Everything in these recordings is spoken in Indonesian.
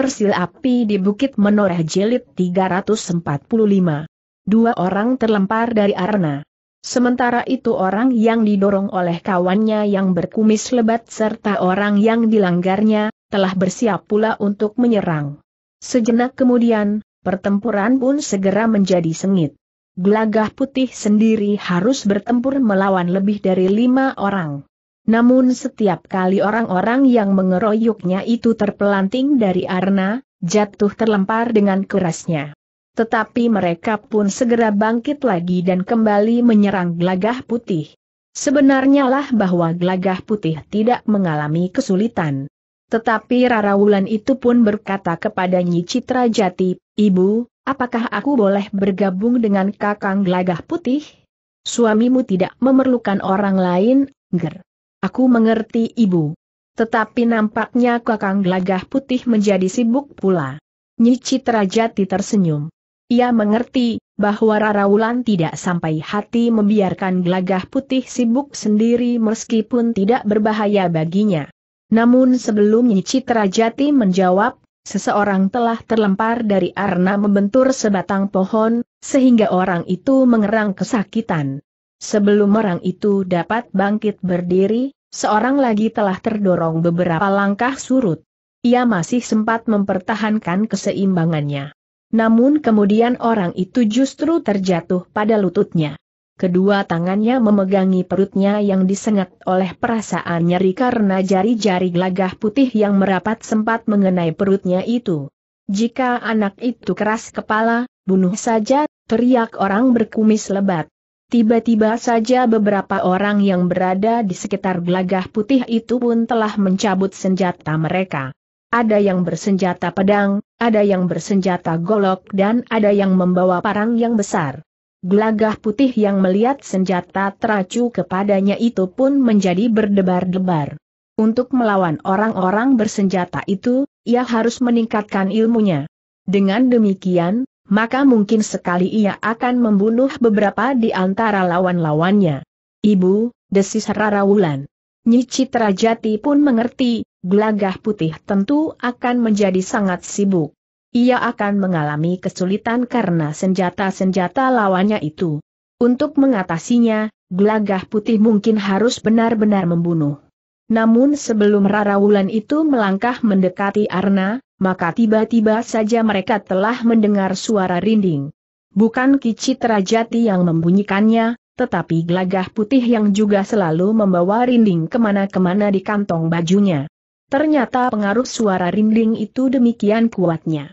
Sil api di Bukit Menoreh Jelit 345. Dua orang terlempar dari arena. Sementara itu orang yang didorong oleh kawannya yang berkumis lebat serta orang yang dilanggarnya, telah bersiap pula untuk menyerang. Sejenak kemudian, pertempuran pun segera menjadi sengit. Gelagah putih sendiri harus bertempur melawan lebih dari lima orang. Namun setiap kali orang-orang yang mengeroyoknya itu terpelanting dari arna, jatuh terlempar dengan kerasnya. Tetapi mereka pun segera bangkit lagi dan kembali menyerang gelagah putih. Sebenarnya lah bahwa gelagah putih tidak mengalami kesulitan. Tetapi Rara Wulan itu pun berkata kepada Nyi Citra Jati, Ibu, apakah aku boleh bergabung dengan kakang gelagah putih? Suamimu tidak memerlukan orang lain, ger. Aku mengerti ibu. Tetapi nampaknya kakang gelagah putih menjadi sibuk pula. Nyi Citra Jati tersenyum. Ia mengerti bahwa Rara Wulan tidak sampai hati membiarkan gelagah putih sibuk sendiri meskipun tidak berbahaya baginya. Namun sebelum Nyi Citra Jati menjawab, seseorang telah terlempar dari arna membentur sebatang pohon, sehingga orang itu mengerang kesakitan. Sebelum orang itu dapat bangkit berdiri, seorang lagi telah terdorong beberapa langkah surut. Ia masih sempat mempertahankan keseimbangannya. Namun kemudian orang itu justru terjatuh pada lututnya. Kedua tangannya memegangi perutnya yang disengat oleh perasaan nyeri karena jari-jari gelagah putih yang merapat sempat mengenai perutnya itu. Jika anak itu keras kepala, bunuh saja, teriak orang berkumis lebat. Tiba-tiba saja beberapa orang yang berada di sekitar gelagah putih itu pun telah mencabut senjata mereka. Ada yang bersenjata pedang, ada yang bersenjata golok dan ada yang membawa parang yang besar. Gelagah putih yang melihat senjata teracu kepadanya itu pun menjadi berdebar-debar. Untuk melawan orang-orang bersenjata itu, ia harus meningkatkan ilmunya. Dengan demikian, maka mungkin sekali ia akan membunuh beberapa di antara lawan-lawannya. Ibu, desis Rara Wulan. Nyi Citra Jati pun mengerti, gelagah putih tentu akan menjadi sangat sibuk. Ia akan mengalami kesulitan karena senjata-senjata lawannya itu. Untuk mengatasinya, gelagah putih mungkin harus benar-benar membunuh. Namun sebelum Rara Wulan itu melangkah mendekati Arna, maka tiba-tiba saja mereka telah mendengar suara rinding. Bukan kicit rajati yang membunyikannya, tetapi gelagah putih yang juga selalu membawa rinding kemana-kemana di kantong bajunya. Ternyata pengaruh suara rinding itu demikian kuatnya.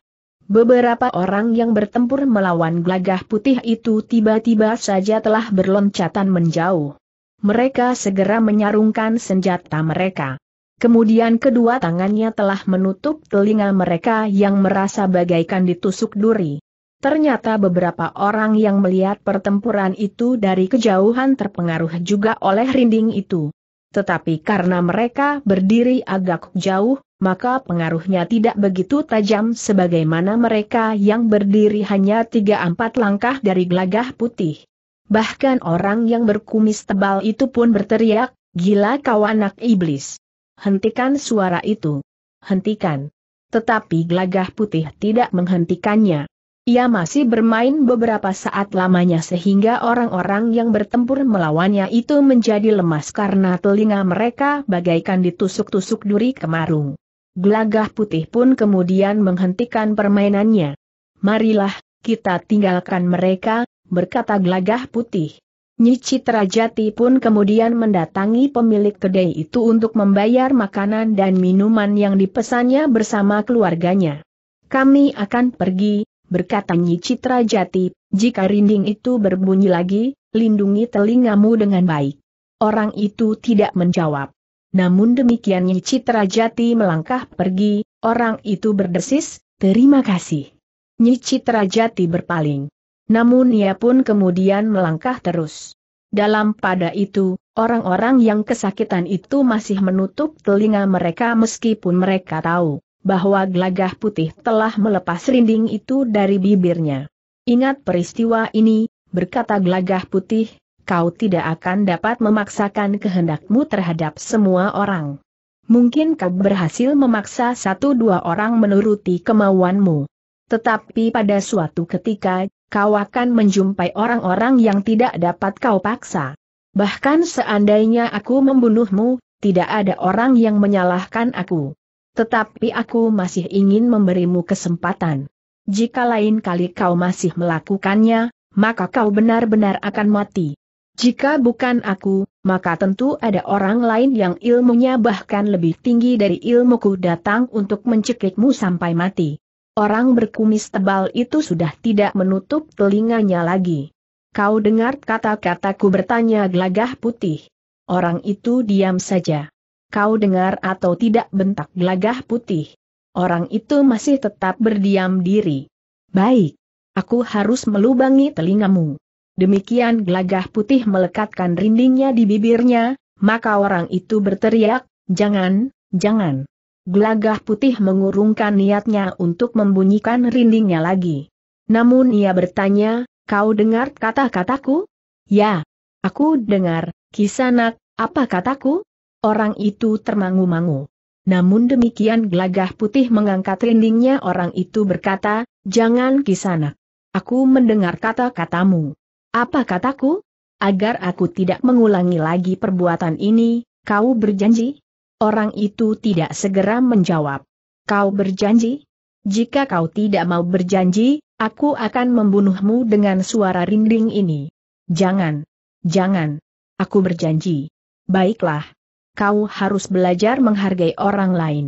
Beberapa orang yang bertempur melawan gelagah putih itu tiba-tiba saja telah berloncatan menjauh. Mereka segera menyarungkan senjata mereka. Kemudian kedua tangannya telah menutup telinga mereka yang merasa bagaikan ditusuk duri. Ternyata beberapa orang yang melihat pertempuran itu dari kejauhan terpengaruh juga oleh rinding itu. Tetapi karena mereka berdiri agak jauh, maka pengaruhnya tidak begitu tajam sebagaimana mereka yang berdiri hanya 3-4 langkah dari gelagah putih. Bahkan orang yang berkumis tebal itu pun berteriak, gila kau anak iblis hentikan suara itu. Hentikan. Tetapi gelagah putih tidak menghentikannya. Ia masih bermain beberapa saat lamanya sehingga orang-orang yang bertempur melawannya itu menjadi lemas karena telinga mereka bagaikan ditusuk-tusuk duri kemarung. Gelagah putih pun kemudian menghentikan permainannya. Marilah, kita tinggalkan mereka, berkata gelagah putih. Nyi Citra Jati pun kemudian mendatangi pemilik kedai itu untuk membayar makanan dan minuman yang dipesannya bersama keluarganya. Kami akan pergi, berkata Nyi Citra Jati, jika rinding itu berbunyi lagi, lindungi telingamu dengan baik. Orang itu tidak menjawab. Namun demikian Nyi Citra Jati melangkah pergi, orang itu berdesis, terima kasih. Nyi Citra Jati berpaling. Namun ia pun kemudian melangkah terus. Dalam pada itu, orang-orang yang kesakitan itu masih menutup telinga mereka meskipun mereka tahu bahwa gelagah putih telah melepas rinding itu dari bibirnya. Ingat peristiwa ini, berkata gelagah putih, kau tidak akan dapat memaksakan kehendakmu terhadap semua orang. Mungkin kau berhasil memaksa satu dua orang menuruti kemauanmu. Tetapi pada suatu ketika, kau akan menjumpai orang-orang yang tidak dapat kau paksa. Bahkan seandainya aku membunuhmu, tidak ada orang yang menyalahkan aku. Tetapi aku masih ingin memberimu kesempatan. Jika lain kali kau masih melakukannya, maka kau benar-benar akan mati. Jika bukan aku, maka tentu ada orang lain yang ilmunya bahkan lebih tinggi dari ilmuku datang untuk mencekikmu sampai mati. Orang berkumis tebal itu sudah tidak menutup telinganya lagi. Kau dengar kata-kataku bertanya gelagah putih. Orang itu diam saja. Kau dengar atau tidak bentak gelagah putih. Orang itu masih tetap berdiam diri. Baik. Aku harus melubangi telingamu. Demikian gelagah putih melekatkan rindingnya di bibirnya, maka orang itu berteriak, jangan, jangan. Gelagah putih mengurungkan niatnya untuk membunyikan rindingnya lagi. Namun ia bertanya, kau dengar kata-kataku? Ya, aku dengar, kisanak, apa kataku? Orang itu termangu-mangu. Namun demikian gelagah putih mengangkat rindingnya orang itu berkata, jangan kisanak. Aku mendengar kata-katamu. Apa kataku? Agar aku tidak mengulangi lagi perbuatan ini, kau berjanji? Orang itu tidak segera menjawab. Kau berjanji? Jika kau tidak mau berjanji, aku akan membunuhmu dengan suara rinding ini. Jangan. Jangan. Aku berjanji. Baiklah. Kau harus belajar menghargai orang lain.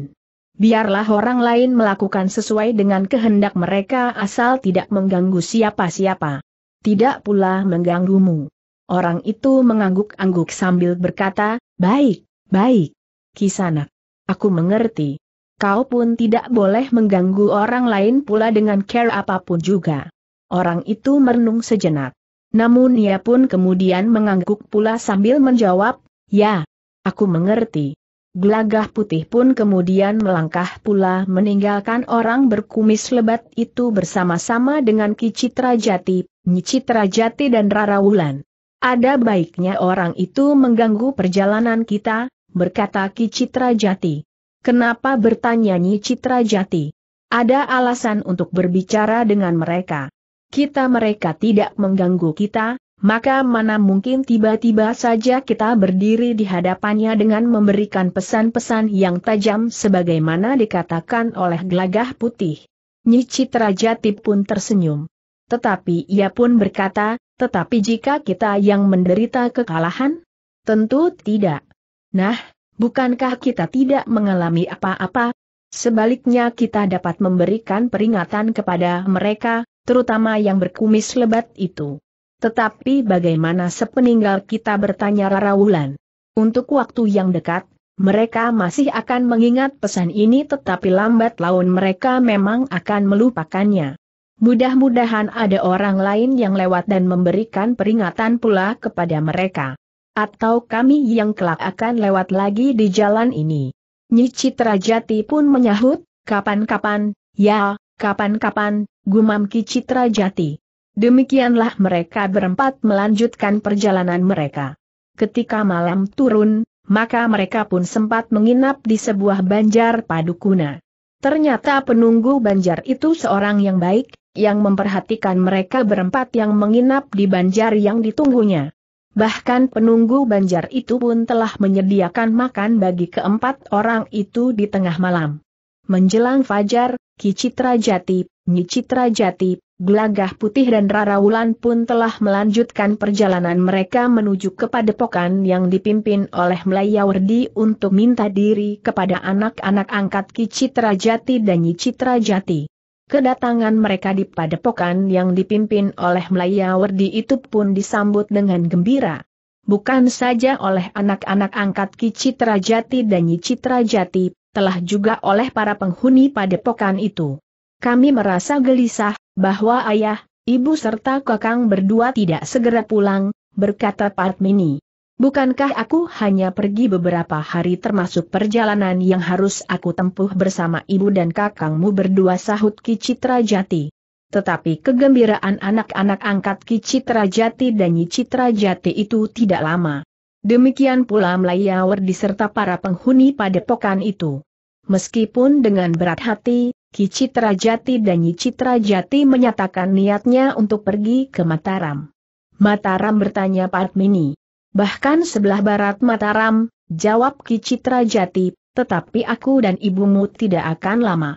Biarlah orang lain melakukan sesuai dengan kehendak mereka asal tidak mengganggu siapa-siapa. Tidak pula mengganggumu. Orang itu mengangguk-angguk sambil berkata, baik, baik. Kisana, Aku mengerti. Kau pun tidak boleh mengganggu orang lain pula dengan care apapun juga. Orang itu merenung sejenak. Namun ia pun kemudian mengangguk pula sambil menjawab, Ya, aku mengerti. Gelagah putih pun kemudian melangkah pula meninggalkan orang berkumis lebat itu bersama-sama dengan Kicitra Jati, Nyicitra Jati dan Rara Wulan. Ada baiknya orang itu mengganggu perjalanan kita, berkata Ki Citra Jati. Kenapa bertanya Nyi Citra Jati? Ada alasan untuk berbicara dengan mereka. Kita mereka tidak mengganggu kita, maka mana mungkin tiba-tiba saja kita berdiri di hadapannya dengan memberikan pesan-pesan yang tajam sebagaimana dikatakan oleh gelagah putih. Nyi Citra Jati pun tersenyum. Tetapi ia pun berkata, tetapi jika kita yang menderita kekalahan? Tentu tidak. Nah, bukankah kita tidak mengalami apa-apa? Sebaliknya kita dapat memberikan peringatan kepada mereka, terutama yang berkumis lebat itu. Tetapi bagaimana sepeninggal kita bertanya Rara Wulan? Untuk waktu yang dekat, mereka masih akan mengingat pesan ini tetapi lambat laun mereka memang akan melupakannya. Mudah-mudahan ada orang lain yang lewat dan memberikan peringatan pula kepada mereka atau kami yang kelak akan lewat lagi di jalan ini. Nyi Citra Jati pun menyahut, kapan-kapan, ya, kapan-kapan, gumam Ki Citra Jati. Demikianlah mereka berempat melanjutkan perjalanan mereka. Ketika malam turun, maka mereka pun sempat menginap di sebuah banjar padukuna. Ternyata penunggu banjar itu seorang yang baik, yang memperhatikan mereka berempat yang menginap di banjar yang ditunggunya. Bahkan penunggu banjar itu pun telah menyediakan makan bagi keempat orang itu di tengah malam. Menjelang fajar, Kicitra Jati, Nyicitra Jati, Gelagah Putih dan Rarawulan pun telah melanjutkan perjalanan mereka menuju ke padepokan yang dipimpin oleh Melayawardi untuk minta diri kepada anak-anak angkat Kicitra Jati dan Nyicitra Jati. Kedatangan mereka di padepokan yang dipimpin oleh Melaya Werdi itu pun disambut dengan gembira. Bukan saja oleh anak-anak angkat Ki Jati dan Nyi Jati, telah juga oleh para penghuni padepokan itu. Kami merasa gelisah, bahwa ayah, ibu serta kakang berdua tidak segera pulang, berkata Padmini. Bukankah aku hanya pergi beberapa hari termasuk perjalanan yang harus aku tempuh bersama ibu dan kakangmu berdua sahut Citra Jati. Tetapi kegembiraan anak-anak angkat Citra Jati dan Citra Jati itu tidak lama. Demikian pula Melayawar diserta para penghuni padepokan itu. Meskipun dengan berat hati, Citra Jati dan Citra Jati menyatakan niatnya untuk pergi ke Mataram. Mataram bertanya Padmini. Bahkan sebelah barat Mataram, jawab Ki Citra Jati, tetapi aku dan ibumu tidak akan lama.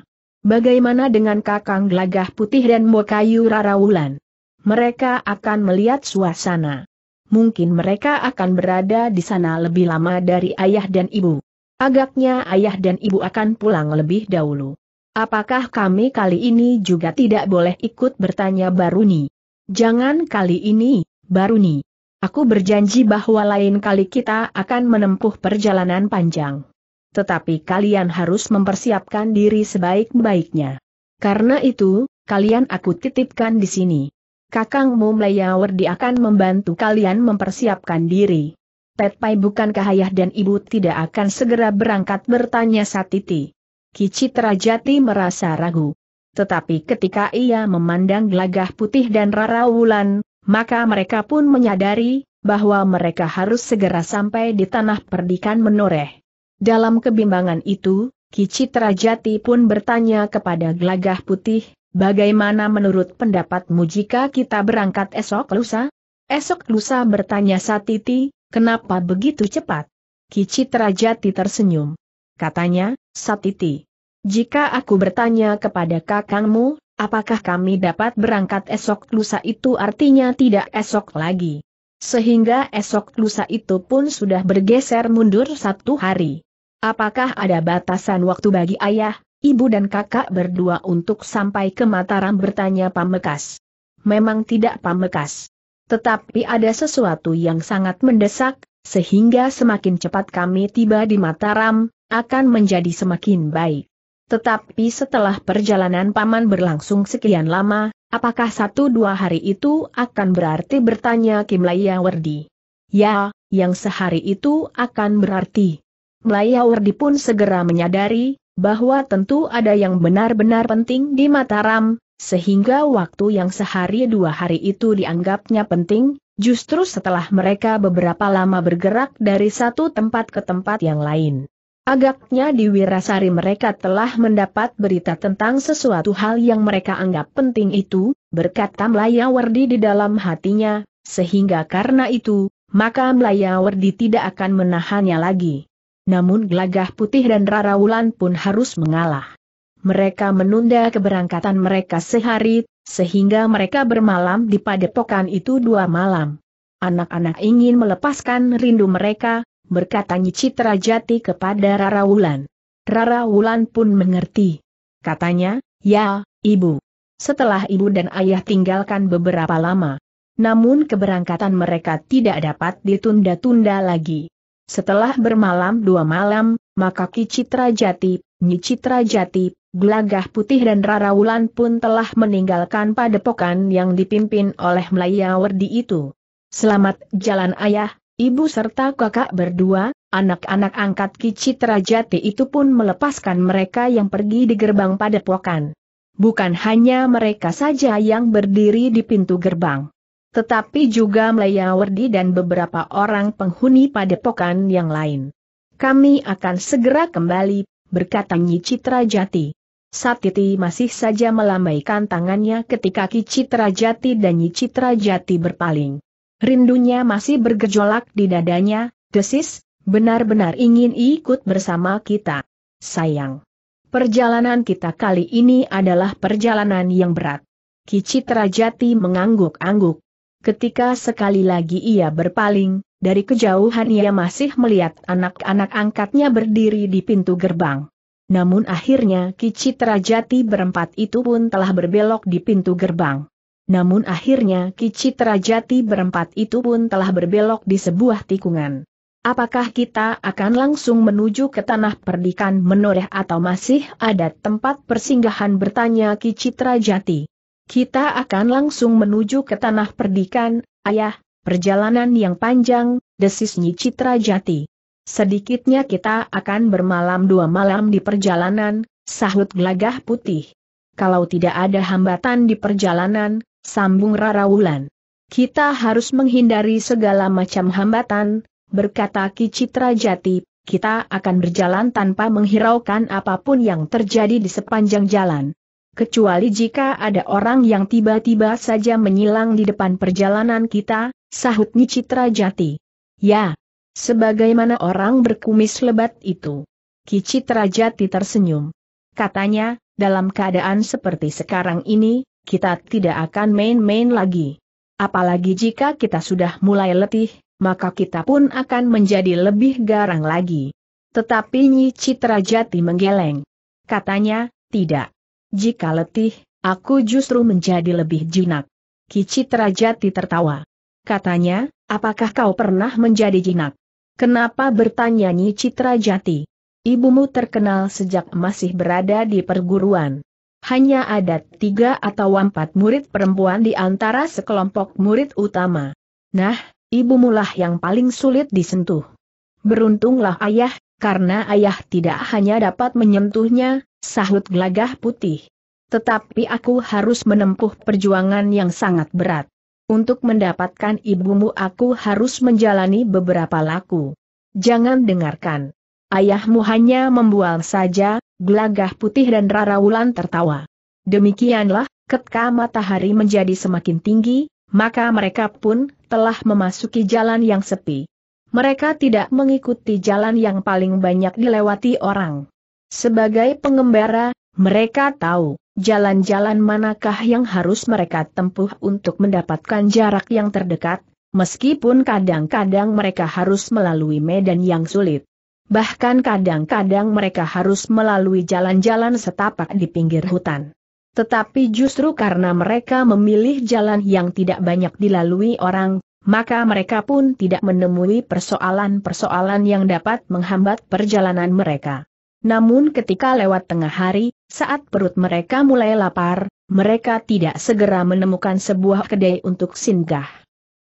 Bagaimana dengan kakang gelagah putih dan Mokayu Rarawulan? Mereka akan melihat suasana. Mungkin mereka akan berada di sana lebih lama dari ayah dan ibu. Agaknya ayah dan ibu akan pulang lebih dahulu. Apakah kami kali ini juga tidak boleh ikut bertanya Baruni? Jangan kali ini, Baruni. Aku berjanji bahwa lain kali kita akan menempuh perjalanan panjang. Tetapi kalian harus mempersiapkan diri sebaik-baiknya. Karena itu, kalian aku titipkan di sini. Kakangmu Melayawardi akan membantu kalian mempersiapkan diri. Petpai bukan ayah dan ibu tidak akan segera berangkat bertanya Satiti. Kicit Rajati merasa ragu. Tetapi ketika ia memandang gelagah putih dan Rara Wulan, maka mereka pun menyadari bahwa mereka harus segera sampai di tanah perdikan menoreh. Dalam kebimbangan itu, Kicitra Jati pun bertanya kepada Glagah Putih, bagaimana menurut pendapatmu jika kita berangkat esok lusa? Esok lusa bertanya Satiti, kenapa begitu cepat? Kicitra Jati tersenyum. Katanya, Satiti, jika aku bertanya kepada kakangmu, apakah kami dapat berangkat esok lusa itu artinya tidak esok lagi. Sehingga esok lusa itu pun sudah bergeser mundur satu hari. Apakah ada batasan waktu bagi ayah, ibu dan kakak berdua untuk sampai ke Mataram bertanya Pamekas? Memang tidak Pamekas. Tetapi ada sesuatu yang sangat mendesak, sehingga semakin cepat kami tiba di Mataram, akan menjadi semakin baik. Tetapi setelah perjalanan paman berlangsung sekian lama, apakah satu dua hari itu akan berarti bertanya Kim Laya Werdi? Ya, yang sehari itu akan berarti. Laya Werdi pun segera menyadari, bahwa tentu ada yang benar-benar penting di Mataram, sehingga waktu yang sehari dua hari itu dianggapnya penting, justru setelah mereka beberapa lama bergerak dari satu tempat ke tempat yang lain. Agaknya di Wirasari mereka telah mendapat berita tentang sesuatu hal yang mereka anggap penting itu, berkata Melayawardi di dalam hatinya, sehingga karena itu, maka Melayawardi tidak akan menahannya lagi. Namun Gelagah Putih dan Rara Wulan pun harus mengalah. Mereka menunda keberangkatan mereka sehari, sehingga mereka bermalam di padepokan itu dua malam. Anak-anak ingin melepaskan rindu mereka, berkata Citra Jati kepada Rara Wulan. Rara Wulan pun mengerti. Katanya, ya, ibu. Setelah ibu dan ayah tinggalkan beberapa lama. Namun keberangkatan mereka tidak dapat ditunda-tunda lagi. Setelah bermalam dua malam, maka Kicitra Jati, Nyi Citra Jati, Gelagah Putih dan Rara Wulan pun telah meninggalkan padepokan yang dipimpin oleh Melayawardi itu. Selamat jalan ayah, Ibu serta kakak berdua, anak-anak angkat Kicitra Jati itu pun melepaskan mereka yang pergi di gerbang padepokan. Bukan hanya mereka saja yang berdiri di pintu gerbang. Tetapi juga Melayawardi dan beberapa orang penghuni padepokan yang lain. Kami akan segera kembali, berkata Nyi Citra Jati. Satiti masih saja melambaikan tangannya ketika Ki Citra Jati dan Nyi Citra Jati berpaling. Rindunya masih bergejolak di dadanya, desis, benar-benar ingin ikut bersama kita. Sayang. Perjalanan kita kali ini adalah perjalanan yang berat. Kicitra Jati mengangguk-angguk. Ketika sekali lagi ia berpaling, dari kejauhan ia masih melihat anak-anak angkatnya berdiri di pintu gerbang. Namun akhirnya Kicitra Jati berempat itu pun telah berbelok di pintu gerbang. Namun akhirnya Ki Citra Jati berempat itu pun telah berbelok di sebuah tikungan. Apakah kita akan langsung menuju ke tanah perdikan menoreh atau masih ada tempat persinggahan bertanya Ki Citra Jati? Kita akan langsung menuju ke tanah perdikan, ayah, perjalanan yang panjang, desis Nyi Citra Jati. Sedikitnya kita akan bermalam dua malam di perjalanan, sahut gelagah putih. Kalau tidak ada hambatan di perjalanan, sambung Rara Wulan. Kita harus menghindari segala macam hambatan, berkata Ki Citra Jati, kita akan berjalan tanpa menghiraukan apapun yang terjadi di sepanjang jalan. Kecuali jika ada orang yang tiba-tiba saja menyilang di depan perjalanan kita, sahut Ki Citra Jati. Ya, sebagaimana orang berkumis lebat itu. Ki Citra Jati tersenyum. Katanya, dalam keadaan seperti sekarang ini, kita tidak akan main-main lagi. Apalagi jika kita sudah mulai letih, maka kita pun akan menjadi lebih garang lagi. Tetapi Nyi Citra Jati menggeleng. Katanya, tidak. Jika letih, aku justru menjadi lebih jinak. Ki Citra Jati tertawa. Katanya, apakah kau pernah menjadi jinak? Kenapa bertanya Nyi Citra Jati? Ibumu terkenal sejak masih berada di perguruan hanya ada tiga atau empat murid perempuan di antara sekelompok murid utama. Nah, ibu mulah yang paling sulit disentuh. Beruntunglah ayah, karena ayah tidak hanya dapat menyentuhnya, sahut gelagah putih. Tetapi aku harus menempuh perjuangan yang sangat berat. Untuk mendapatkan ibumu aku harus menjalani beberapa laku. Jangan dengarkan. Ayahmu hanya membual saja, gelagah putih dan rara wulan tertawa. Demikianlah, ketika matahari menjadi semakin tinggi, maka mereka pun telah memasuki jalan yang sepi. Mereka tidak mengikuti jalan yang paling banyak dilewati orang. Sebagai pengembara, mereka tahu jalan-jalan manakah yang harus mereka tempuh untuk mendapatkan jarak yang terdekat, meskipun kadang-kadang mereka harus melalui medan yang sulit. Bahkan kadang-kadang mereka harus melalui jalan-jalan setapak di pinggir hutan. Tetapi justru karena mereka memilih jalan yang tidak banyak dilalui orang, maka mereka pun tidak menemui persoalan-persoalan yang dapat menghambat perjalanan mereka. Namun ketika lewat tengah hari, saat perut mereka mulai lapar, mereka tidak segera menemukan sebuah kedai untuk singgah.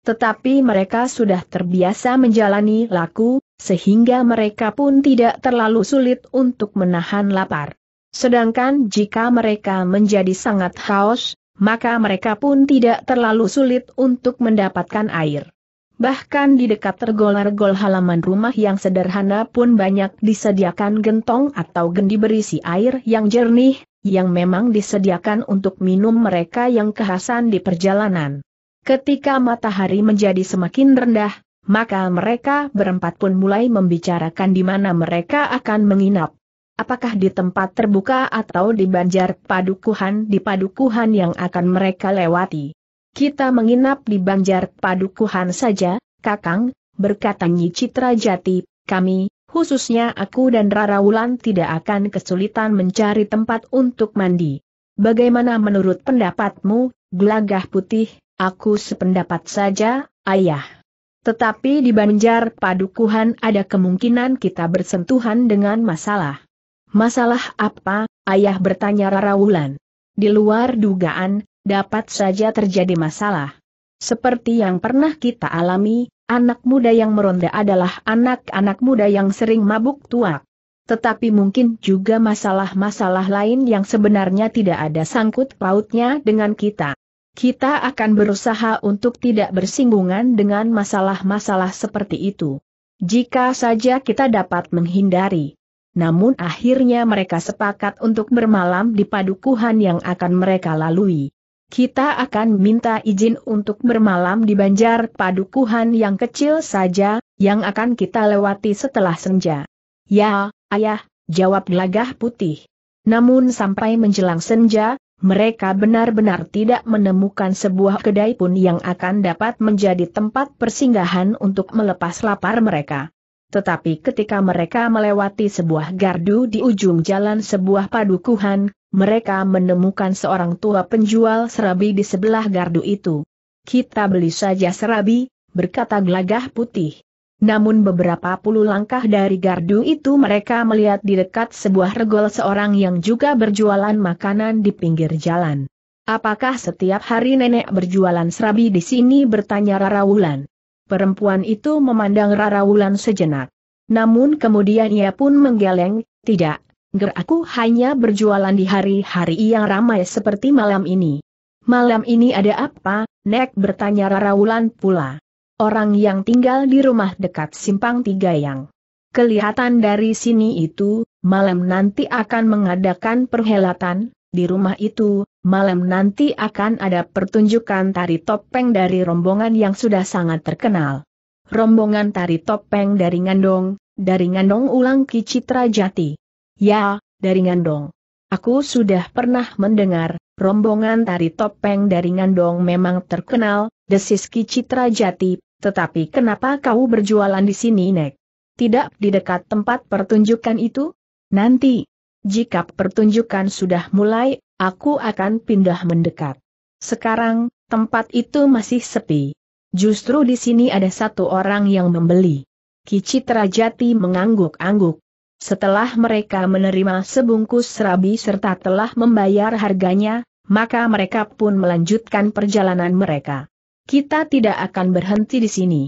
Tetapi mereka sudah terbiasa menjalani laku, sehingga mereka pun tidak terlalu sulit untuk menahan lapar. Sedangkan jika mereka menjadi sangat haus, maka mereka pun tidak terlalu sulit untuk mendapatkan air. Bahkan di dekat tergolak-gol halaman rumah yang sederhana pun banyak disediakan gentong atau gendi berisi air yang jernih, yang memang disediakan untuk minum mereka yang kehasan di perjalanan. Ketika matahari menjadi semakin rendah, maka mereka berempat pun mulai membicarakan di mana mereka akan menginap. Apakah di tempat terbuka atau di banjar padukuhan di padukuhan yang akan mereka lewati. Kita menginap di banjar padukuhan saja, Kakang, berkata Nyi Citra Jati, kami, khususnya aku dan Rara Wulan tidak akan kesulitan mencari tempat untuk mandi. Bagaimana menurut pendapatmu, gelagah putih, aku sependapat saja, ayah. Tetapi di Banjar Padukuhan ada kemungkinan kita bersentuhan dengan masalah. Masalah apa? Ayah bertanya Rara Wulan. Di luar dugaan, dapat saja terjadi masalah. Seperti yang pernah kita alami, anak muda yang meronda adalah anak-anak muda yang sering mabuk tuak. Tetapi mungkin juga masalah-masalah lain yang sebenarnya tidak ada sangkut pautnya dengan kita. Kita akan berusaha untuk tidak bersinggungan dengan masalah-masalah seperti itu. Jika saja kita dapat menghindari. Namun akhirnya mereka sepakat untuk bermalam di padukuhan yang akan mereka lalui. Kita akan minta izin untuk bermalam di banjar padukuhan yang kecil saja, yang akan kita lewati setelah senja. Ya, ayah, jawab gelagah putih. Namun sampai menjelang senja, mereka benar-benar tidak menemukan sebuah kedai pun yang akan dapat menjadi tempat persinggahan untuk melepas lapar mereka. Tetapi ketika mereka melewati sebuah gardu di ujung jalan sebuah padukuhan, mereka menemukan seorang tua penjual serabi di sebelah gardu itu. Kita beli saja serabi, berkata gelagah putih. Namun beberapa puluh langkah dari gardu itu mereka melihat di dekat sebuah regol seorang yang juga berjualan makanan di pinggir jalan. Apakah setiap hari nenek berjualan serabi di sini bertanya Rara Wulan. Perempuan itu memandang Rara Wulan sejenak. Namun kemudian ia pun menggeleng, tidak, ger aku hanya berjualan di hari-hari yang ramai seperti malam ini. Malam ini ada apa, Nek bertanya Rara Wulan pula orang yang tinggal di rumah dekat simpang tiga yang kelihatan dari sini itu, malam nanti akan mengadakan perhelatan, di rumah itu, malam nanti akan ada pertunjukan tari topeng dari rombongan yang sudah sangat terkenal. Rombongan tari topeng dari Ngandong, dari Ngandong ulang Ki Citra Jati. Ya, dari Ngandong. Aku sudah pernah mendengar, rombongan tari topeng dari Ngandong memang terkenal, desis Ki Citra Jati, tetapi kenapa kau berjualan di sini Nek? Tidak di dekat tempat pertunjukan itu? Nanti, jika pertunjukan sudah mulai, aku akan pindah mendekat. Sekarang, tempat itu masih sepi. Justru di sini ada satu orang yang membeli. Kicitra Jati mengangguk-angguk. Setelah mereka menerima sebungkus serabi serta telah membayar harganya, maka mereka pun melanjutkan perjalanan mereka. Kita tidak akan berhenti di sini.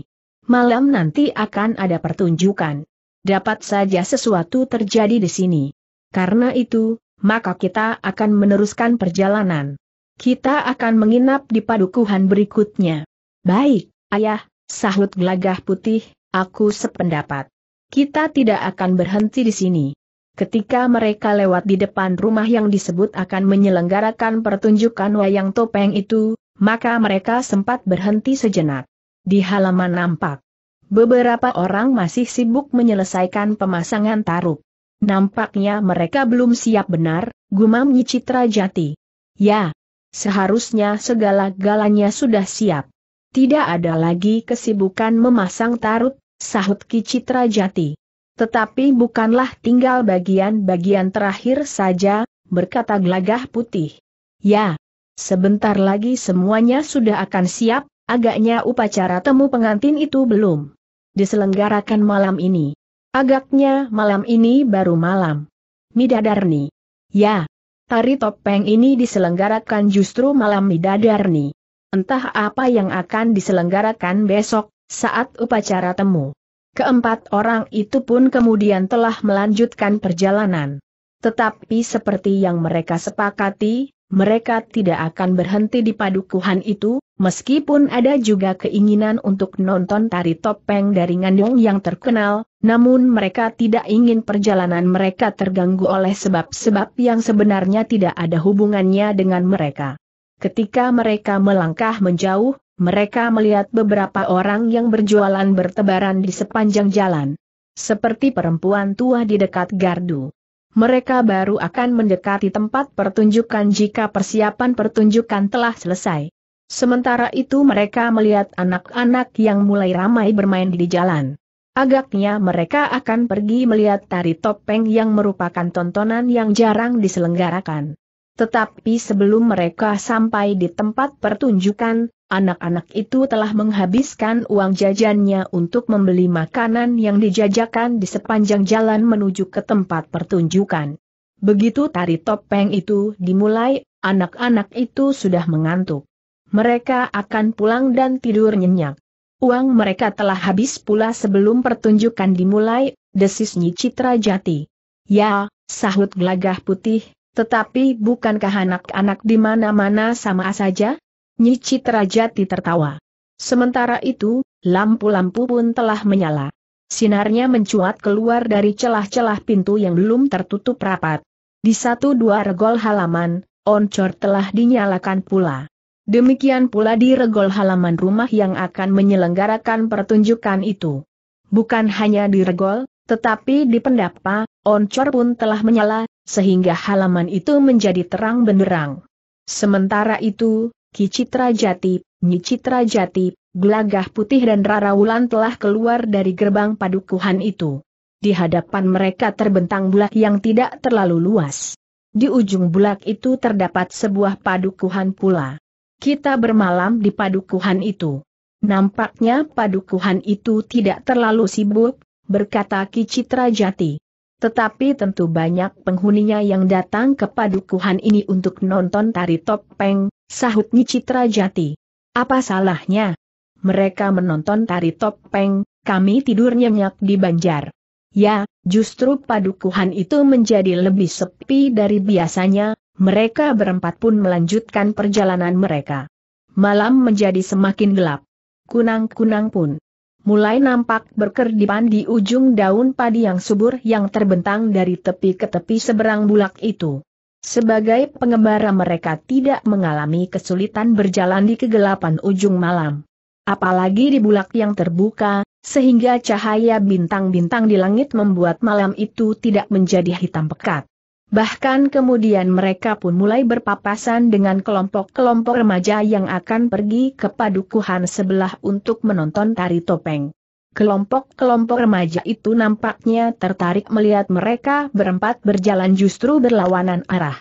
Malam nanti akan ada pertunjukan. Dapat saja sesuatu terjadi di sini. Karena itu, maka kita akan meneruskan perjalanan. Kita akan menginap di padukuhan berikutnya. Baik, ayah, sahut gelagah putih, aku sependapat. Kita tidak akan berhenti di sini. Ketika mereka lewat di depan rumah yang disebut akan menyelenggarakan pertunjukan wayang topeng itu, maka mereka sempat berhenti sejenak. Di halaman nampak. Beberapa orang masih sibuk menyelesaikan pemasangan taruh. Nampaknya mereka belum siap benar, gumam Citra Jati. Ya, seharusnya segala-galanya sudah siap. Tidak ada lagi kesibukan memasang tarut, sahut Ki Citra Jati. Tetapi bukanlah tinggal bagian-bagian terakhir saja, berkata gelagah putih. Ya, Sebentar lagi semuanya sudah akan siap, agaknya upacara temu pengantin itu belum diselenggarakan malam ini. Agaknya malam ini baru malam. Midadarni. Ya. Tari topeng ini diselenggarakan justru malam Midadarni. Entah apa yang akan diselenggarakan besok, saat upacara temu. Keempat orang itu pun kemudian telah melanjutkan perjalanan. Tetapi seperti yang mereka sepakati, mereka tidak akan berhenti di padukuhan itu, meskipun ada juga keinginan untuk nonton tari topeng dari Ngandong yang terkenal, namun mereka tidak ingin perjalanan mereka terganggu oleh sebab-sebab yang sebenarnya tidak ada hubungannya dengan mereka. Ketika mereka melangkah menjauh, mereka melihat beberapa orang yang berjualan bertebaran di sepanjang jalan. Seperti perempuan tua di dekat gardu mereka baru akan mendekati tempat pertunjukan jika persiapan pertunjukan telah selesai. Sementara itu mereka melihat anak-anak yang mulai ramai bermain di jalan. Agaknya mereka akan pergi melihat tari topeng yang merupakan tontonan yang jarang diselenggarakan. Tetapi sebelum mereka sampai di tempat pertunjukan, anak-anak itu telah menghabiskan uang jajannya untuk membeli makanan yang dijajakan di sepanjang jalan menuju ke tempat pertunjukan. Begitu tari topeng itu dimulai, anak-anak itu sudah mengantuk. Mereka akan pulang dan tidur nyenyak. Uang mereka telah habis pula sebelum pertunjukan dimulai, desis Nyi Citra Jati. Ya, sahut gelagah putih, tetapi bukankah anak-anak di mana-mana sama saja? Nyi Citra Jati tertawa. Sementara itu, lampu-lampu pun telah menyala. Sinarnya mencuat keluar dari celah-celah pintu yang belum tertutup rapat. Di satu dua regol halaman, oncor telah dinyalakan pula. Demikian pula di regol halaman rumah yang akan menyelenggarakan pertunjukan itu. Bukan hanya di regol, tetapi di pendapa, oncor pun telah menyala, sehingga halaman itu menjadi terang benderang. Sementara itu, Ki Citra Jati, Nyi Citra Jati, Gelagah Putih dan Rara Wulan telah keluar dari gerbang padukuhan itu. Di hadapan mereka terbentang bulak yang tidak terlalu luas. Di ujung bulak itu terdapat sebuah padukuhan pula. Kita bermalam di padukuhan itu. Nampaknya padukuhan itu tidak terlalu sibuk, berkata Ki Citra Jati. Tetapi tentu banyak penghuninya yang datang ke padukuhan ini untuk nonton tari topeng, sahut Nyicitra Jati. Apa salahnya? Mereka menonton tari topeng, kami tidur nyenyak di banjar. Ya, justru padukuhan itu menjadi lebih sepi dari biasanya, mereka berempat pun melanjutkan perjalanan mereka. Malam menjadi semakin gelap. Kunang-kunang pun mulai nampak berkerdipan di ujung daun padi yang subur yang terbentang dari tepi ke tepi seberang bulak itu. Sebagai pengembara mereka tidak mengalami kesulitan berjalan di kegelapan ujung malam. Apalagi di bulak yang terbuka, sehingga cahaya bintang-bintang di langit membuat malam itu tidak menjadi hitam pekat. Bahkan kemudian mereka pun mulai berpapasan dengan kelompok-kelompok remaja yang akan pergi ke padukuhan sebelah untuk menonton tari topeng. Kelompok-kelompok remaja itu nampaknya tertarik melihat mereka berempat berjalan justru berlawanan arah.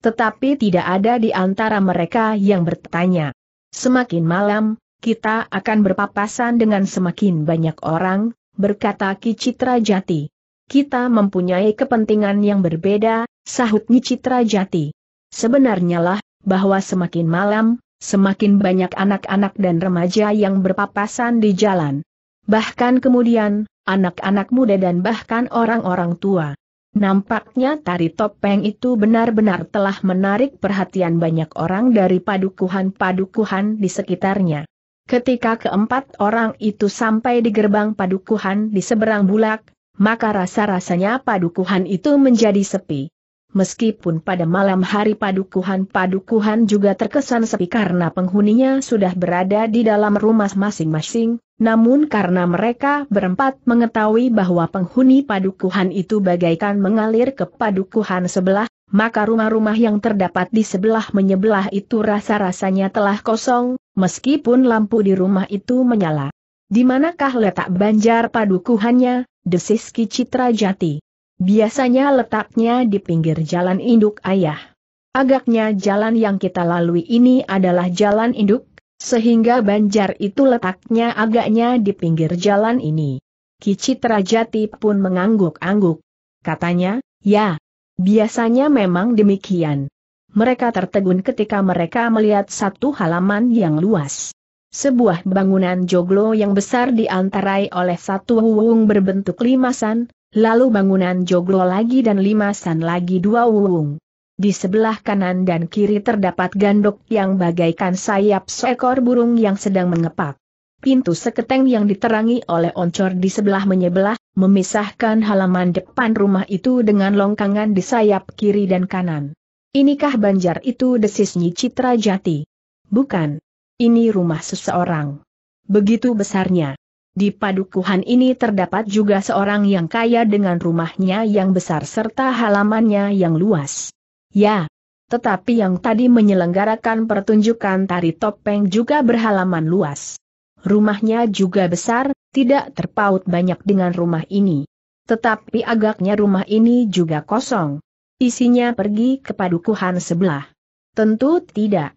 Tetapi tidak ada di antara mereka yang bertanya. Semakin malam, kita akan berpapasan dengan semakin banyak orang, berkata Kicitra Jati. Kita mempunyai kepentingan yang berbeda, Sahut Citra Jati. Sebenarnya lah, bahwa semakin malam, semakin banyak anak-anak dan remaja yang berpapasan di jalan. Bahkan kemudian, anak-anak muda dan bahkan orang-orang tua. Nampaknya tari topeng itu benar-benar telah menarik perhatian banyak orang dari padukuhan-padukuhan di sekitarnya. Ketika keempat orang itu sampai di gerbang padukuhan di seberang bulak, maka rasa-rasanya padukuhan itu menjadi sepi meskipun pada malam hari padukuhan-padukuhan juga terkesan sepi karena penghuninya sudah berada di dalam rumah masing-masing, namun karena mereka berempat mengetahui bahwa penghuni padukuhan itu bagaikan mengalir ke padukuhan sebelah, maka rumah-rumah yang terdapat di sebelah menyebelah itu rasa-rasanya telah kosong, meskipun lampu di rumah itu menyala. Di manakah letak banjar padukuhannya, desis Ki Citra Jati? Biasanya letaknya di pinggir jalan induk ayah. Agaknya jalan yang kita lalui ini adalah jalan induk, sehingga banjar itu letaknya agaknya di pinggir jalan ini. Jati pun mengangguk-angguk. Katanya, ya, biasanya memang demikian. Mereka tertegun ketika mereka melihat satu halaman yang luas. Sebuah bangunan joglo yang besar diantarai oleh satu wuung berbentuk limasan, lalu bangunan joglo lagi dan limasan lagi dua wulung. Di sebelah kanan dan kiri terdapat gandok yang bagaikan sayap seekor burung yang sedang mengepak. Pintu seketeng yang diterangi oleh oncor di sebelah menyebelah, memisahkan halaman depan rumah itu dengan longkangan di sayap kiri dan kanan. Inikah banjar itu desis Nyi Citra Jati? Bukan. Ini rumah seseorang. Begitu besarnya. Di padukuhan ini terdapat juga seorang yang kaya dengan rumahnya yang besar serta halamannya yang luas. Ya, tetapi yang tadi menyelenggarakan pertunjukan tari topeng juga berhalaman luas. Rumahnya juga besar, tidak terpaut banyak dengan rumah ini. Tetapi agaknya rumah ini juga kosong. Isinya pergi ke padukuhan sebelah. Tentu tidak.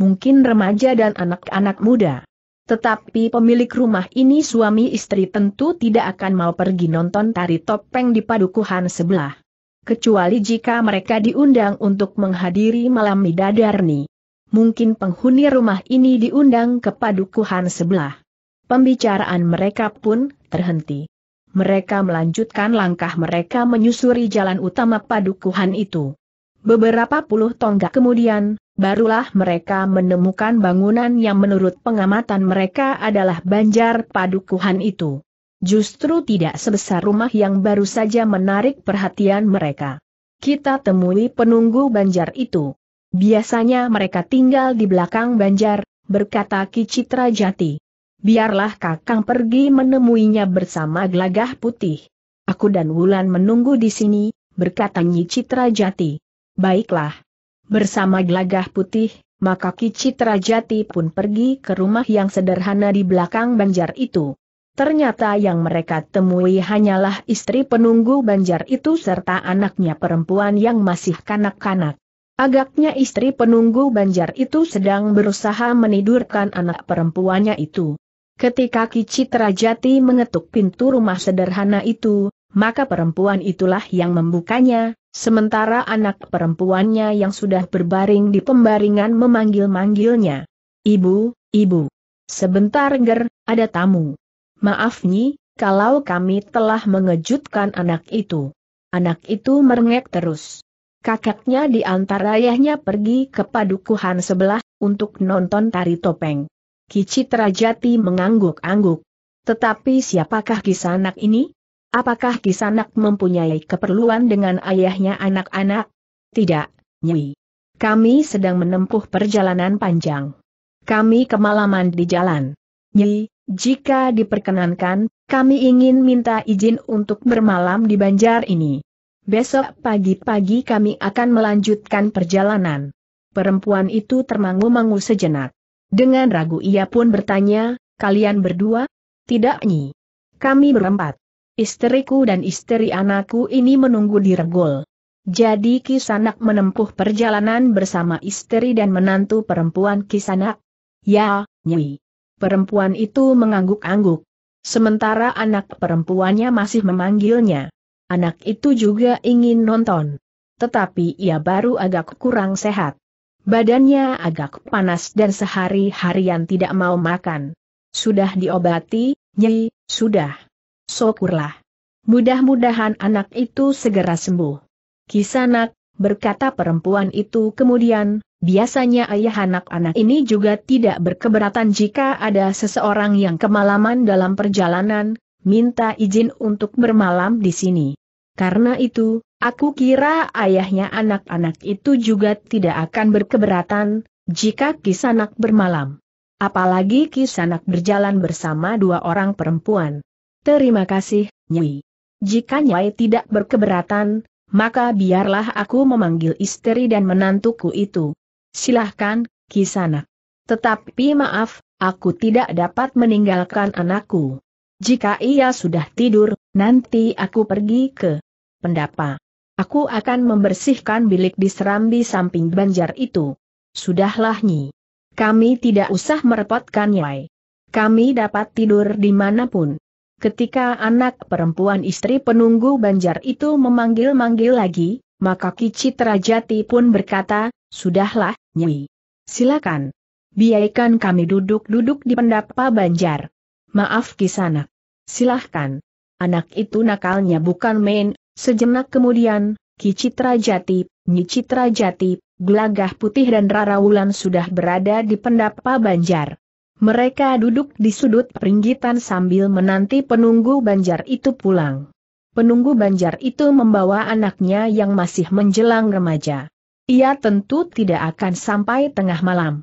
Mungkin remaja dan anak-anak muda. Tetapi pemilik rumah ini suami istri tentu tidak akan mau pergi nonton tari topeng di padukuhan sebelah. Kecuali jika mereka diundang untuk menghadiri malam midadarni. Mungkin penghuni rumah ini diundang ke padukuhan sebelah. Pembicaraan mereka pun terhenti. Mereka melanjutkan langkah mereka menyusuri jalan utama padukuhan itu. Beberapa puluh tonggak kemudian, barulah mereka menemukan bangunan yang menurut pengamatan mereka adalah banjar padukuhan itu. Justru tidak sebesar rumah yang baru saja menarik perhatian mereka. Kita temui penunggu banjar itu. Biasanya mereka tinggal di belakang banjar, berkata Citra Jati. Biarlah kakang pergi menemuinya bersama gelagah putih. Aku dan Wulan menunggu di sini, berkata Nyi Citra Jati. Baiklah. Bersama gelagah putih, maka Kici Trajati pun pergi ke rumah yang sederhana di belakang banjar itu. Ternyata yang mereka temui hanyalah istri penunggu banjar itu serta anaknya perempuan yang masih kanak-kanak. Agaknya istri penunggu banjar itu sedang berusaha menidurkan anak perempuannya itu. Ketika Kici Trajati mengetuk pintu rumah sederhana itu, maka perempuan itulah yang membukanya, sementara anak perempuannya yang sudah berbaring di pembaringan memanggil-manggilnya. Ibu, ibu. Sebentar ger, ada tamu. Maaf Nyi, kalau kami telah mengejutkan anak itu. Anak itu merengek terus. Kakaknya diantar ayahnya pergi ke padukuhan sebelah, untuk nonton tari topeng. Kicitrajati mengangguk-angguk. Tetapi siapakah kisah anak ini? Apakah Kisanak mempunyai keperluan dengan ayahnya anak-anak? Tidak, Nyi. Kami sedang menempuh perjalanan panjang. Kami kemalaman di jalan. Nyi, jika diperkenankan, kami ingin minta izin untuk bermalam di banjar ini. Besok pagi-pagi kami akan melanjutkan perjalanan. Perempuan itu termangu-mangu sejenak. Dengan ragu ia pun bertanya, kalian berdua? Tidak Nyi. Kami berempat. Istriku dan istri anakku ini menunggu di regol. Jadi Kisanak menempuh perjalanan bersama istri dan menantu perempuan Kisanak. Ya, Nyi. Perempuan itu mengangguk-angguk. Sementara anak perempuannya masih memanggilnya. Anak itu juga ingin nonton. Tetapi ia baru agak kurang sehat. Badannya agak panas dan sehari-harian tidak mau makan. Sudah diobati, Nyi, sudah syukurlah. Mudah-mudahan anak itu segera sembuh. Kisanak, berkata perempuan itu kemudian, biasanya ayah anak-anak ini juga tidak berkeberatan jika ada seseorang yang kemalaman dalam perjalanan, minta izin untuk bermalam di sini. Karena itu, aku kira ayahnya anak-anak itu juga tidak akan berkeberatan, jika Kisanak bermalam. Apalagi Kisanak berjalan bersama dua orang perempuan. Terima kasih, Nyi. Jika Nyai tidak berkeberatan, maka biarlah aku memanggil istri dan menantuku itu. Silahkan, Kisana. Tetapi maaf, aku tidak dapat meninggalkan anakku. Jika ia sudah tidur, nanti aku pergi ke pendapa. Aku akan membersihkan bilik di serambi samping banjar itu. Sudahlah Nyi. Kami tidak usah merepotkan Nyai. Kami dapat tidur dimanapun. Ketika anak perempuan istri penunggu banjar itu memanggil-manggil lagi, maka Kicit Rajati pun berkata, Sudahlah, Nyi. Silakan. Biarkan kami duduk-duduk di pendapa banjar. Maaf kisana, Silahkan. Anak itu nakalnya bukan main, sejenak kemudian, Kicit Rajati, Nyi Citra Jati, Gelagah Putih dan Rara Wulan sudah berada di pendapa banjar. Mereka duduk di sudut peringgitan sambil menanti penunggu banjar itu pulang. Penunggu banjar itu membawa anaknya yang masih menjelang remaja. Ia tentu tidak akan sampai tengah malam.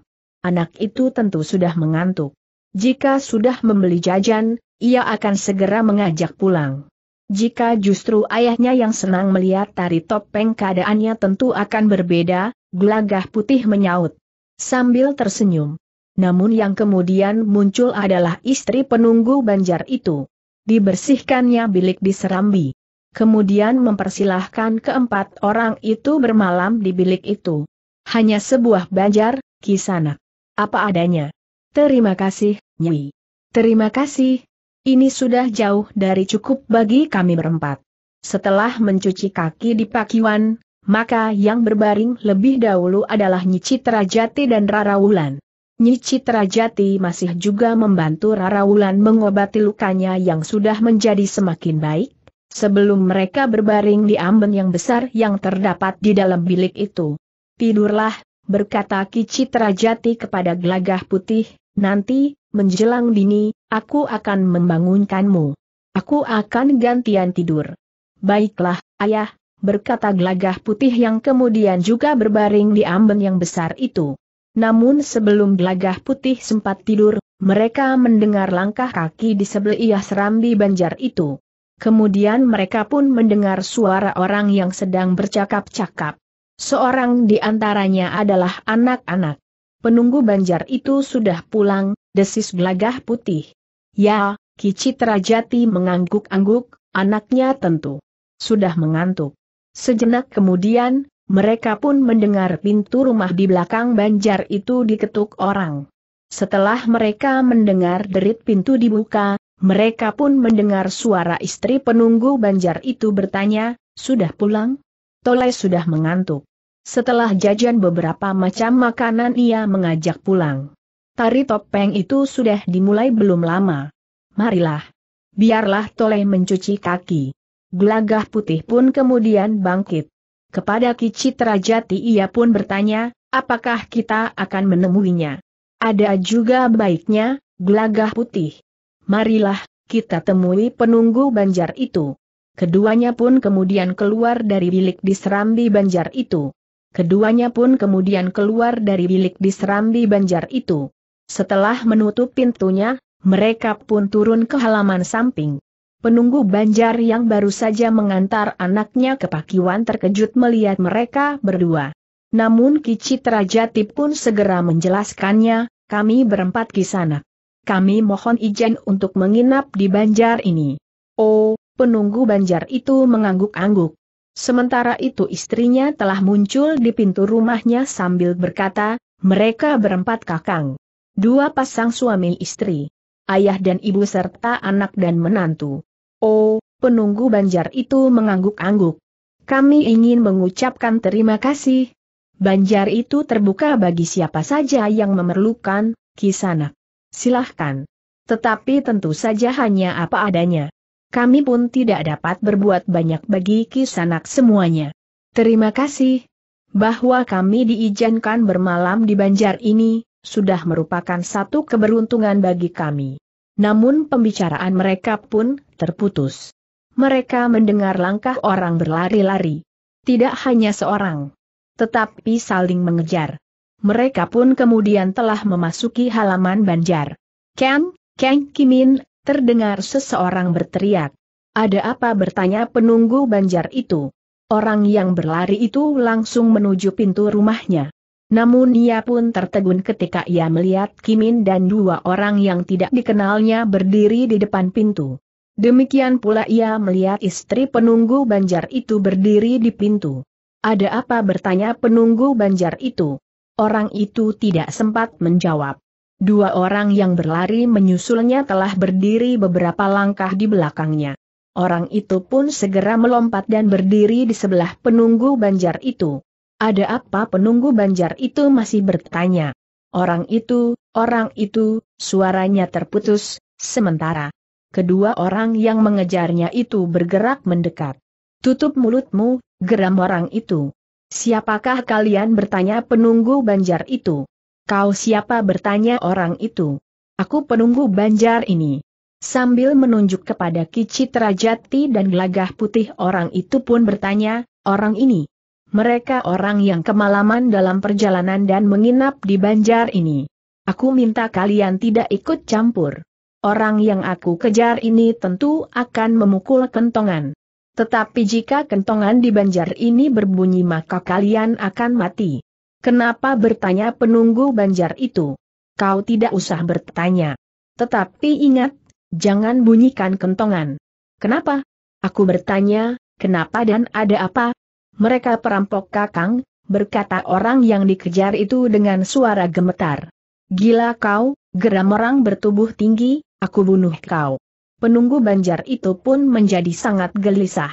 Anak itu tentu sudah mengantuk. Jika sudah membeli jajan, ia akan segera mengajak pulang. Jika justru ayahnya yang senang melihat tari topeng keadaannya tentu akan berbeda, gelagah putih menyaut. Sambil tersenyum, namun yang kemudian muncul adalah istri penunggu banjar itu. Dibersihkannya bilik di Serambi. Kemudian mempersilahkan keempat orang itu bermalam di bilik itu. Hanya sebuah banjar, kisanak. Apa adanya. Terima kasih, Nyi. Terima kasih. Ini sudah jauh dari cukup bagi kami berempat. Setelah mencuci kaki di Pakiwan, maka yang berbaring lebih dahulu adalah Nyi Citrajati dan Rara Wulan. Nyi Citra masih juga membantu Rara Wulan mengobati lukanya yang sudah menjadi semakin baik, sebelum mereka berbaring di amben yang besar yang terdapat di dalam bilik itu. Tidurlah, berkata Ki Citra kepada gelagah putih, nanti, menjelang dini, aku akan membangunkanmu. Aku akan gantian tidur. Baiklah, ayah, berkata gelagah putih yang kemudian juga berbaring di amben yang besar itu. Namun sebelum Gelagah Putih sempat tidur, mereka mendengar langkah kaki di sebelah Ia serambi banjar itu. Kemudian mereka pun mendengar suara orang yang sedang bercakap-cakap. Seorang di antaranya adalah anak-anak. Penunggu banjar itu sudah pulang, desis gelagah putih. Ya, Kicit Rajati mengangguk-angguk, anaknya tentu. Sudah mengantuk. Sejenak kemudian, mereka pun mendengar pintu rumah di belakang banjar itu diketuk orang. Setelah mereka mendengar derit pintu dibuka, mereka pun mendengar suara istri penunggu banjar itu bertanya, sudah pulang? Tolai sudah mengantuk. Setelah jajan beberapa macam makanan ia mengajak pulang. Tari topeng itu sudah dimulai belum lama. Marilah. Biarlah Tolai mencuci kaki. Gelagah putih pun kemudian bangkit. Kepada Kicitra Jati ia pun bertanya, apakah kita akan menemuinya? Ada juga baiknya, gelagah putih. Marilah, kita temui penunggu banjar itu. Keduanya pun kemudian keluar dari bilik di serambi banjar itu. Keduanya pun kemudian keluar dari bilik di serambi banjar itu. Setelah menutup pintunya, mereka pun turun ke halaman samping. Penunggu banjar yang baru saja mengantar anaknya ke Pakiwan terkejut melihat mereka berdua. Namun Kici Terajati pun segera menjelaskannya, kami berempat kisanak. Kami mohon izin untuk menginap di banjar ini. Oh, penunggu banjar itu mengangguk-angguk. Sementara itu istrinya telah muncul di pintu rumahnya sambil berkata, mereka berempat kakang. Dua pasang suami istri ayah dan ibu serta anak dan menantu. Oh, penunggu banjar itu mengangguk-angguk. Kami ingin mengucapkan terima kasih. Banjar itu terbuka bagi siapa saja yang memerlukan, kisanak. Silahkan. Tetapi tentu saja hanya apa adanya. Kami pun tidak dapat berbuat banyak bagi kisanak semuanya. Terima kasih. Bahwa kami diizinkan bermalam di banjar ini, sudah merupakan satu keberuntungan bagi kami namun pembicaraan mereka pun terputus. Mereka mendengar langkah orang berlari-lari. Tidak hanya seorang, tetapi saling mengejar. Mereka pun kemudian telah memasuki halaman banjar. Ken, Ken Kimin, terdengar seseorang berteriak. Ada apa bertanya penunggu banjar itu? Orang yang berlari itu langsung menuju pintu rumahnya. Namun ia pun tertegun ketika ia melihat Kimin dan dua orang yang tidak dikenalnya berdiri di depan pintu. Demikian pula ia melihat istri penunggu banjar itu berdiri di pintu. Ada apa bertanya penunggu banjar itu? Orang itu tidak sempat menjawab. Dua orang yang berlari menyusulnya telah berdiri beberapa langkah di belakangnya. Orang itu pun segera melompat dan berdiri di sebelah penunggu banjar itu. Ada apa penunggu banjar itu masih bertanya. Orang itu, orang itu, suaranya terputus, sementara. Kedua orang yang mengejarnya itu bergerak mendekat. Tutup mulutmu, geram orang itu. Siapakah kalian bertanya penunggu banjar itu? Kau siapa bertanya orang itu? Aku penunggu banjar ini. Sambil menunjuk kepada Kici Terajati dan gelagah putih orang itu pun bertanya, orang ini. Mereka orang yang kemalaman dalam perjalanan dan menginap di banjar ini. Aku minta kalian tidak ikut campur. Orang yang aku kejar ini tentu akan memukul kentongan. Tetapi jika kentongan di banjar ini berbunyi maka kalian akan mati. Kenapa bertanya penunggu banjar itu? Kau tidak usah bertanya. Tetapi ingat, jangan bunyikan kentongan. Kenapa? Aku bertanya, kenapa dan ada apa? Mereka perampok kakang, berkata orang yang dikejar itu dengan suara gemetar. Gila kau, geram orang bertubuh tinggi, aku bunuh kau. Penunggu banjar itu pun menjadi sangat gelisah.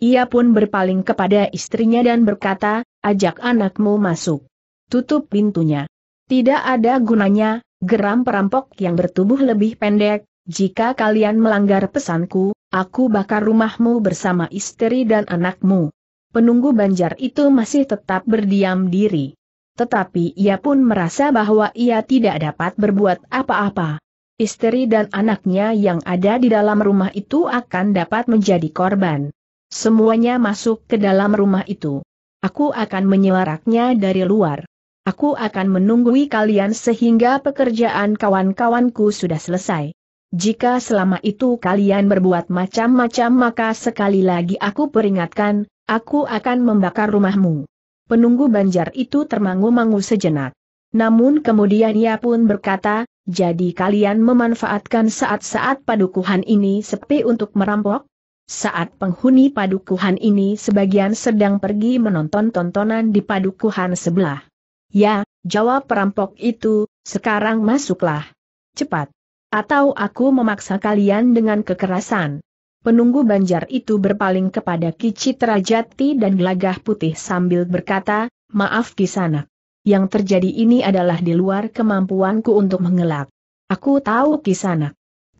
Ia pun berpaling kepada istrinya dan berkata, ajak anakmu masuk. Tutup pintunya. Tidak ada gunanya, geram perampok yang bertubuh lebih pendek, jika kalian melanggar pesanku, aku bakar rumahmu bersama istri dan anakmu penunggu banjar itu masih tetap berdiam diri. Tetapi ia pun merasa bahwa ia tidak dapat berbuat apa-apa. Istri dan anaknya yang ada di dalam rumah itu akan dapat menjadi korban. Semuanya masuk ke dalam rumah itu. Aku akan menyelaraknya dari luar. Aku akan menunggui kalian sehingga pekerjaan kawan-kawanku sudah selesai. Jika selama itu kalian berbuat macam-macam maka sekali lagi aku peringatkan, Aku akan membakar rumahmu. Penunggu banjar itu termangu-mangu sejenak. Namun kemudian ia pun berkata, jadi kalian memanfaatkan saat-saat padukuhan ini sepi untuk merampok? Saat penghuni padukuhan ini sebagian sedang pergi menonton tontonan di padukuhan sebelah. Ya, jawab perampok itu, sekarang masuklah. Cepat. Atau aku memaksa kalian dengan kekerasan. Penunggu banjar itu berpaling kepada Kicitra Jati dan Gelagah Putih sambil berkata, Maaf sana. Yang terjadi ini adalah di luar kemampuanku untuk mengelak. Aku tahu sana."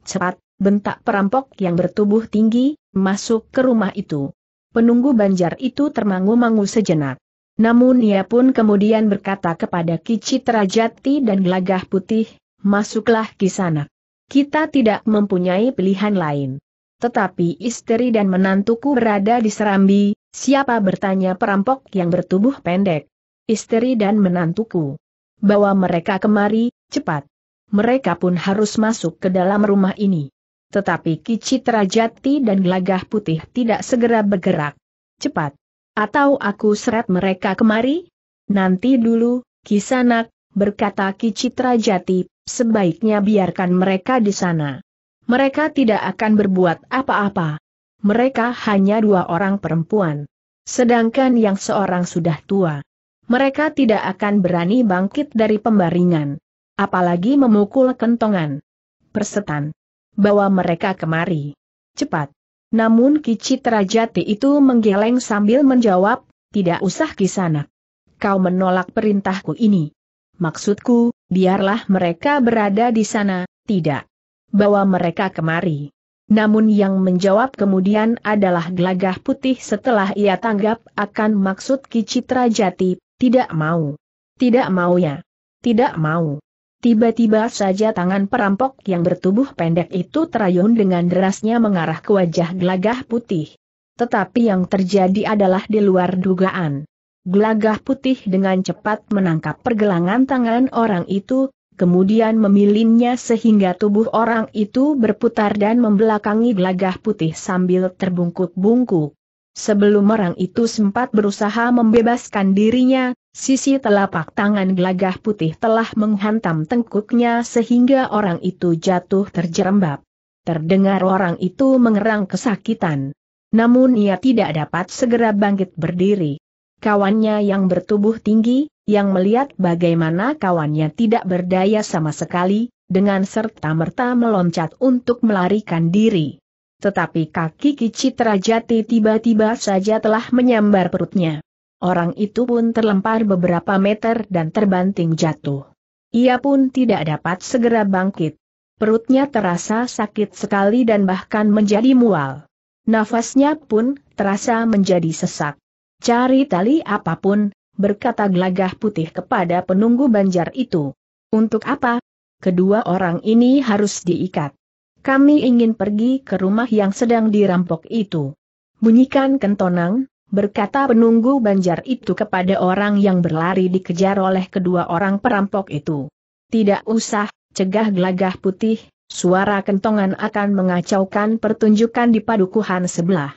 Cepat, bentak perampok yang bertubuh tinggi, masuk ke rumah itu. Penunggu banjar itu termangu-mangu sejenak. Namun ia pun kemudian berkata kepada Kicitra Jati dan Gelagah Putih, Masuklah sana. Kita tidak mempunyai pilihan lain tetapi istri dan menantuku berada di Serambi, siapa bertanya perampok yang bertubuh pendek? Istri dan menantuku. Bawa mereka kemari, cepat. Mereka pun harus masuk ke dalam rumah ini. Tetapi Kicit Rajati dan Gelagah Putih tidak segera bergerak. Cepat. Atau aku seret mereka kemari? Nanti dulu, Kisanak, berkata Kicit Rajati, sebaiknya biarkan mereka di sana mereka tidak akan berbuat apa-apa. Mereka hanya dua orang perempuan. Sedangkan yang seorang sudah tua. Mereka tidak akan berani bangkit dari pembaringan. Apalagi memukul kentongan. Persetan. Bawa mereka kemari. Cepat. Namun Kici Rajati itu menggeleng sambil menjawab, tidak usah kisana. Kau menolak perintahku ini. Maksudku, biarlah mereka berada di sana, tidak bawa mereka kemari. Namun yang menjawab kemudian adalah gelagah putih setelah ia tanggap akan maksud Kicitra Jati, tidak mau. Tidak mau ya. Tidak mau. Tiba-tiba saja tangan perampok yang bertubuh pendek itu terayun dengan derasnya mengarah ke wajah gelagah putih. Tetapi yang terjadi adalah di luar dugaan. Gelagah putih dengan cepat menangkap pergelangan tangan orang itu, kemudian memilinnya sehingga tubuh orang itu berputar dan membelakangi gelagah putih sambil terbungkuk-bungkuk. Sebelum orang itu sempat berusaha membebaskan dirinya, sisi telapak tangan gelagah putih telah menghantam tengkuknya sehingga orang itu jatuh terjerembab. Terdengar orang itu mengerang kesakitan. Namun ia tidak dapat segera bangkit berdiri. Kawannya yang bertubuh tinggi, yang melihat bagaimana kawannya tidak berdaya sama sekali, dengan serta-merta meloncat untuk melarikan diri. Tetapi kaki Kicitra Jati tiba-tiba saja telah menyambar perutnya. Orang itu pun terlempar beberapa meter dan terbanting jatuh. Ia pun tidak dapat segera bangkit. Perutnya terasa sakit sekali dan bahkan menjadi mual. Nafasnya pun terasa menjadi sesak. Cari tali apapun, berkata gelagah putih kepada penunggu banjar itu. Untuk apa? Kedua orang ini harus diikat. Kami ingin pergi ke rumah yang sedang dirampok itu. Bunyikan kentonang, berkata penunggu banjar itu kepada orang yang berlari dikejar oleh kedua orang perampok itu. Tidak usah, cegah gelagah putih, suara kentongan akan mengacaukan pertunjukan di padukuhan sebelah.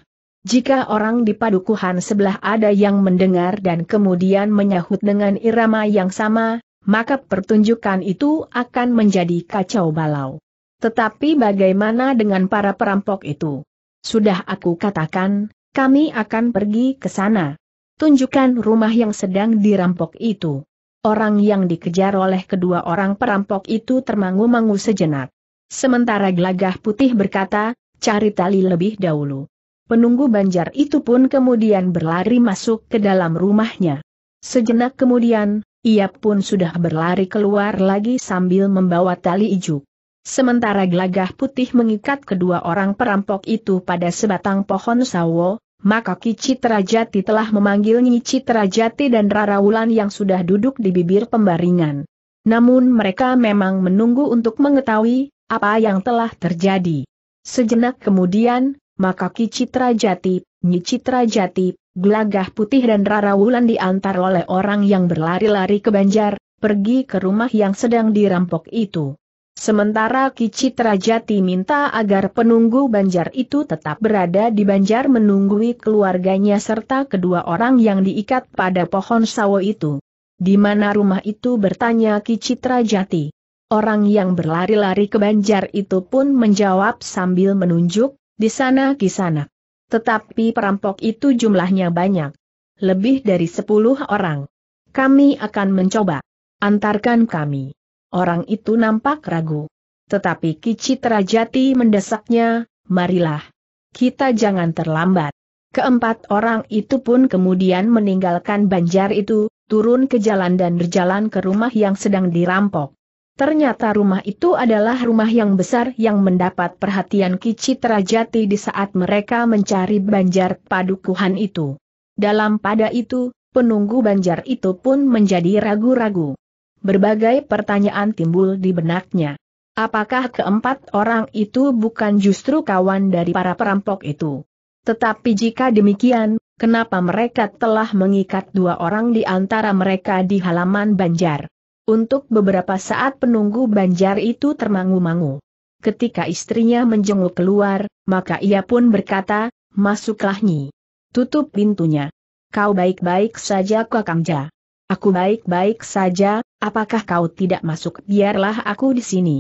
Jika orang di padukuhan sebelah ada yang mendengar dan kemudian menyahut dengan irama yang sama, maka pertunjukan itu akan menjadi kacau balau. Tetapi bagaimana dengan para perampok itu? Sudah aku katakan, kami akan pergi ke sana. Tunjukkan rumah yang sedang dirampok itu. Orang yang dikejar oleh kedua orang perampok itu termangu-mangu sejenak. Sementara Glagah putih berkata, cari tali lebih dahulu. Penunggu banjar itu pun kemudian berlari masuk ke dalam rumahnya. Sejenak kemudian, ia pun sudah berlari keluar lagi sambil membawa tali ijuk. Sementara gelagah putih mengikat kedua orang perampok itu pada sebatang pohon sawo, maka Ki Citrajati telah memanggil Nyi Citrajati dan Raraulan yang sudah duduk di bibir pembaringan. Namun mereka memang menunggu untuk mengetahui apa yang telah terjadi. Sejenak kemudian, maka Ki Citra Jati, Nyi Citra Jati, Gelagah Putih dan Rara Wulan diantar oleh orang yang berlari-lari ke Banjar, pergi ke rumah yang sedang dirampok itu. Sementara Ki Citra Jati minta agar penunggu Banjar itu tetap berada di Banjar menunggui keluarganya serta kedua orang yang diikat pada pohon sawo itu. Di mana rumah itu bertanya Ki Citra Jati. Orang yang berlari-lari ke Banjar itu pun menjawab sambil menunjuk di sana kisanak. Tetapi perampok itu jumlahnya banyak. Lebih dari sepuluh orang. Kami akan mencoba. Antarkan kami. Orang itu nampak ragu. Tetapi Kicitra Jati mendesaknya, marilah. Kita jangan terlambat. Keempat orang itu pun kemudian meninggalkan banjar itu, turun ke jalan dan berjalan ke rumah yang sedang dirampok. Ternyata rumah itu adalah rumah yang besar yang mendapat perhatian Kicitra Jati di saat mereka mencari banjar padukuhan itu. Dalam pada itu, penunggu banjar itu pun menjadi ragu-ragu. Berbagai pertanyaan timbul di benaknya. Apakah keempat orang itu bukan justru kawan dari para perampok itu? Tetapi jika demikian, kenapa mereka telah mengikat dua orang di antara mereka di halaman banjar? Untuk beberapa saat penunggu banjar itu termangu-mangu. Ketika istrinya menjenguk keluar, maka ia pun berkata, masuklah Nyi. Tutup pintunya. Kau baik-baik saja Kakangja. Aku baik-baik saja, apakah kau tidak masuk biarlah aku di sini.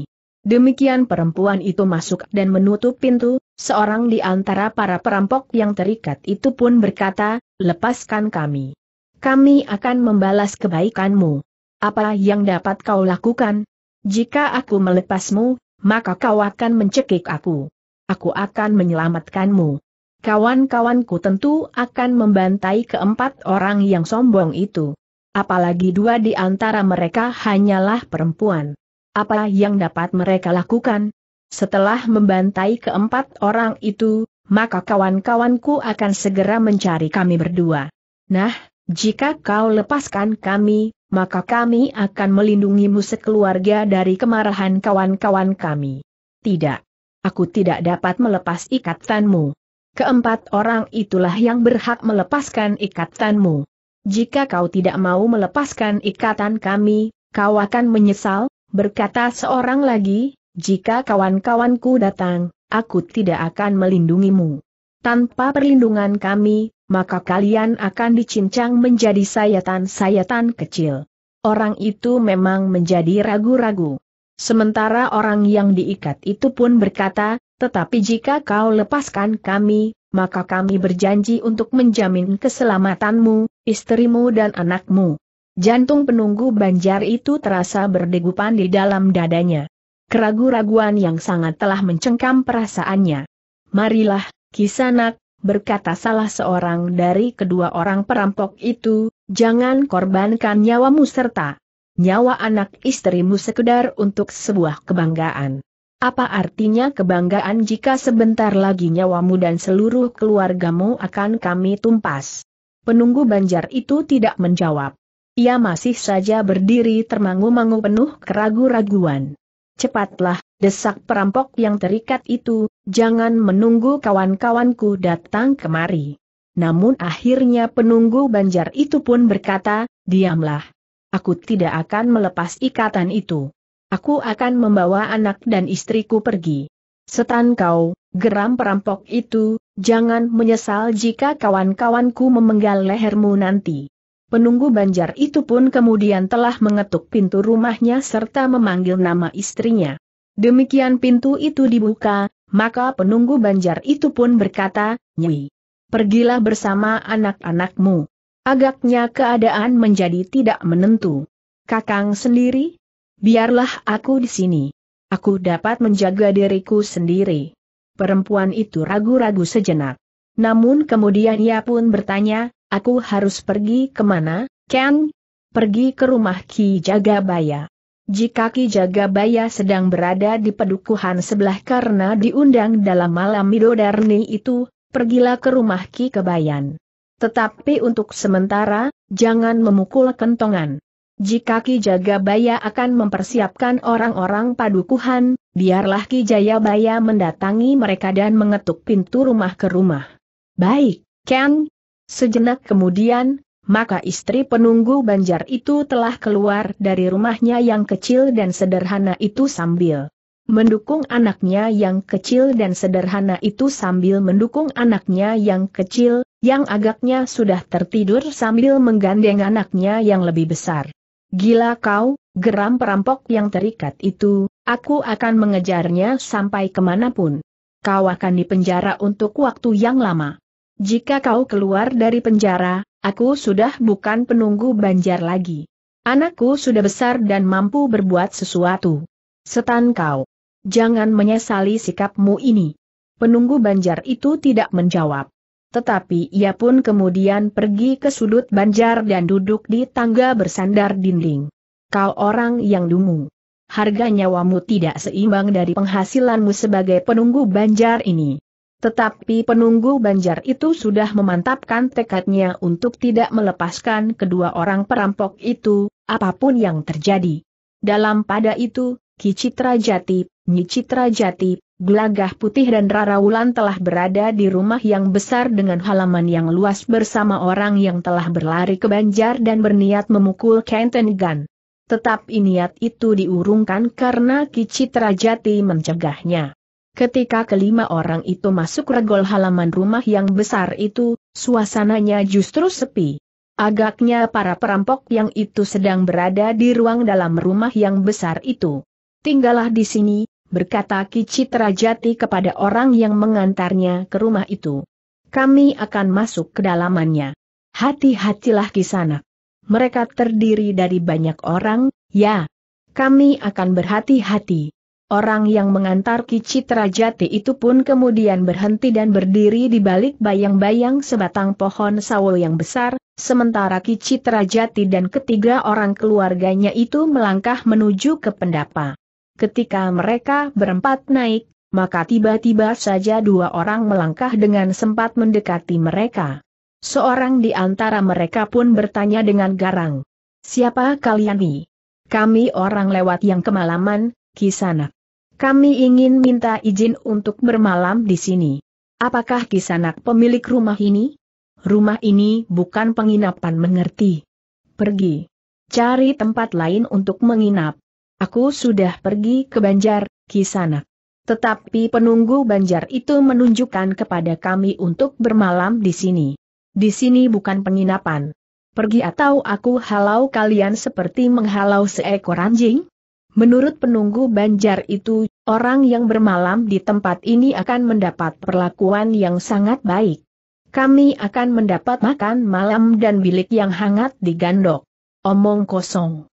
Demikian perempuan itu masuk dan menutup pintu, seorang di antara para perampok yang terikat itu pun berkata, lepaskan kami. Kami akan membalas kebaikanmu. Apa yang dapat kau lakukan? Jika aku melepasmu, maka kau akan mencekik aku. Aku akan menyelamatkanmu. Kawan-kawanku tentu akan membantai keempat orang yang sombong itu. Apalagi dua di antara mereka hanyalah perempuan. Apa yang dapat mereka lakukan? Setelah membantai keempat orang itu, maka kawan-kawanku akan segera mencari kami berdua. Nah, jika kau lepaskan kami, maka kami akan melindungimu sekeluarga dari kemarahan kawan-kawan kami. Tidak. Aku tidak dapat melepas ikatanmu. Keempat orang itulah yang berhak melepaskan ikatanmu. Jika kau tidak mau melepaskan ikatan kami, kau akan menyesal, berkata seorang lagi, jika kawan-kawanku datang, aku tidak akan melindungimu tanpa perlindungan kami, maka kalian akan dicincang menjadi sayatan-sayatan kecil. Orang itu memang menjadi ragu-ragu. Sementara orang yang diikat itu pun berkata, tetapi jika kau lepaskan kami, maka kami berjanji untuk menjamin keselamatanmu, istrimu dan anakmu. Jantung penunggu banjar itu terasa berdegupan di dalam dadanya. Keragu-raguan yang sangat telah mencengkam perasaannya. Marilah, Kisanak, berkata salah seorang dari kedua orang perampok itu, jangan korbankan nyawamu serta nyawa anak istrimu sekedar untuk sebuah kebanggaan. Apa artinya kebanggaan jika sebentar lagi nyawamu dan seluruh keluargamu akan kami tumpas? Penunggu banjar itu tidak menjawab. Ia masih saja berdiri termangu-mangu penuh keragu-raguan. Cepatlah, desak perampok yang terikat itu, jangan menunggu kawan-kawanku datang kemari. Namun akhirnya penunggu banjar itu pun berkata, diamlah. Aku tidak akan melepas ikatan itu. Aku akan membawa anak dan istriku pergi. Setan kau, geram perampok itu, jangan menyesal jika kawan-kawanku memenggal lehermu nanti. Penunggu banjar itu pun kemudian telah mengetuk pintu rumahnya serta memanggil nama istrinya. Demikian pintu itu dibuka, maka penunggu banjar itu pun berkata, Nyi, pergilah bersama anak-anakmu. Agaknya keadaan menjadi tidak menentu. Kakang sendiri? Biarlah aku di sini. Aku dapat menjaga diriku sendiri. Perempuan itu ragu-ragu sejenak. Namun kemudian ia pun bertanya, aku harus pergi kemana, Ken? Pergi ke rumah Ki Jagabaya. Jika Ki Jagabaya sedang berada di pedukuhan sebelah karena diundang dalam malam Midodarni itu, pergilah ke rumah Ki Kebayan. Tetapi untuk sementara, jangan memukul kentongan. Jika Ki Jagabaya akan mempersiapkan orang-orang padukuhan, biarlah Ki Jayabaya mendatangi mereka dan mengetuk pintu rumah ke rumah. Baik, Ken. Sejenak kemudian, maka istri penunggu banjar itu telah keluar dari rumahnya yang kecil dan sederhana itu sambil mendukung anaknya yang kecil dan sederhana itu sambil mendukung anaknya yang kecil, yang agaknya sudah tertidur sambil menggandeng anaknya yang lebih besar. Gila kau, geram perampok yang terikat itu, aku akan mengejarnya sampai kemanapun. Kau akan dipenjara untuk waktu yang lama. Jika kau keluar dari penjara, Aku sudah bukan penunggu banjar lagi. Anakku sudah besar dan mampu berbuat sesuatu. Setan kau. Jangan menyesali sikapmu ini. Penunggu banjar itu tidak menjawab. Tetapi ia pun kemudian pergi ke sudut banjar dan duduk di tangga bersandar dinding. Kau orang yang dungu. Harga nyawamu tidak seimbang dari penghasilanmu sebagai penunggu banjar ini. Tetapi penunggu banjar itu sudah memantapkan tekadnya untuk tidak melepaskan kedua orang perampok itu, apapun yang terjadi. Dalam pada itu, Ki Citra Jati, Nyi Jati, Gelagah Putih dan Rara Wulan telah berada di rumah yang besar dengan halaman yang luas bersama orang yang telah berlari ke Banjar dan berniat memukul Kenten Gan. Tetapi niat itu diurungkan karena Ki Jati mencegahnya. Ketika kelima orang itu masuk regol halaman rumah yang besar itu, suasananya justru sepi. Agaknya para perampok yang itu sedang berada di ruang dalam rumah yang besar itu. Tinggallah di sini, berkata Ki Citra Jati kepada orang yang mengantarnya ke rumah itu. Kami akan masuk ke dalamannya. Hati-hatilah di sana. Mereka terdiri dari banyak orang, ya. Kami akan berhati-hati. Orang yang mengantar Kicitra Jati itu pun kemudian berhenti dan berdiri di balik bayang-bayang sebatang pohon sawo yang besar, sementara Kicitra Jati dan ketiga orang keluarganya itu melangkah menuju ke pendapa. Ketika mereka berempat naik, maka tiba-tiba saja dua orang melangkah dengan sempat mendekati mereka. Seorang di antara mereka pun bertanya dengan garang, Siapa kalian ini? Kami orang lewat yang kemalaman, Kisanak. Kami ingin minta izin untuk bermalam di sini. Apakah kisanak pemilik rumah ini? Rumah ini bukan penginapan mengerti. Pergi. Cari tempat lain untuk menginap. Aku sudah pergi ke Banjar, kisanak. Tetapi penunggu Banjar itu menunjukkan kepada kami untuk bermalam di sini. Di sini bukan penginapan. Pergi atau aku halau kalian seperti menghalau seekor anjing? Menurut penunggu banjar itu, orang yang bermalam di tempat ini akan mendapat perlakuan yang sangat baik. Kami akan mendapat makan malam dan bilik yang hangat di gandok. Omong kosong.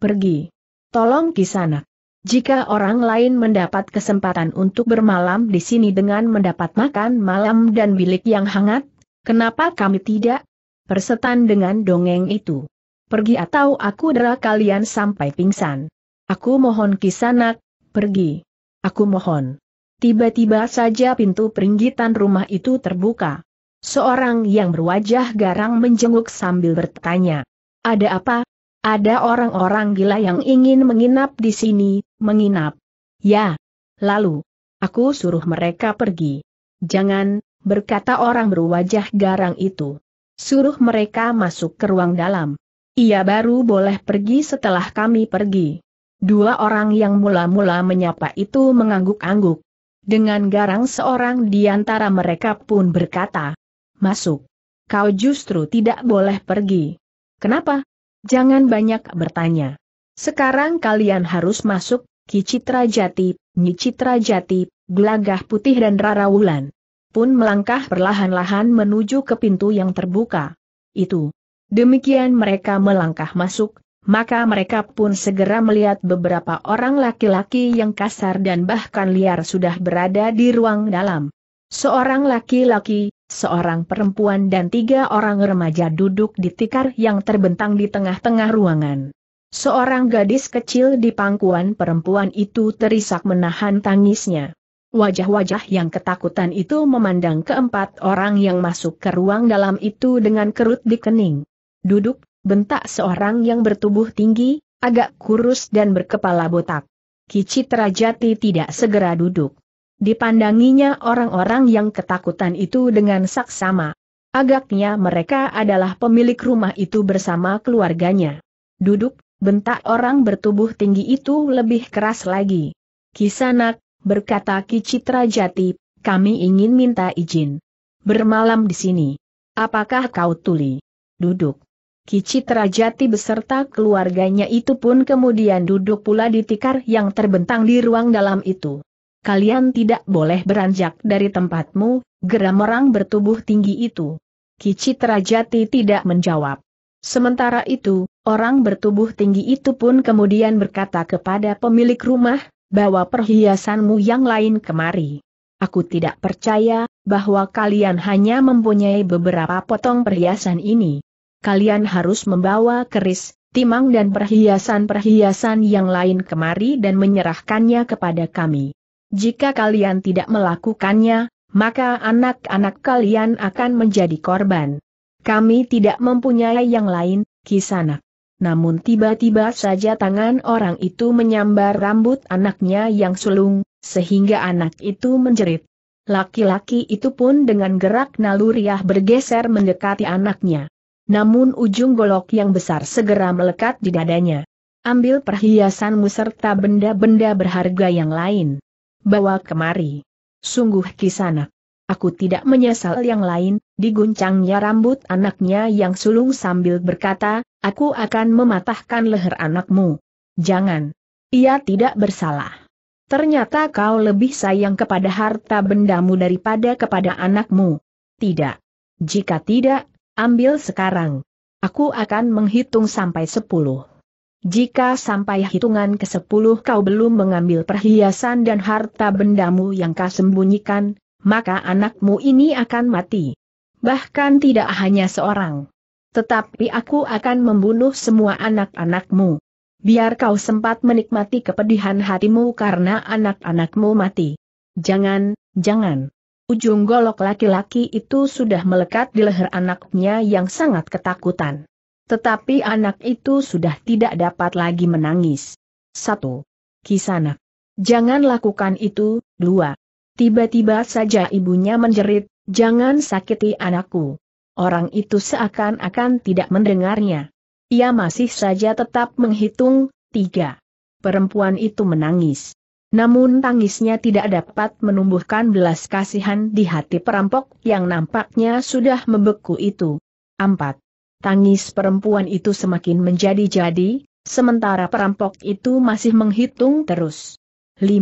Pergi. Tolong kisana. Jika orang lain mendapat kesempatan untuk bermalam di sini dengan mendapat makan malam dan bilik yang hangat, kenapa kami tidak? Persetan dengan dongeng itu. Pergi atau aku dera kalian sampai pingsan. Aku mohon kisanak, pergi. Aku mohon. Tiba-tiba saja pintu peringgitan rumah itu terbuka. Seorang yang berwajah garang menjenguk sambil bertanya. Ada apa? Ada orang-orang gila yang ingin menginap di sini, menginap. Ya. Lalu, aku suruh mereka pergi. Jangan, berkata orang berwajah garang itu. Suruh mereka masuk ke ruang dalam. Ia baru boleh pergi setelah kami pergi. Dua orang yang mula-mula menyapa itu mengangguk-angguk. Dengan garang seorang di antara mereka pun berkata, Masuk. Kau justru tidak boleh pergi. Kenapa? Jangan banyak bertanya. Sekarang kalian harus masuk, Kicitra Jati, Nicitra Jati, Gelagah Putih dan Rara Wulan. Pun melangkah perlahan-lahan menuju ke pintu yang terbuka. Itu. Demikian mereka melangkah masuk, maka mereka pun segera melihat beberapa orang laki-laki yang kasar dan bahkan liar sudah berada di ruang dalam. Seorang laki-laki, seorang perempuan dan tiga orang remaja duduk di tikar yang terbentang di tengah-tengah ruangan. Seorang gadis kecil di pangkuan perempuan itu terisak menahan tangisnya. Wajah-wajah yang ketakutan itu memandang keempat orang yang masuk ke ruang dalam itu dengan kerut di kening. Duduk, bentak seorang yang bertubuh tinggi, agak kurus dan berkepala botak. Kicit Terajati tidak segera duduk. Dipandanginya orang-orang yang ketakutan itu dengan saksama. Agaknya mereka adalah pemilik rumah itu bersama keluarganya. Duduk, bentak orang bertubuh tinggi itu lebih keras lagi. Kisanak, berkata Kicitra Jati, kami ingin minta izin. Bermalam di sini. Apakah kau tuli? Duduk. Kicitra Jati beserta keluarganya itu pun kemudian duduk pula di tikar yang terbentang di ruang dalam itu. Kalian tidak boleh beranjak dari tempatmu, geram orang bertubuh tinggi itu. Kicitra Jati tidak menjawab. Sementara itu, orang bertubuh tinggi itu pun kemudian berkata kepada pemilik rumah, bahwa perhiasanmu yang lain kemari. Aku tidak percaya, bahwa kalian hanya mempunyai beberapa potong perhiasan ini kalian harus membawa keris, timang dan perhiasan-perhiasan yang lain kemari dan menyerahkannya kepada kami. Jika kalian tidak melakukannya, maka anak-anak kalian akan menjadi korban. Kami tidak mempunyai yang lain, kisanak. Namun tiba-tiba saja tangan orang itu menyambar rambut anaknya yang sulung, sehingga anak itu menjerit. Laki-laki itu pun dengan gerak naluriah bergeser mendekati anaknya. Namun ujung golok yang besar segera melekat di dadanya. Ambil perhiasanmu serta benda-benda berharga yang lain. Bawa kemari. Sungguh kisana. Aku tidak menyesal yang lain, diguncangnya rambut anaknya yang sulung sambil berkata, aku akan mematahkan leher anakmu. Jangan. Ia tidak bersalah. Ternyata kau lebih sayang kepada harta bendamu daripada kepada anakmu. Tidak. Jika tidak, Ambil sekarang. Aku akan menghitung sampai sepuluh. Jika sampai hitungan ke sepuluh kau belum mengambil perhiasan dan harta bendamu yang kau sembunyikan, maka anakmu ini akan mati. Bahkan tidak hanya seorang. Tetapi aku akan membunuh semua anak-anakmu. Biar kau sempat menikmati kepedihan hatimu karena anak-anakmu mati. Jangan, jangan. Ujung golok laki-laki itu sudah melekat di leher anaknya yang sangat ketakutan. Tetapi anak itu sudah tidak dapat lagi menangis. 1. Kisanak. Jangan lakukan itu, 2. Tiba-tiba saja ibunya menjerit, jangan sakiti anakku. Orang itu seakan-akan tidak mendengarnya. Ia masih saja tetap menghitung, Tiga. Perempuan itu menangis. Namun tangisnya tidak dapat menumbuhkan belas kasihan di hati perampok yang nampaknya sudah membeku itu. 4. Tangis perempuan itu semakin menjadi-jadi, sementara perampok itu masih menghitung terus. 5.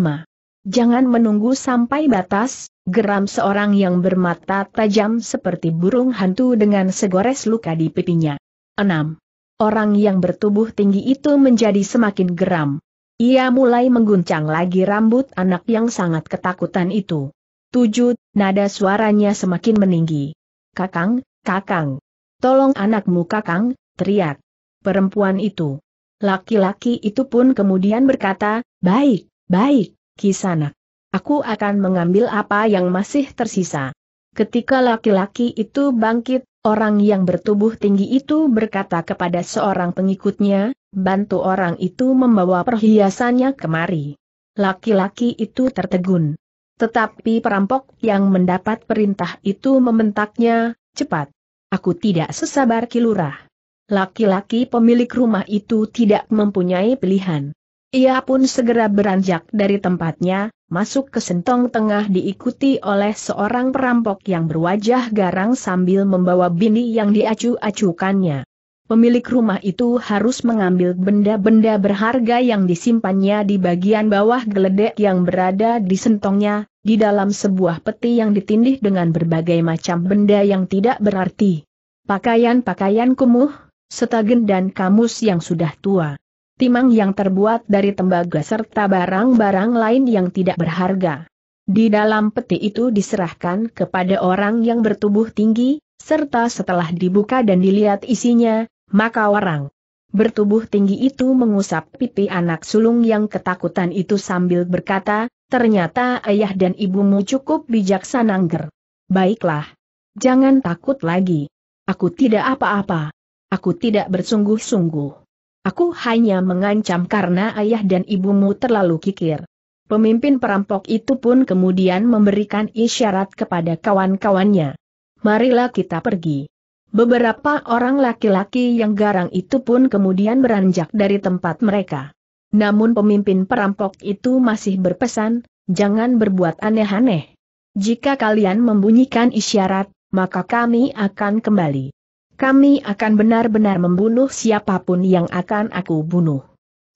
Jangan menunggu sampai batas, geram seorang yang bermata tajam seperti burung hantu dengan segores luka di pipinya. 6. Orang yang bertubuh tinggi itu menjadi semakin geram ia mulai mengguncang lagi rambut anak yang sangat ketakutan itu. Tujuh, nada suaranya semakin meninggi. Kakang, kakang. Tolong anakmu kakang, teriak. Perempuan itu. Laki-laki itu pun kemudian berkata, baik, baik, kisanak. Aku akan mengambil apa yang masih tersisa. Ketika laki-laki itu bangkit, orang yang bertubuh tinggi itu berkata kepada seorang pengikutnya, bantu orang itu membawa perhiasannya kemari. Laki-laki itu tertegun. Tetapi perampok yang mendapat perintah itu membentaknya, cepat. Aku tidak sesabar kilurah. Laki-laki pemilik rumah itu tidak mempunyai pilihan. Ia pun segera beranjak dari tempatnya, masuk ke sentong tengah diikuti oleh seorang perampok yang berwajah garang sambil membawa bini yang diacu-acukannya. Pemilik rumah itu harus mengambil benda-benda berharga yang disimpannya di bagian bawah geledek yang berada di sentongnya, di dalam sebuah peti yang ditindih dengan berbagai macam benda yang tidak berarti. Pakaian-pakaian kumuh, setagen dan kamus yang sudah tua timang yang terbuat dari tembaga serta barang-barang lain yang tidak berharga. Di dalam peti itu diserahkan kepada orang yang bertubuh tinggi, serta setelah dibuka dan dilihat isinya, maka orang bertubuh tinggi itu mengusap pipi anak sulung yang ketakutan itu sambil berkata, ternyata ayah dan ibumu cukup bijaksana ngger. Baiklah. Jangan takut lagi. Aku tidak apa-apa. Aku tidak bersungguh-sungguh. Aku hanya mengancam karena ayah dan ibumu terlalu kikir. Pemimpin perampok itu pun kemudian memberikan isyarat kepada kawan-kawannya. Marilah kita pergi. Beberapa orang laki-laki yang garang itu pun kemudian beranjak dari tempat mereka. Namun pemimpin perampok itu masih berpesan, jangan berbuat aneh-aneh. Jika kalian membunyikan isyarat, maka kami akan kembali. Kami akan benar-benar membunuh siapapun yang akan aku bunuh.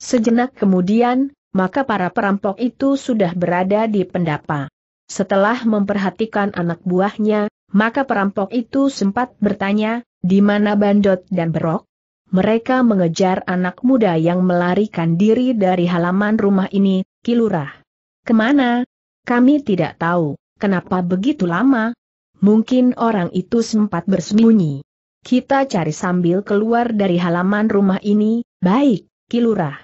Sejenak kemudian, maka para perampok itu sudah berada di pendapa. Setelah memperhatikan anak buahnya, maka perampok itu sempat bertanya, di mana Bandot dan Berok? Mereka mengejar anak muda yang melarikan diri dari halaman rumah ini, Kilurah. Kemana? Kami tidak tahu, kenapa begitu lama? Mungkin orang itu sempat bersembunyi. Kita cari sambil keluar dari halaman rumah ini, baik, Kilurah.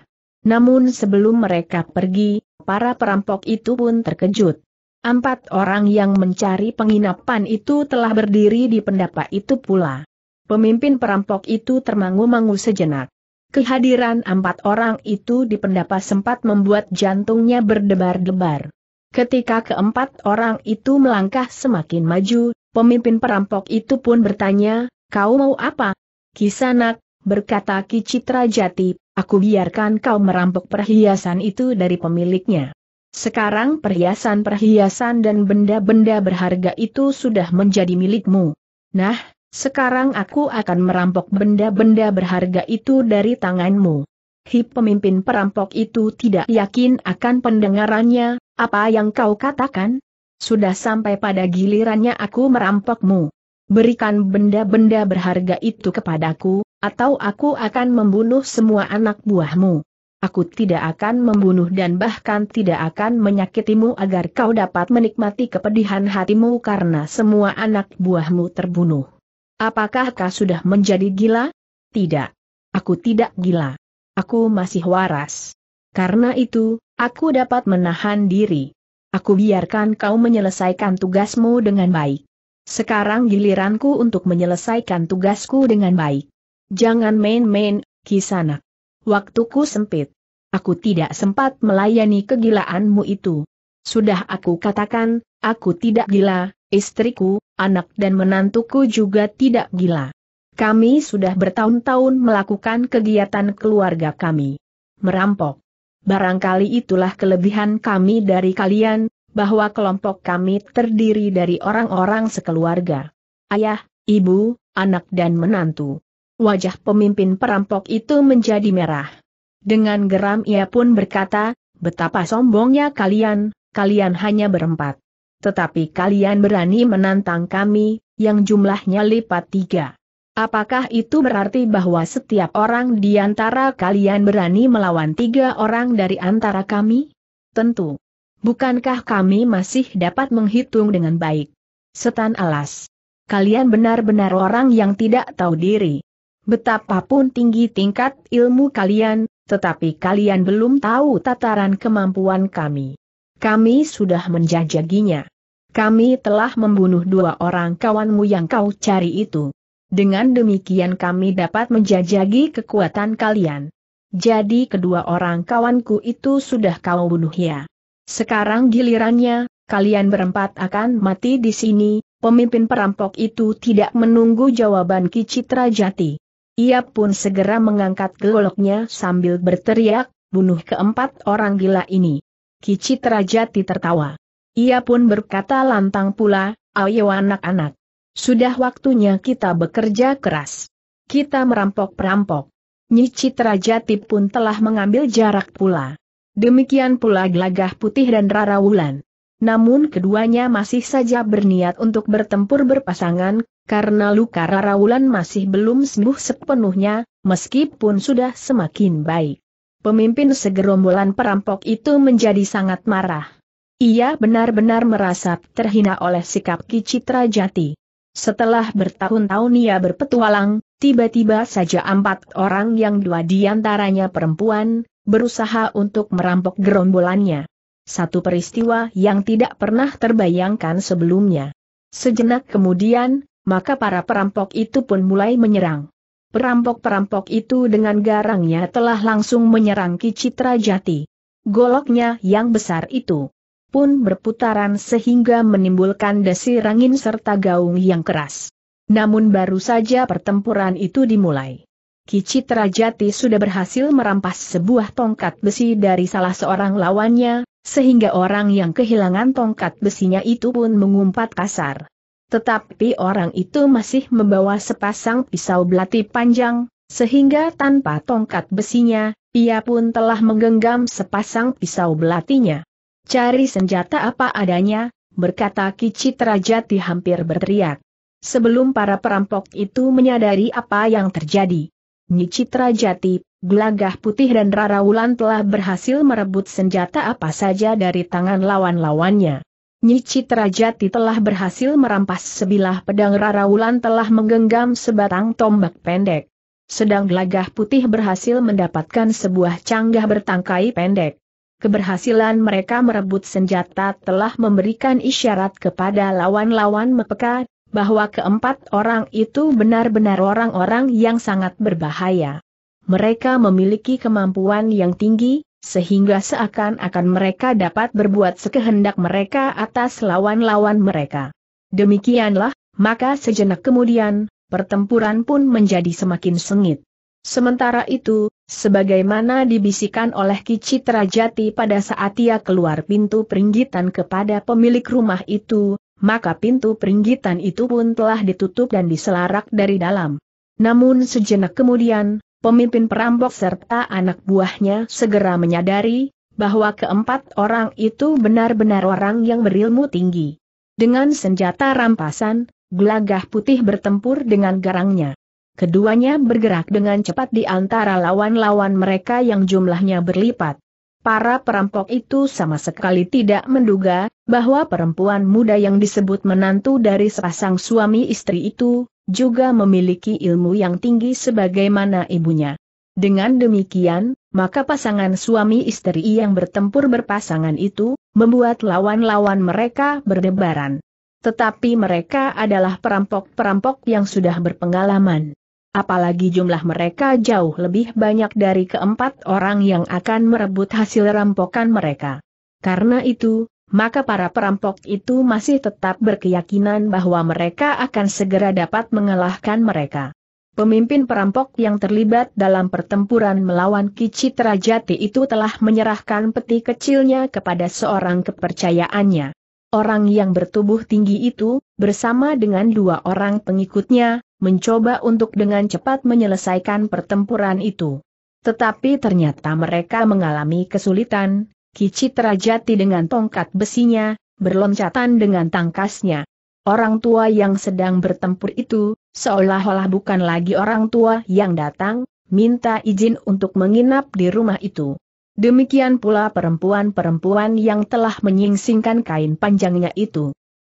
Namun sebelum mereka pergi, para perampok itu pun terkejut. Empat orang yang mencari penginapan itu telah berdiri di pendapa itu pula. Pemimpin perampok itu termangu-mangu sejenak. Kehadiran empat orang itu di pendapa sempat membuat jantungnya berdebar-debar. Ketika keempat orang itu melangkah semakin maju, pemimpin perampok itu pun bertanya, Kau mau apa? Kisanak, berkata Ki Citra Jati, aku biarkan kau merampok perhiasan itu dari pemiliknya. Sekarang perhiasan-perhiasan dan benda-benda berharga itu sudah menjadi milikmu. Nah, sekarang aku akan merampok benda-benda berharga itu dari tanganmu. Hip pemimpin perampok itu tidak yakin akan pendengarannya, apa yang kau katakan? Sudah sampai pada gilirannya aku merampokmu. Berikan benda-benda berharga itu kepadaku, atau aku akan membunuh semua anak buahmu. Aku tidak akan membunuh dan bahkan tidak akan menyakitimu agar kau dapat menikmati kepedihan hatimu karena semua anak buahmu terbunuh. Apakah kau sudah menjadi gila? Tidak. Aku tidak gila. Aku masih waras. Karena itu, aku dapat menahan diri. Aku biarkan kau menyelesaikan tugasmu dengan baik. Sekarang giliranku untuk menyelesaikan tugasku dengan baik. Jangan main-main, kisanak. Waktuku sempit. Aku tidak sempat melayani kegilaanmu itu. Sudah aku katakan, aku tidak gila, istriku, anak dan menantuku juga tidak gila. Kami sudah bertahun-tahun melakukan kegiatan keluarga kami. Merampok. Barangkali itulah kelebihan kami dari kalian, bahwa kelompok kami terdiri dari orang-orang sekeluarga. Ayah, ibu, anak dan menantu. Wajah pemimpin perampok itu menjadi merah. Dengan geram ia pun berkata, betapa sombongnya kalian, kalian hanya berempat. Tetapi kalian berani menantang kami, yang jumlahnya lipat tiga. Apakah itu berarti bahwa setiap orang di antara kalian berani melawan tiga orang dari antara kami? Tentu. Bukankah kami masih dapat menghitung dengan baik? Setan alas. Kalian benar-benar orang yang tidak tahu diri. Betapapun tinggi tingkat ilmu kalian, tetapi kalian belum tahu tataran kemampuan kami. Kami sudah menjajaginya. Kami telah membunuh dua orang kawanmu yang kau cari itu. Dengan demikian kami dapat menjajagi kekuatan kalian. Jadi kedua orang kawanku itu sudah kau bunuh ya. Sekarang gilirannya, kalian berempat akan mati di sini, pemimpin perampok itu tidak menunggu jawaban Ki Citra Jati. Ia pun segera mengangkat goloknya sambil berteriak, bunuh keempat orang gila ini. Ki Citra Jati tertawa. Ia pun berkata lantang pula, ayo anak-anak. Sudah waktunya kita bekerja keras. Kita merampok-perampok. Nyi Citra Jati pun telah mengambil jarak pula. Demikian pula Gelagah Putih dan Rara Wulan. Namun keduanya masih saja berniat untuk bertempur berpasangan, karena luka Rara Wulan masih belum sembuh sepenuhnya, meskipun sudah semakin baik. Pemimpin segerombolan perampok itu menjadi sangat marah. Ia benar-benar merasa terhina oleh sikap Kicitra Jati. Setelah bertahun-tahun ia berpetualang, tiba-tiba saja empat orang yang dua diantaranya perempuan, berusaha untuk merampok gerombolannya. Satu peristiwa yang tidak pernah terbayangkan sebelumnya. Sejenak kemudian, maka para perampok itu pun mulai menyerang. Perampok-perampok itu dengan garangnya telah langsung menyerang Ki Citra Jati. Goloknya yang besar itu pun berputaran sehingga menimbulkan desir angin serta gaung yang keras. Namun baru saja pertempuran itu dimulai. Kici Terajati sudah berhasil merampas sebuah tongkat besi dari salah seorang lawannya, sehingga orang yang kehilangan tongkat besinya itu pun mengumpat kasar. Tetapi orang itu masih membawa sepasang pisau belati panjang, sehingga tanpa tongkat besinya, ia pun telah menggenggam sepasang pisau belatinya. Cari senjata apa adanya, berkata Kici Terajati hampir berteriak. Sebelum para perampok itu menyadari apa yang terjadi, Nicitra Jati, Gelagah Putih dan Rara telah berhasil merebut senjata apa saja dari tangan lawan-lawannya. Nicitra Jati telah berhasil merampas sebilah pedang Rara telah menggenggam sebatang tombak pendek. Sedang Gelagah Putih berhasil mendapatkan sebuah canggah bertangkai pendek. Keberhasilan mereka merebut senjata telah memberikan isyarat kepada lawan-lawan mepeka bahwa keempat orang itu benar-benar orang-orang yang sangat berbahaya. Mereka memiliki kemampuan yang tinggi, sehingga seakan-akan mereka dapat berbuat sekehendak mereka atas lawan-lawan mereka. Demikianlah, maka sejenak kemudian, pertempuran pun menjadi semakin sengit. Sementara itu, sebagaimana dibisikkan oleh Kici Terajati pada saat ia keluar pintu peringgitan kepada pemilik rumah itu, maka pintu peringgitan itu pun telah ditutup dan diselarak dari dalam. Namun sejenak kemudian, pemimpin perampok serta anak buahnya segera menyadari, bahwa keempat orang itu benar-benar orang yang berilmu tinggi. Dengan senjata rampasan, gelagah putih bertempur dengan garangnya. Keduanya bergerak dengan cepat di antara lawan-lawan mereka yang jumlahnya berlipat. Para perampok itu sama sekali tidak menduga bahwa perempuan muda yang disebut menantu dari sepasang suami istri itu juga memiliki ilmu yang tinggi sebagaimana ibunya. Dengan demikian, maka pasangan suami istri yang bertempur berpasangan itu membuat lawan-lawan mereka berdebaran. Tetapi mereka adalah perampok-perampok yang sudah berpengalaman apalagi jumlah mereka jauh lebih banyak dari keempat orang yang akan merebut hasil rampokan mereka. Karena itu, maka para perampok itu masih tetap berkeyakinan bahwa mereka akan segera dapat mengalahkan mereka. Pemimpin perampok yang terlibat dalam pertempuran melawan Kicitra Jati itu telah menyerahkan peti kecilnya kepada seorang kepercayaannya. Orang yang bertubuh tinggi itu, bersama dengan dua orang pengikutnya, mencoba untuk dengan cepat menyelesaikan pertempuran itu. Tetapi ternyata mereka mengalami kesulitan, Kici terajati dengan tongkat besinya, berloncatan dengan tangkasnya. Orang tua yang sedang bertempur itu, seolah-olah bukan lagi orang tua yang datang, minta izin untuk menginap di rumah itu. Demikian pula perempuan-perempuan yang telah menyingsingkan kain panjangnya itu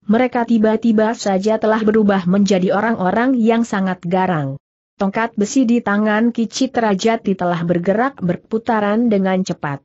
mereka tiba-tiba saja telah berubah menjadi orang-orang yang sangat garang. Tongkat besi di tangan Kicit Rajati telah bergerak berputaran dengan cepat.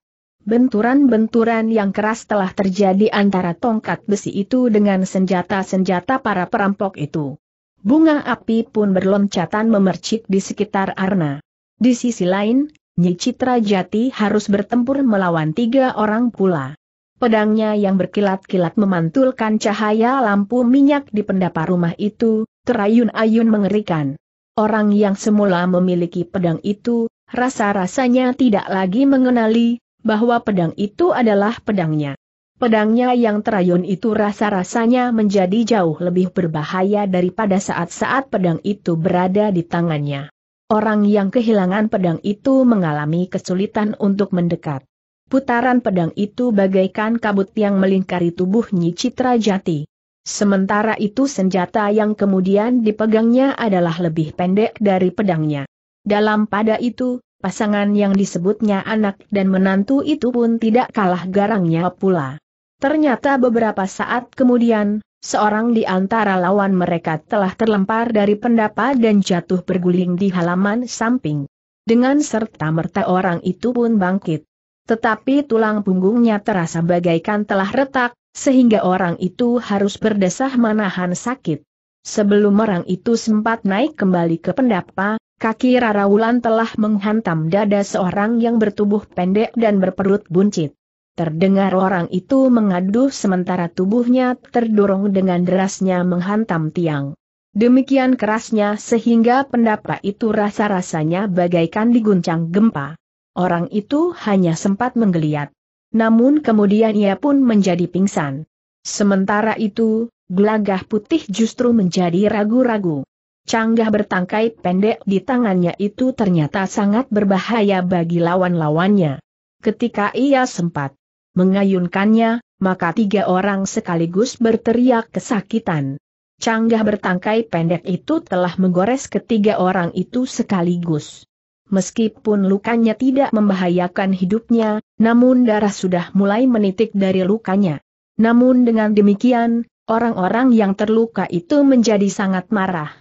Benturan-benturan yang keras telah terjadi antara tongkat besi itu dengan senjata-senjata para perampok itu. Bunga api pun berloncatan memercik di sekitar Arna. Di sisi lain, Nyi Citra Jati harus bertempur melawan tiga orang pula. Pedangnya yang berkilat-kilat memantulkan cahaya lampu minyak di pendapa rumah itu, terayun-ayun mengerikan. Orang yang semula memiliki pedang itu, rasa-rasanya tidak lagi mengenali, bahwa pedang itu adalah pedangnya. Pedangnya yang terayun itu rasa-rasanya menjadi jauh lebih berbahaya daripada saat-saat pedang itu berada di tangannya. Orang yang kehilangan pedang itu mengalami kesulitan untuk mendekat putaran pedang itu bagaikan kabut yang melingkari tubuh Nyi Citra Jati. Sementara itu senjata yang kemudian dipegangnya adalah lebih pendek dari pedangnya. Dalam pada itu, pasangan yang disebutnya anak dan menantu itu pun tidak kalah garangnya pula. Ternyata beberapa saat kemudian, seorang di antara lawan mereka telah terlempar dari pendapa dan jatuh berguling di halaman samping. Dengan serta merta orang itu pun bangkit. Tetapi tulang punggungnya terasa bagaikan telah retak, sehingga orang itu harus berdesah menahan sakit. Sebelum orang itu sempat naik kembali ke pendapa, kaki Raraulan telah menghantam dada seorang yang bertubuh pendek dan berperut buncit. Terdengar orang itu mengaduh sementara tubuhnya terdorong dengan derasnya menghantam tiang. Demikian kerasnya sehingga pendapa itu rasa-rasanya bagaikan diguncang gempa. Orang itu hanya sempat menggeliat. Namun kemudian ia pun menjadi pingsan. Sementara itu, gelagah putih justru menjadi ragu-ragu. Canggah bertangkai pendek di tangannya itu ternyata sangat berbahaya bagi lawan-lawannya. Ketika ia sempat mengayunkannya, maka tiga orang sekaligus berteriak kesakitan. Canggah bertangkai pendek itu telah menggores ketiga orang itu sekaligus. Meskipun lukanya tidak membahayakan hidupnya, namun darah sudah mulai menitik dari lukanya. Namun dengan demikian, orang-orang yang terluka itu menjadi sangat marah.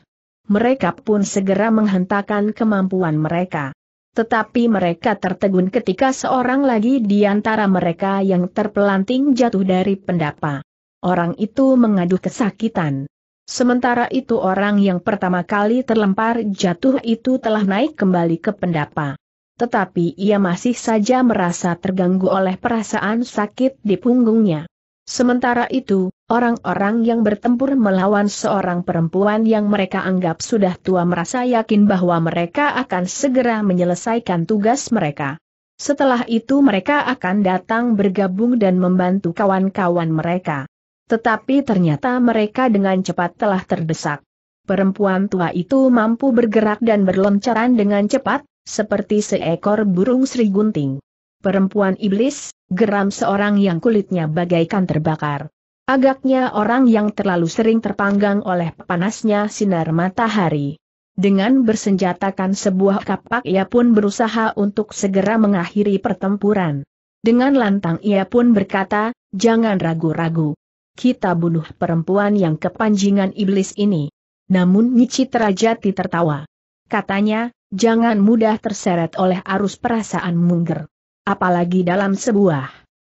Mereka pun segera menghentakkan kemampuan mereka. Tetapi mereka tertegun ketika seorang lagi di antara mereka yang terpelanting jatuh dari pendapa. Orang itu mengadu kesakitan. Sementara itu orang yang pertama kali terlempar jatuh itu telah naik kembali ke pendapa. Tetapi ia masih saja merasa terganggu oleh perasaan sakit di punggungnya. Sementara itu, orang-orang yang bertempur melawan seorang perempuan yang mereka anggap sudah tua merasa yakin bahwa mereka akan segera menyelesaikan tugas mereka. Setelah itu mereka akan datang bergabung dan membantu kawan-kawan mereka. Tetapi ternyata mereka dengan cepat telah terdesak. Perempuan tua itu mampu bergerak dan berloncaran dengan cepat, seperti seekor burung sri gunting. Perempuan iblis, geram seorang yang kulitnya bagaikan terbakar. Agaknya orang yang terlalu sering terpanggang oleh panasnya sinar matahari. Dengan bersenjatakan sebuah kapak ia pun berusaha untuk segera mengakhiri pertempuran. Dengan lantang ia pun berkata, jangan ragu-ragu kita bunuh perempuan yang kepanjingan iblis ini. Namun Nicitra Jati tertawa. Katanya, jangan mudah terseret oleh arus perasaan mungger. Apalagi dalam sebuah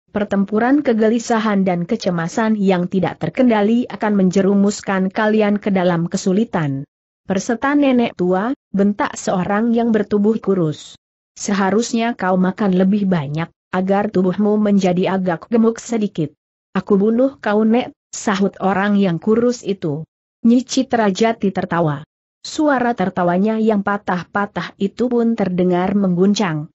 pertempuran kegelisahan dan kecemasan yang tidak terkendali akan menjerumuskan kalian ke dalam kesulitan. Perserta nenek tua, bentak seorang yang bertubuh kurus. Seharusnya kau makan lebih banyak, agar tubuhmu menjadi agak gemuk sedikit. Aku bunuh kau net, sahut orang yang kurus itu. Nyi Citra Jati tertawa. Suara tertawanya yang patah-patah itu pun terdengar mengguncang.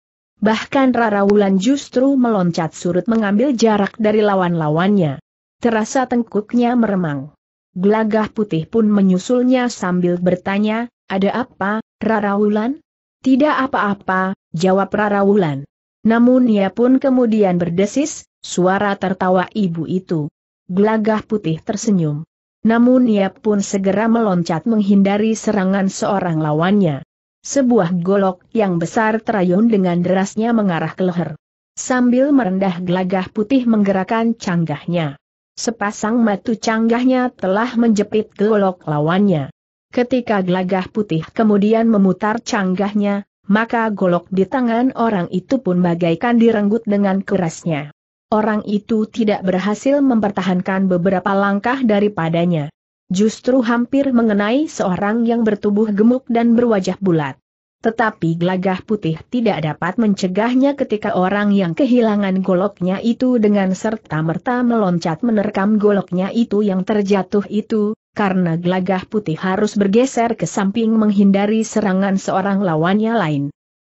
Bahkan Rara Wulan justru meloncat surut mengambil jarak dari lawan-lawannya. Terasa tengkuknya meremang. Gelagah putih pun menyusulnya sambil bertanya, ada apa, Rara Wulan? Tidak apa-apa, jawab Rara Wulan. Namun ia pun kemudian berdesis, suara tertawa ibu itu. Gelagah putih tersenyum. Namun ia pun segera meloncat menghindari serangan seorang lawannya. Sebuah golok yang besar terayun dengan derasnya mengarah ke leher. Sambil merendah gelagah putih menggerakkan canggahnya. Sepasang matu canggahnya telah menjepit golok lawannya. Ketika gelagah putih kemudian memutar canggahnya, maka golok di tangan orang itu pun bagaikan direnggut dengan kerasnya orang itu tidak berhasil mempertahankan beberapa langkah daripadanya. Justru hampir mengenai seorang yang bertubuh gemuk dan berwajah bulat. Tetapi gelagah putih tidak dapat mencegahnya ketika orang yang kehilangan goloknya itu dengan serta-merta meloncat menerkam goloknya itu yang terjatuh itu, karena gelagah putih harus bergeser ke samping menghindari serangan seorang lawannya lain.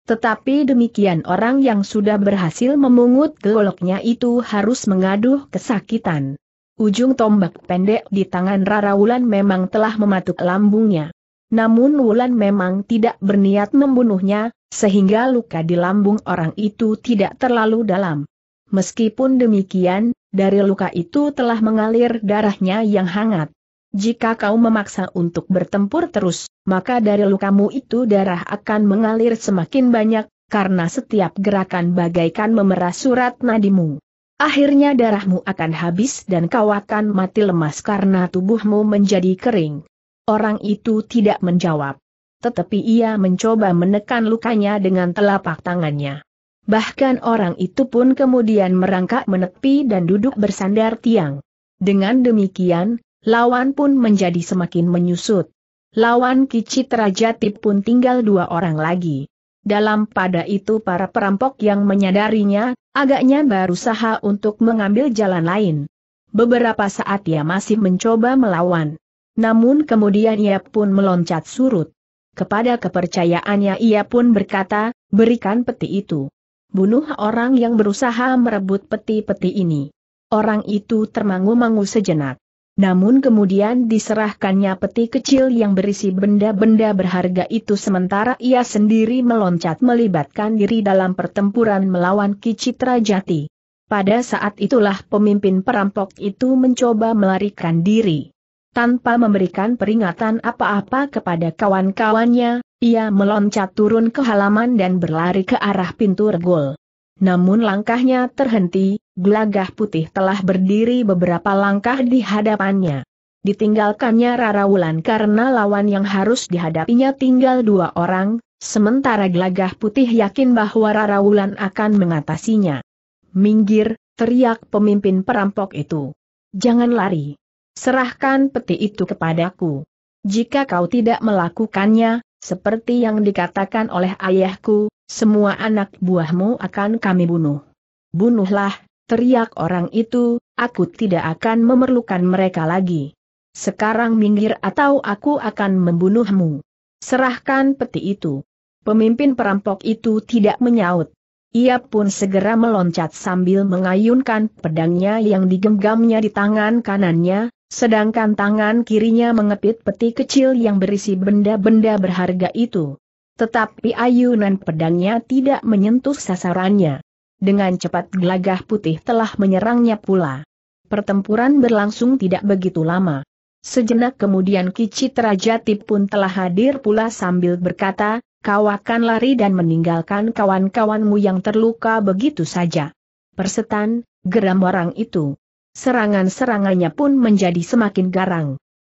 Tetapi demikian orang yang sudah berhasil memungut goloknya itu harus mengaduh kesakitan. Ujung tombak pendek di tangan Rara Wulan memang telah mematuk lambungnya. Namun Wulan memang tidak berniat membunuhnya, sehingga luka di lambung orang itu tidak terlalu dalam. Meskipun demikian, dari luka itu telah mengalir darahnya yang hangat. Jika kau memaksa untuk bertempur terus, maka dari lukamu itu darah akan mengalir semakin banyak, karena setiap gerakan bagaikan memeras surat nadimu. Akhirnya darahmu akan habis dan kau akan mati lemas karena tubuhmu menjadi kering. Orang itu tidak menjawab. Tetapi ia mencoba menekan lukanya dengan telapak tangannya. Bahkan orang itu pun kemudian merangkak menepi dan duduk bersandar tiang. Dengan demikian, lawan pun menjadi semakin menyusut. Lawan Kicit Rajatip pun tinggal dua orang lagi. Dalam pada itu para perampok yang menyadarinya, agaknya berusaha untuk mengambil jalan lain. Beberapa saat ia masih mencoba melawan. Namun kemudian ia pun meloncat surut. Kepada kepercayaannya ia pun berkata, berikan peti itu. Bunuh orang yang berusaha merebut peti-peti ini. Orang itu termangu-mangu sejenak namun kemudian diserahkannya peti kecil yang berisi benda-benda berharga itu sementara ia sendiri meloncat melibatkan diri dalam pertempuran melawan Kicitra Jati. Pada saat itulah pemimpin perampok itu mencoba melarikan diri. Tanpa memberikan peringatan apa-apa kepada kawan-kawannya, ia meloncat turun ke halaman dan berlari ke arah pintu regol. Namun langkahnya terhenti, gelagah putih telah berdiri beberapa langkah di hadapannya. Ditinggalkannya Rara Wulan karena lawan yang harus dihadapinya tinggal dua orang, sementara gelagah putih yakin bahwa Rara Wulan akan mengatasinya. Minggir, teriak pemimpin perampok itu. Jangan lari. Serahkan peti itu kepadaku. Jika kau tidak melakukannya, seperti yang dikatakan oleh ayahku, semua anak buahmu akan kami bunuh. Bunuhlah, teriak orang itu, aku tidak akan memerlukan mereka lagi. Sekarang minggir atau aku akan membunuhmu. Serahkan peti itu. Pemimpin perampok itu tidak menyaut. Ia pun segera meloncat sambil mengayunkan pedangnya yang digenggamnya di tangan kanannya, sedangkan tangan kirinya mengepit peti kecil yang berisi benda-benda berharga itu. Tetapi ayunan pedangnya tidak menyentuh sasarannya. Dengan cepat gelagah putih telah menyerangnya pula. Pertempuran berlangsung tidak begitu lama. Sejenak kemudian Kicitra Jati pun telah hadir pula sambil berkata, kau akan lari dan meninggalkan kawan-kawanmu yang terluka begitu saja. Persetan, geram orang itu. Serangan-serangannya pun menjadi semakin garang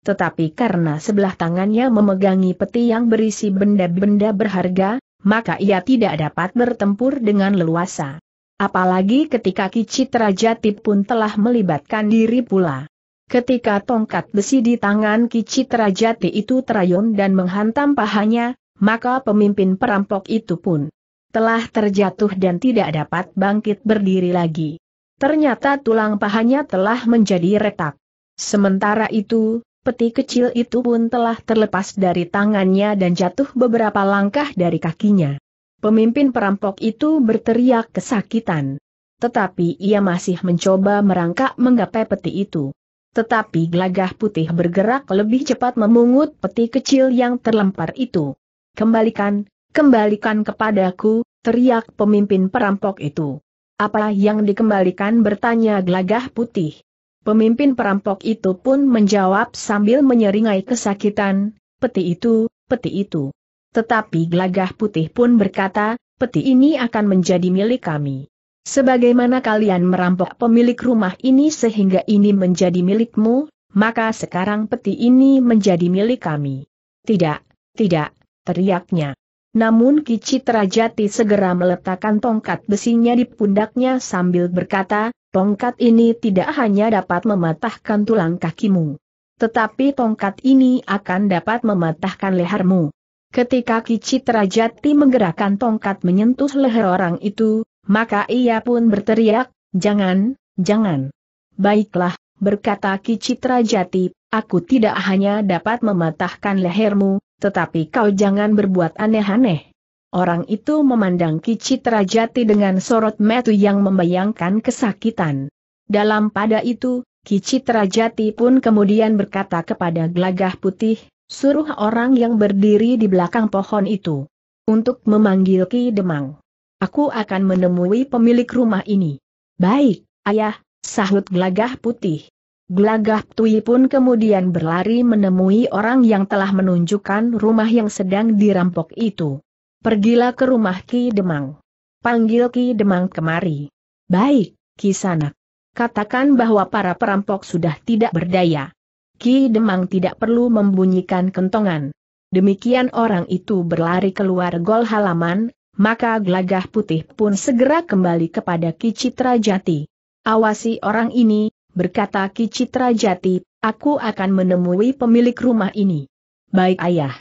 tetapi karena sebelah tangannya memegangi peti yang berisi benda-benda berharga, maka ia tidak dapat bertempur dengan leluasa. Apalagi ketika Kicitra Jati pun telah melibatkan diri pula. Ketika tongkat besi di tangan Kicitra Jati itu terayun dan menghantam pahanya, maka pemimpin perampok itu pun telah terjatuh dan tidak dapat bangkit berdiri lagi. Ternyata tulang pahanya telah menjadi retak. Sementara itu, Peti kecil itu pun telah terlepas dari tangannya dan jatuh beberapa langkah dari kakinya. Pemimpin perampok itu berteriak kesakitan. Tetapi ia masih mencoba merangkak menggapai peti itu. Tetapi gelagah putih bergerak lebih cepat memungut peti kecil yang terlempar itu. Kembalikan, kembalikan kepadaku, teriak pemimpin perampok itu. Apa yang dikembalikan bertanya gelagah putih. Pemimpin perampok itu pun menjawab sambil menyeringai kesakitan, peti itu, peti itu. Tetapi gelagah putih pun berkata, peti ini akan menjadi milik kami. Sebagaimana kalian merampok pemilik rumah ini sehingga ini menjadi milikmu, maka sekarang peti ini menjadi milik kami. Tidak, tidak, teriaknya. Namun Kici Terajati segera meletakkan tongkat besinya di pundaknya sambil berkata, Tongkat ini tidak hanya dapat mematahkan tulang kakimu. Tetapi tongkat ini akan dapat mematahkan lehermu. Ketika Kicit Rajati menggerakkan tongkat menyentuh leher orang itu, maka ia pun berteriak, jangan, jangan. Baiklah, berkata Kicit Rajati, aku tidak hanya dapat mematahkan lehermu, tetapi kau jangan berbuat aneh-aneh. Orang itu memandang Kicitra Jati dengan sorot metu yang membayangkan kesakitan. Dalam pada itu, Kicitra Jati pun kemudian berkata kepada Glagah Putih, suruh orang yang berdiri di belakang pohon itu. Untuk memanggil Ki Demang. Aku akan menemui pemilik rumah ini. Baik, ayah, sahut Glagah Putih. Glagah Tui pun kemudian berlari menemui orang yang telah menunjukkan rumah yang sedang dirampok itu. Pergilah ke rumah Ki Demang. Panggil Ki Demang kemari. Baik, Ki Sanak. Katakan bahwa para perampok sudah tidak berdaya. Ki Demang tidak perlu membunyikan kentongan. Demikian orang itu berlari keluar gol halaman, maka gelagah putih pun segera kembali kepada Ki Citra Jati. Awasi orang ini, berkata Ki Citra Jati, aku akan menemui pemilik rumah ini. Baik ayah.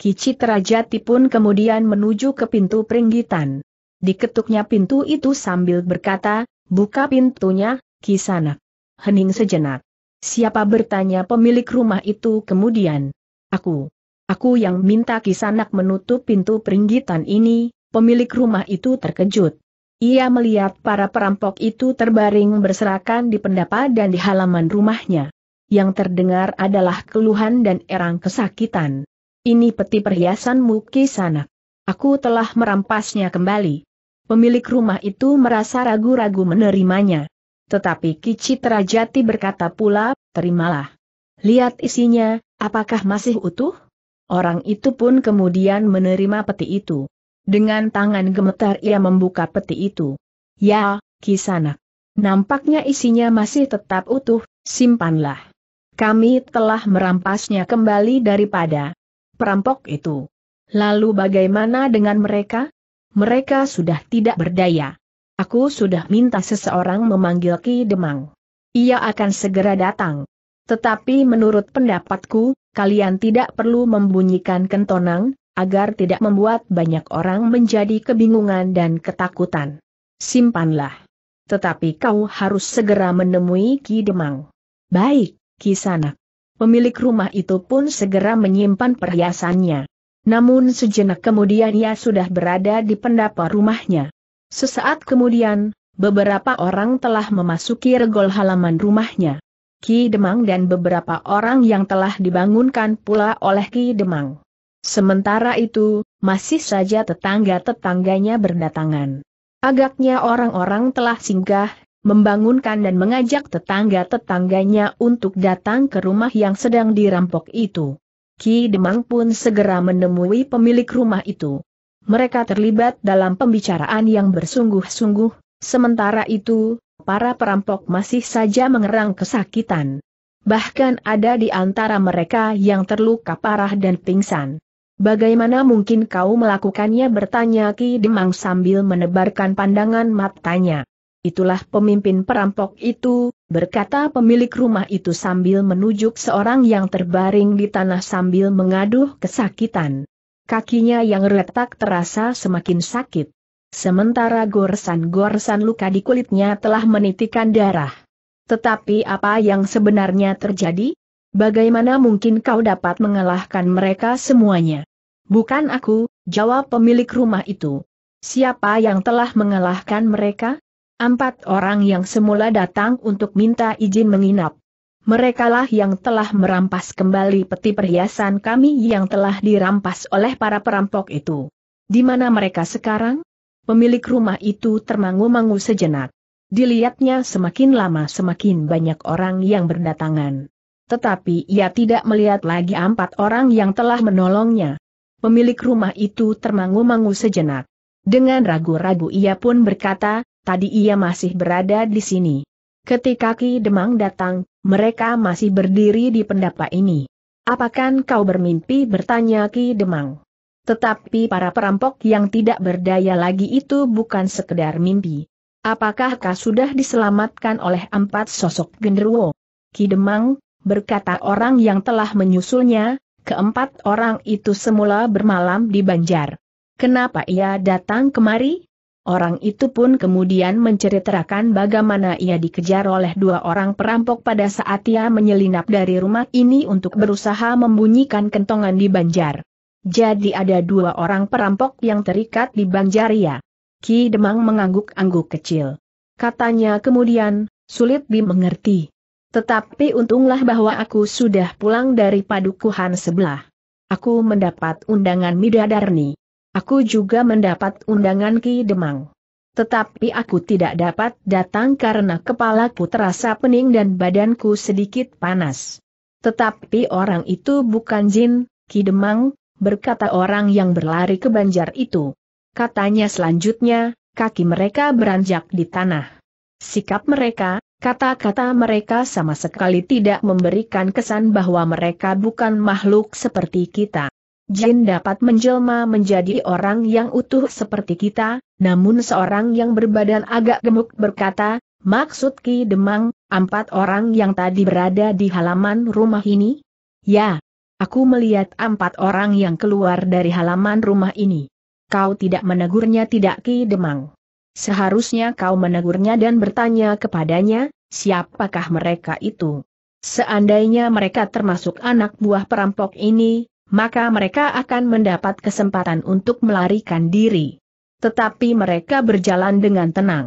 Kici Terajati pun kemudian menuju ke pintu peringgitan. Diketuknya pintu itu sambil berkata, buka pintunya, Kisanak. Hening sejenak. Siapa bertanya pemilik rumah itu kemudian? Aku. Aku yang minta Kisanak menutup pintu peringgitan ini, pemilik rumah itu terkejut. Ia melihat para perampok itu terbaring berserakan di pendapa dan di halaman rumahnya. Yang terdengar adalah keluhan dan erang kesakitan. Ini peti perhiasanmu Sanak. Aku telah merampasnya kembali. Pemilik rumah itu merasa ragu-ragu menerimanya. Tetapi Kicit Rajati berkata pula, terimalah. Lihat isinya, apakah masih utuh? Orang itu pun kemudian menerima peti itu. Dengan tangan gemetar ia membuka peti itu. Ya, kisanak. Nampaknya isinya masih tetap utuh, simpanlah. Kami telah merampasnya kembali daripada perampok itu. Lalu bagaimana dengan mereka? Mereka sudah tidak berdaya. Aku sudah minta seseorang memanggil Ki Demang. Ia akan segera datang. Tetapi menurut pendapatku, kalian tidak perlu membunyikan kentonang, agar tidak membuat banyak orang menjadi kebingungan dan ketakutan. Simpanlah. Tetapi kau harus segera menemui Ki Demang. Baik, Ki Kisanak pemilik rumah itu pun segera menyimpan perhiasannya. Namun sejenak kemudian ia sudah berada di pendapa rumahnya. Sesaat kemudian, beberapa orang telah memasuki regol halaman rumahnya. Ki Demang dan beberapa orang yang telah dibangunkan pula oleh Ki Demang. Sementara itu, masih saja tetangga-tetangganya berdatangan. Agaknya orang-orang telah singgah membangunkan dan mengajak tetangga-tetangganya untuk datang ke rumah yang sedang dirampok itu. Ki Demang pun segera menemui pemilik rumah itu. Mereka terlibat dalam pembicaraan yang bersungguh-sungguh, sementara itu, para perampok masih saja mengerang kesakitan. Bahkan ada di antara mereka yang terluka parah dan pingsan. Bagaimana mungkin kau melakukannya bertanya Ki Demang sambil menebarkan pandangan matanya itulah pemimpin perampok itu, berkata pemilik rumah itu sambil menunjuk seorang yang terbaring di tanah sambil mengaduh kesakitan. Kakinya yang retak terasa semakin sakit. Sementara goresan-goresan luka di kulitnya telah menitikan darah. Tetapi apa yang sebenarnya terjadi? Bagaimana mungkin kau dapat mengalahkan mereka semuanya? Bukan aku, jawab pemilik rumah itu. Siapa yang telah mengalahkan mereka? Empat orang yang semula datang untuk minta izin menginap. Merekalah yang telah merampas kembali peti perhiasan kami yang telah dirampas oleh para perampok itu. Di mana mereka sekarang? Pemilik rumah itu termangu-mangu sejenak. Dilihatnya semakin lama semakin banyak orang yang berdatangan. Tetapi ia tidak melihat lagi empat orang yang telah menolongnya. Pemilik rumah itu termangu-mangu sejenak. Dengan ragu-ragu ia pun berkata, tadi ia masih berada di sini. Ketika Ki Demang datang, mereka masih berdiri di pendapa ini. Apakah kau bermimpi bertanya Ki Demang? Tetapi para perampok yang tidak berdaya lagi itu bukan sekedar mimpi. Apakah kau sudah diselamatkan oleh empat sosok genderuwo? Ki Demang, berkata orang yang telah menyusulnya, keempat orang itu semula bermalam di Banjar. Kenapa ia datang kemari? Orang itu pun kemudian menceritakan bagaimana ia dikejar oleh dua orang perampok pada saat ia menyelinap dari rumah ini untuk berusaha membunyikan kentongan di Banjar. Jadi ada dua orang perampok yang terikat di banjar ya. Ki Demang mengangguk-angguk kecil. Katanya kemudian, sulit dimengerti. Tetapi untunglah bahwa aku sudah pulang dari padukuhan sebelah. Aku mendapat undangan Midadarni. Aku juga mendapat undangan Ki Demang. Tetapi aku tidak dapat datang karena kepalaku terasa pening dan badanku sedikit panas. Tetapi orang itu bukan jin, Ki Demang, berkata orang yang berlari ke banjar itu. Katanya selanjutnya, kaki mereka beranjak di tanah. Sikap mereka, kata-kata mereka sama sekali tidak memberikan kesan bahwa mereka bukan makhluk seperti kita. Jin dapat menjelma menjadi orang yang utuh seperti kita, namun seorang yang berbadan agak gemuk berkata, maksud Ki Demang, empat orang yang tadi berada di halaman rumah ini? Ya, aku melihat empat orang yang keluar dari halaman rumah ini. Kau tidak menegurnya tidak Ki Demang. Seharusnya kau menegurnya dan bertanya kepadanya, siapakah mereka itu? Seandainya mereka termasuk anak buah perampok ini, maka mereka akan mendapat kesempatan untuk melarikan diri. Tetapi mereka berjalan dengan tenang.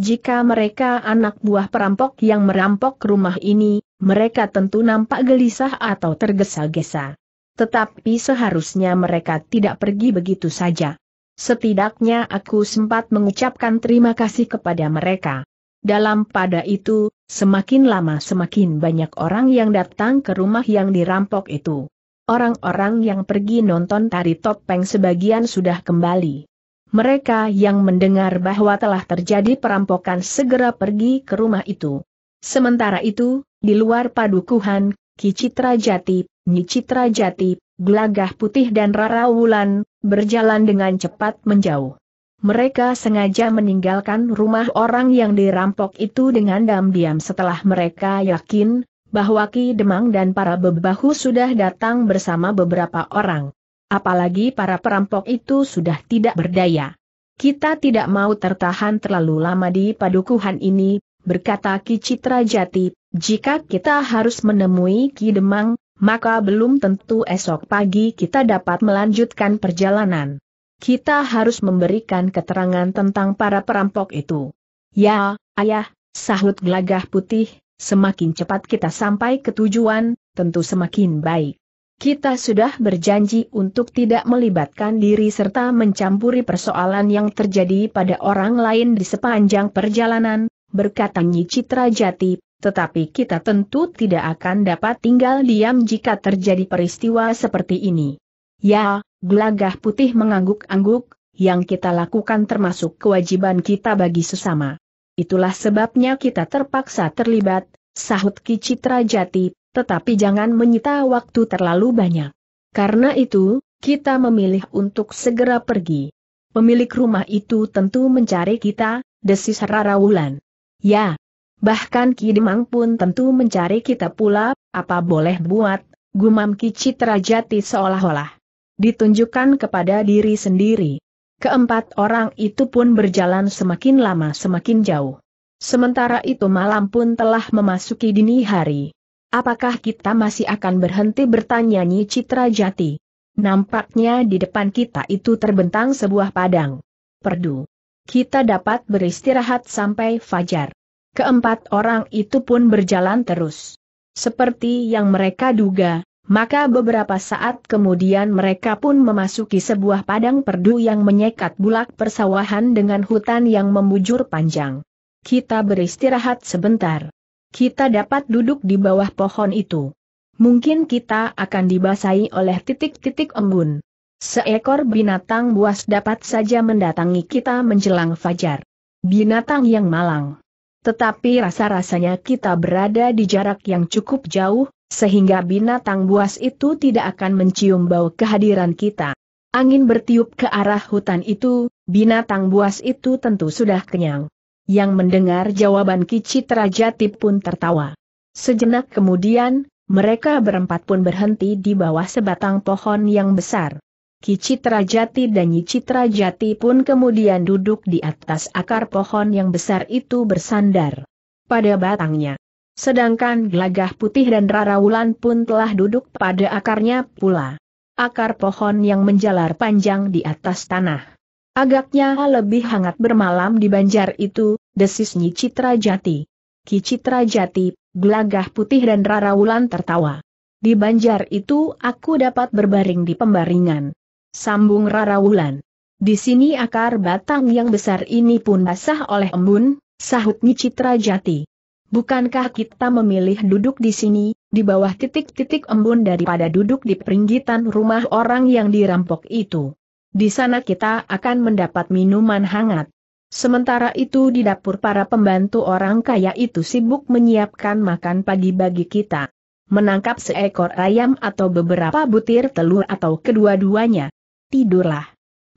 Jika mereka anak buah perampok yang merampok rumah ini, mereka tentu nampak gelisah atau tergesa-gesa. Tetapi seharusnya mereka tidak pergi begitu saja. Setidaknya aku sempat mengucapkan terima kasih kepada mereka. Dalam pada itu, semakin lama semakin banyak orang yang datang ke rumah yang dirampok itu. Orang-orang yang pergi nonton tari topeng sebagian sudah kembali. Mereka yang mendengar bahwa telah terjadi perampokan segera pergi ke rumah itu. Sementara itu, di luar padukuhan, Kicitra Jati, Nyicitra Jati, Gelagah Putih dan Rara Wulan, berjalan dengan cepat menjauh. Mereka sengaja meninggalkan rumah orang yang dirampok itu dengan diam-diam setelah mereka yakin bahwa Ki Demang dan para bebahu sudah datang bersama beberapa orang. Apalagi para perampok itu sudah tidak berdaya. Kita tidak mau tertahan terlalu lama di padukuhan ini, berkata Ki Citra Jati, jika kita harus menemui Ki Demang, maka belum tentu esok pagi kita dapat melanjutkan perjalanan. Kita harus memberikan keterangan tentang para perampok itu. Ya, ayah, sahut gelagah putih, Semakin cepat kita sampai ke tujuan, tentu semakin baik. Kita sudah berjanji untuk tidak melibatkan diri serta mencampuri persoalan yang terjadi pada orang lain di sepanjang perjalanan, berkata Nyi Citra Jati, tetapi kita tentu tidak akan dapat tinggal diam jika terjadi peristiwa seperti ini. Ya, gelagah putih mengangguk-angguk, yang kita lakukan termasuk kewajiban kita bagi sesama. Itulah sebabnya kita terpaksa terlibat, sahut Ki Citra Jati, tetapi jangan menyita waktu terlalu banyak. Karena itu, kita memilih untuk segera pergi. Pemilik rumah itu tentu mencari kita, desis Rara Wulan. Ya, bahkan Ki Demang pun tentu mencari kita pula, apa boleh buat, gumam Ki Citra Jati seolah-olah ditunjukkan kepada diri sendiri. Keempat orang itu pun berjalan semakin lama semakin jauh. Sementara itu malam pun telah memasuki dini hari. Apakah kita masih akan berhenti bertanya Nyi Citra Jati? Nampaknya di depan kita itu terbentang sebuah padang. Perdu. Kita dapat beristirahat sampai fajar. Keempat orang itu pun berjalan terus. Seperti yang mereka duga, maka beberapa saat kemudian mereka pun memasuki sebuah padang perdu yang menyekat bulak persawahan dengan hutan yang membujur panjang. Kita beristirahat sebentar. Kita dapat duduk di bawah pohon itu. Mungkin kita akan dibasahi oleh titik-titik embun. Seekor binatang buas dapat saja mendatangi kita menjelang fajar. Binatang yang malang. Tetapi rasa-rasanya kita berada di jarak yang cukup jauh, sehingga binatang buas itu tidak akan mencium bau kehadiran kita. Angin bertiup ke arah hutan itu, binatang buas itu tentu sudah kenyang. Yang mendengar jawaban Kici Trajati pun tertawa. Sejenak kemudian, mereka berempat pun berhenti di bawah sebatang pohon yang besar. Kici Trajati dan Yici Trajati pun kemudian duduk di atas akar pohon yang besar itu bersandar pada batangnya. Sedangkan gelagah putih dan rarawulan pun telah duduk pada akarnya pula. Akar pohon yang menjalar panjang di atas tanah. Agaknya lebih hangat bermalam di banjar itu, desis Nyi Citra Jati. Ki Citra Jati, gelagah putih dan rarawulan tertawa. Di banjar itu aku dapat berbaring di pembaringan. Sambung rarawulan. Di sini akar batang yang besar ini pun basah oleh embun, sahut Nyi Citra Jati. Bukankah kita memilih duduk di sini, di bawah titik-titik embun daripada duduk di peringgitan rumah orang yang dirampok itu? Di sana kita akan mendapat minuman hangat. Sementara itu di dapur para pembantu orang kaya itu sibuk menyiapkan makan pagi bagi kita. Menangkap seekor ayam atau beberapa butir telur atau kedua-duanya. Tidurlah.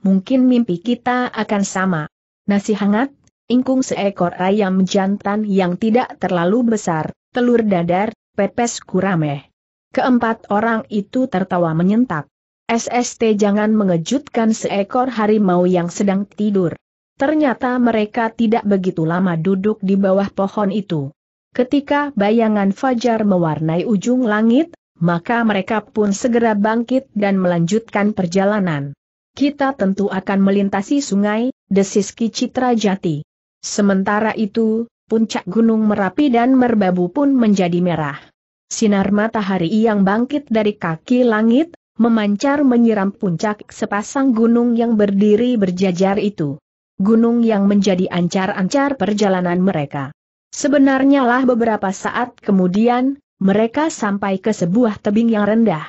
Mungkin mimpi kita akan sama. Nasi hangat ingkung seekor ayam jantan yang tidak terlalu besar, telur dadar, pepes kurameh. Keempat orang itu tertawa menyentak. SST jangan mengejutkan seekor harimau yang sedang tidur. Ternyata mereka tidak begitu lama duduk di bawah pohon itu. Ketika bayangan fajar mewarnai ujung langit, maka mereka pun segera bangkit dan melanjutkan perjalanan. Kita tentu akan melintasi sungai, desis Kicitra Jati. Sementara itu, puncak Gunung Merapi dan Merbabu pun menjadi merah. Sinar matahari yang bangkit dari kaki langit, memancar menyiram puncak sepasang gunung yang berdiri berjajar itu. Gunung yang menjadi ancar-ancar perjalanan mereka. Sebenarnya lah beberapa saat kemudian, mereka sampai ke sebuah tebing yang rendah.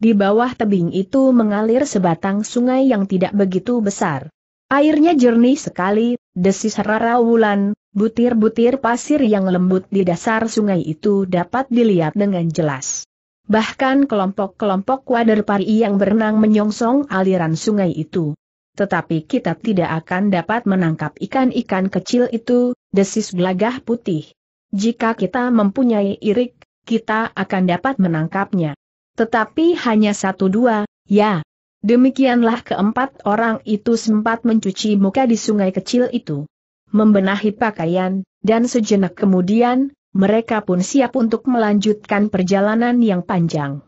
Di bawah tebing itu mengalir sebatang sungai yang tidak begitu besar. Airnya jernih sekali, desis rara wulan, butir-butir pasir yang lembut di dasar sungai itu dapat dilihat dengan jelas. Bahkan kelompok-kelompok wader yang berenang menyongsong aliran sungai itu. Tetapi kita tidak akan dapat menangkap ikan-ikan kecil itu, desis gelagah putih. Jika kita mempunyai irik, kita akan dapat menangkapnya. Tetapi hanya satu dua, ya, Demikianlah keempat orang itu sempat mencuci muka di sungai kecil itu. Membenahi pakaian, dan sejenak kemudian, mereka pun siap untuk melanjutkan perjalanan yang panjang.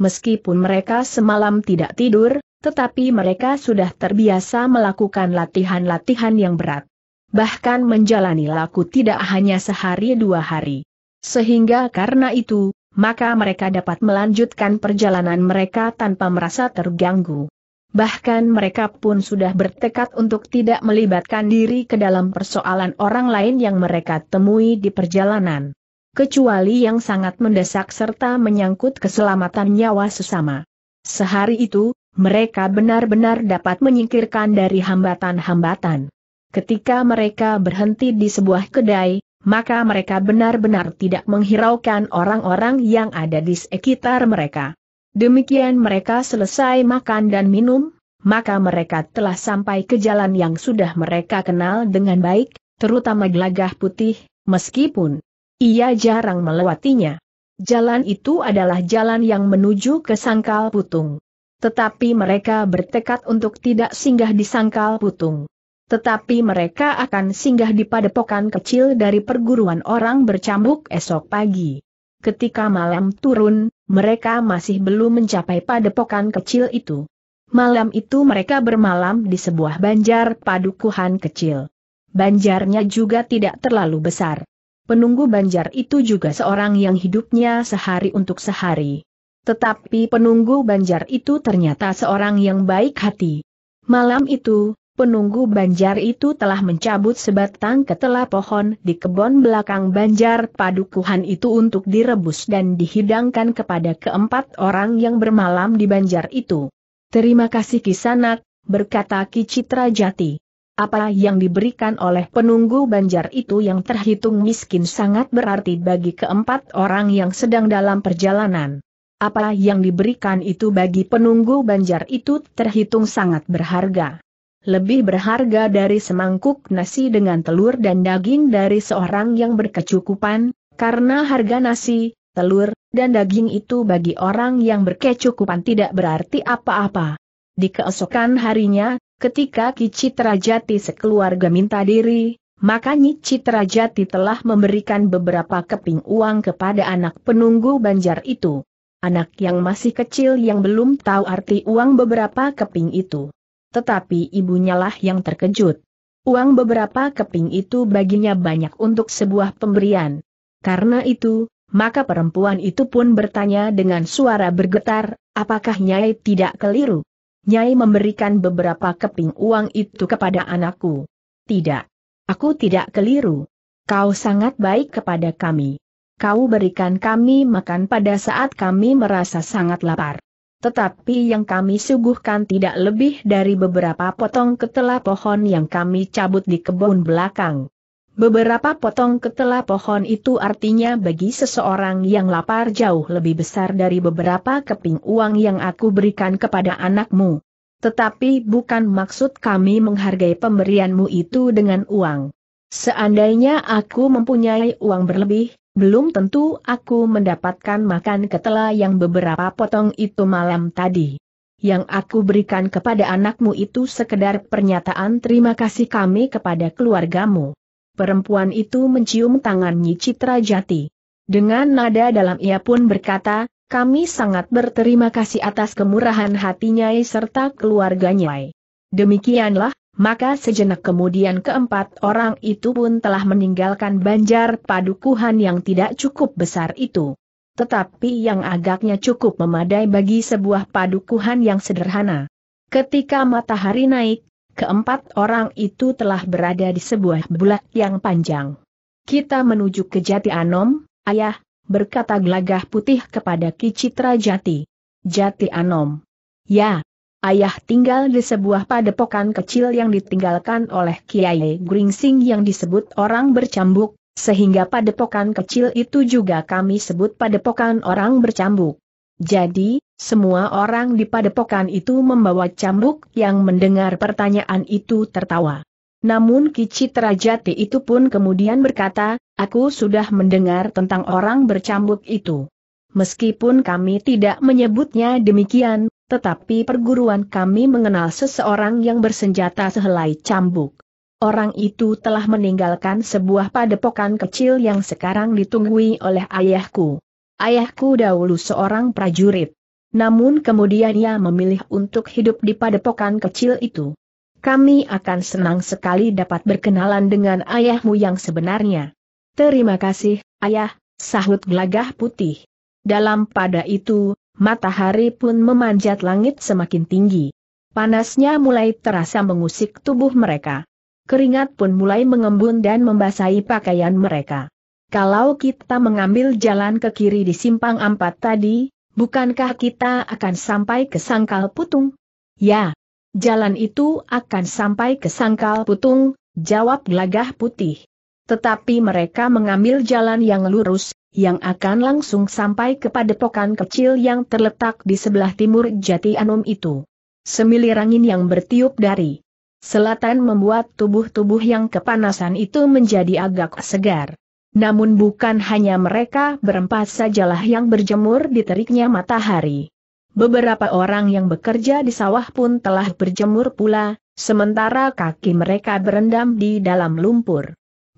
Meskipun mereka semalam tidak tidur, tetapi mereka sudah terbiasa melakukan latihan-latihan yang berat. Bahkan menjalani laku tidak hanya sehari dua hari. Sehingga karena itu, maka mereka dapat melanjutkan perjalanan mereka tanpa merasa terganggu. Bahkan mereka pun sudah bertekad untuk tidak melibatkan diri ke dalam persoalan orang lain yang mereka temui di perjalanan. Kecuali yang sangat mendesak serta menyangkut keselamatan nyawa sesama. Sehari itu, mereka benar-benar dapat menyingkirkan dari hambatan-hambatan. Ketika mereka berhenti di sebuah kedai, maka mereka benar-benar tidak menghiraukan orang-orang yang ada di sekitar mereka. Demikian mereka selesai makan dan minum, maka mereka telah sampai ke jalan yang sudah mereka kenal dengan baik, terutama gelagah putih, meskipun ia jarang melewatinya. Jalan itu adalah jalan yang menuju ke Sangkal Putung. Tetapi mereka bertekad untuk tidak singgah di Sangkal Putung. Tetapi mereka akan singgah di padepokan kecil dari perguruan orang bercambuk esok pagi. Ketika malam turun, mereka masih belum mencapai padepokan kecil itu. Malam itu mereka bermalam di sebuah banjar padukuhan kecil. Banjarnya juga tidak terlalu besar. Penunggu banjar itu juga seorang yang hidupnya sehari untuk sehari. Tetapi penunggu banjar itu ternyata seorang yang baik hati. Malam itu, penunggu banjar itu telah mencabut sebatang ketela pohon di kebun belakang banjar padukuhan itu untuk direbus dan dihidangkan kepada keempat orang yang bermalam di banjar itu. Terima kasih Kisanak, berkata Ki Citra Jati. Apa yang diberikan oleh penunggu banjar itu yang terhitung miskin sangat berarti bagi keempat orang yang sedang dalam perjalanan. Apa yang diberikan itu bagi penunggu banjar itu terhitung sangat berharga lebih berharga dari semangkuk nasi dengan telur dan daging dari seorang yang berkecukupan, karena harga nasi, telur, dan daging itu bagi orang yang berkecukupan tidak berarti apa-apa. Di keesokan harinya, ketika Kici Terajati sekeluarga minta diri, maka Nyici Terajati telah memberikan beberapa keping uang kepada anak penunggu banjar itu. Anak yang masih kecil yang belum tahu arti uang beberapa keping itu tetapi ibunya lah yang terkejut. Uang beberapa keping itu baginya banyak untuk sebuah pemberian. Karena itu, maka perempuan itu pun bertanya dengan suara bergetar, apakah Nyai tidak keliru? Nyai memberikan beberapa keping uang itu kepada anakku. Tidak. Aku tidak keliru. Kau sangat baik kepada kami. Kau berikan kami makan pada saat kami merasa sangat lapar tetapi yang kami suguhkan tidak lebih dari beberapa potong ketela pohon yang kami cabut di kebun belakang. Beberapa potong ketela pohon itu artinya bagi seseorang yang lapar jauh lebih besar dari beberapa keping uang yang aku berikan kepada anakmu. Tetapi bukan maksud kami menghargai pemberianmu itu dengan uang. Seandainya aku mempunyai uang berlebih, belum tentu aku mendapatkan makan ketela yang beberapa potong itu malam tadi. Yang aku berikan kepada anakmu itu sekedar pernyataan terima kasih kami kepada keluargamu. Perempuan itu mencium tangan Nyi Citra Jati. Dengan nada dalam ia pun berkata, kami sangat berterima kasih atas kemurahan hatinya serta keluarganya. Demikianlah, maka sejenak kemudian keempat orang itu pun telah meninggalkan banjar padukuhan yang tidak cukup besar itu. Tetapi yang agaknya cukup memadai bagi sebuah padukuhan yang sederhana. Ketika matahari naik, keempat orang itu telah berada di sebuah bulat yang panjang. Kita menuju ke Jati Anom, ayah, berkata gelagah putih kepada Kicitra Jati. Jati Anom. Ya, Ayah tinggal di sebuah padepokan kecil yang ditinggalkan oleh Kiai Gringsing yang disebut orang bercambuk, sehingga padepokan kecil itu juga kami sebut padepokan orang bercambuk. Jadi, semua orang di padepokan itu membawa cambuk yang mendengar pertanyaan itu tertawa. Namun Kici Trajati itu pun kemudian berkata, aku sudah mendengar tentang orang bercambuk itu. Meskipun kami tidak menyebutnya demikian, tetapi perguruan kami mengenal seseorang yang bersenjata sehelai cambuk. Orang itu telah meninggalkan sebuah padepokan kecil yang sekarang ditunggui oleh ayahku. Ayahku dahulu seorang prajurit. Namun kemudian ia memilih untuk hidup di padepokan kecil itu. Kami akan senang sekali dapat berkenalan dengan ayahmu yang sebenarnya. Terima kasih, ayah, sahut gelagah putih. Dalam pada itu, matahari pun memanjat langit semakin tinggi. Panasnya mulai terasa mengusik tubuh mereka. Keringat pun mulai mengembun dan membasahi pakaian mereka. Kalau kita mengambil jalan ke kiri di simpang empat tadi, bukankah kita akan sampai ke sangkal putung? Ya, jalan itu akan sampai ke sangkal putung, jawab gelagah putih. Tetapi mereka mengambil jalan yang lurus, yang akan langsung sampai kepada pokan kecil yang terletak di sebelah timur Jati Anum itu. Semilir angin yang bertiup dari selatan membuat tubuh-tubuh yang kepanasan itu menjadi agak segar. Namun bukan hanya mereka berempat sajalah yang berjemur di teriknya matahari. Beberapa orang yang bekerja di sawah pun telah berjemur pula, sementara kaki mereka berendam di dalam lumpur.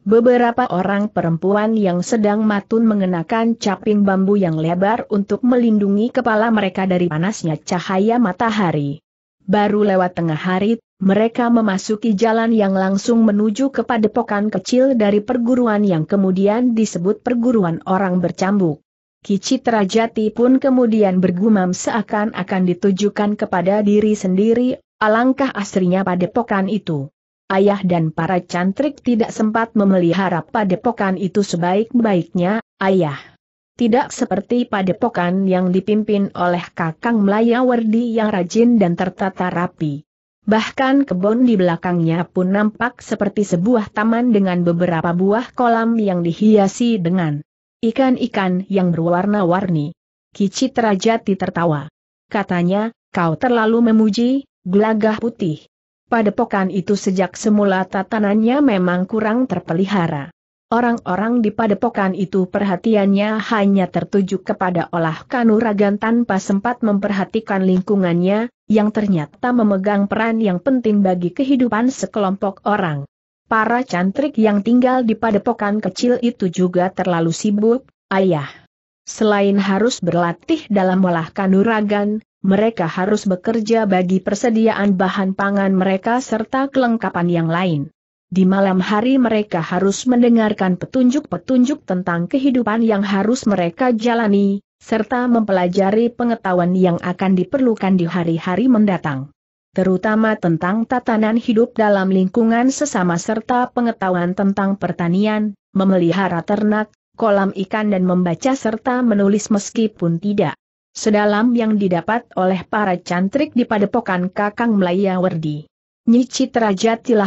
Beberapa orang perempuan yang sedang matun mengenakan caping bambu yang lebar untuk melindungi kepala mereka dari panasnya cahaya matahari. Baru lewat tengah hari, mereka memasuki jalan yang langsung menuju ke padepokan kecil dari perguruan yang kemudian disebut perguruan orang bercambuk. Kicitra Jati pun kemudian bergumam seakan-akan ditujukan kepada diri sendiri, alangkah asrinya padepokan itu ayah dan para cantrik tidak sempat memelihara padepokan itu sebaik-baiknya, ayah. Tidak seperti padepokan yang dipimpin oleh kakang Melayawardi yang rajin dan tertata rapi. Bahkan kebun di belakangnya pun nampak seperti sebuah taman dengan beberapa buah kolam yang dihiasi dengan ikan-ikan yang berwarna-warni. Kicit Rajati tertawa. Katanya, kau terlalu memuji, gelagah putih. Padepokan itu sejak semula tatanannya memang kurang terpelihara. Orang-orang di padepokan itu perhatiannya hanya tertuju kepada olah kanuragan tanpa sempat memperhatikan lingkungannya, yang ternyata memegang peran yang penting bagi kehidupan sekelompok orang. Para cantrik yang tinggal di padepokan kecil itu juga terlalu sibuk, ayah. Selain harus berlatih dalam olah kanuragan, mereka harus bekerja bagi persediaan bahan pangan mereka serta kelengkapan yang lain. Di malam hari mereka harus mendengarkan petunjuk-petunjuk tentang kehidupan yang harus mereka jalani, serta mempelajari pengetahuan yang akan diperlukan di hari-hari mendatang. Terutama tentang tatanan hidup dalam lingkungan sesama serta pengetahuan tentang pertanian, memelihara ternak, kolam ikan dan membaca serta menulis meskipun tidak sedalam yang didapat oleh para cantrik di padepokan Kakang Melaya Werdi. Nyi Citra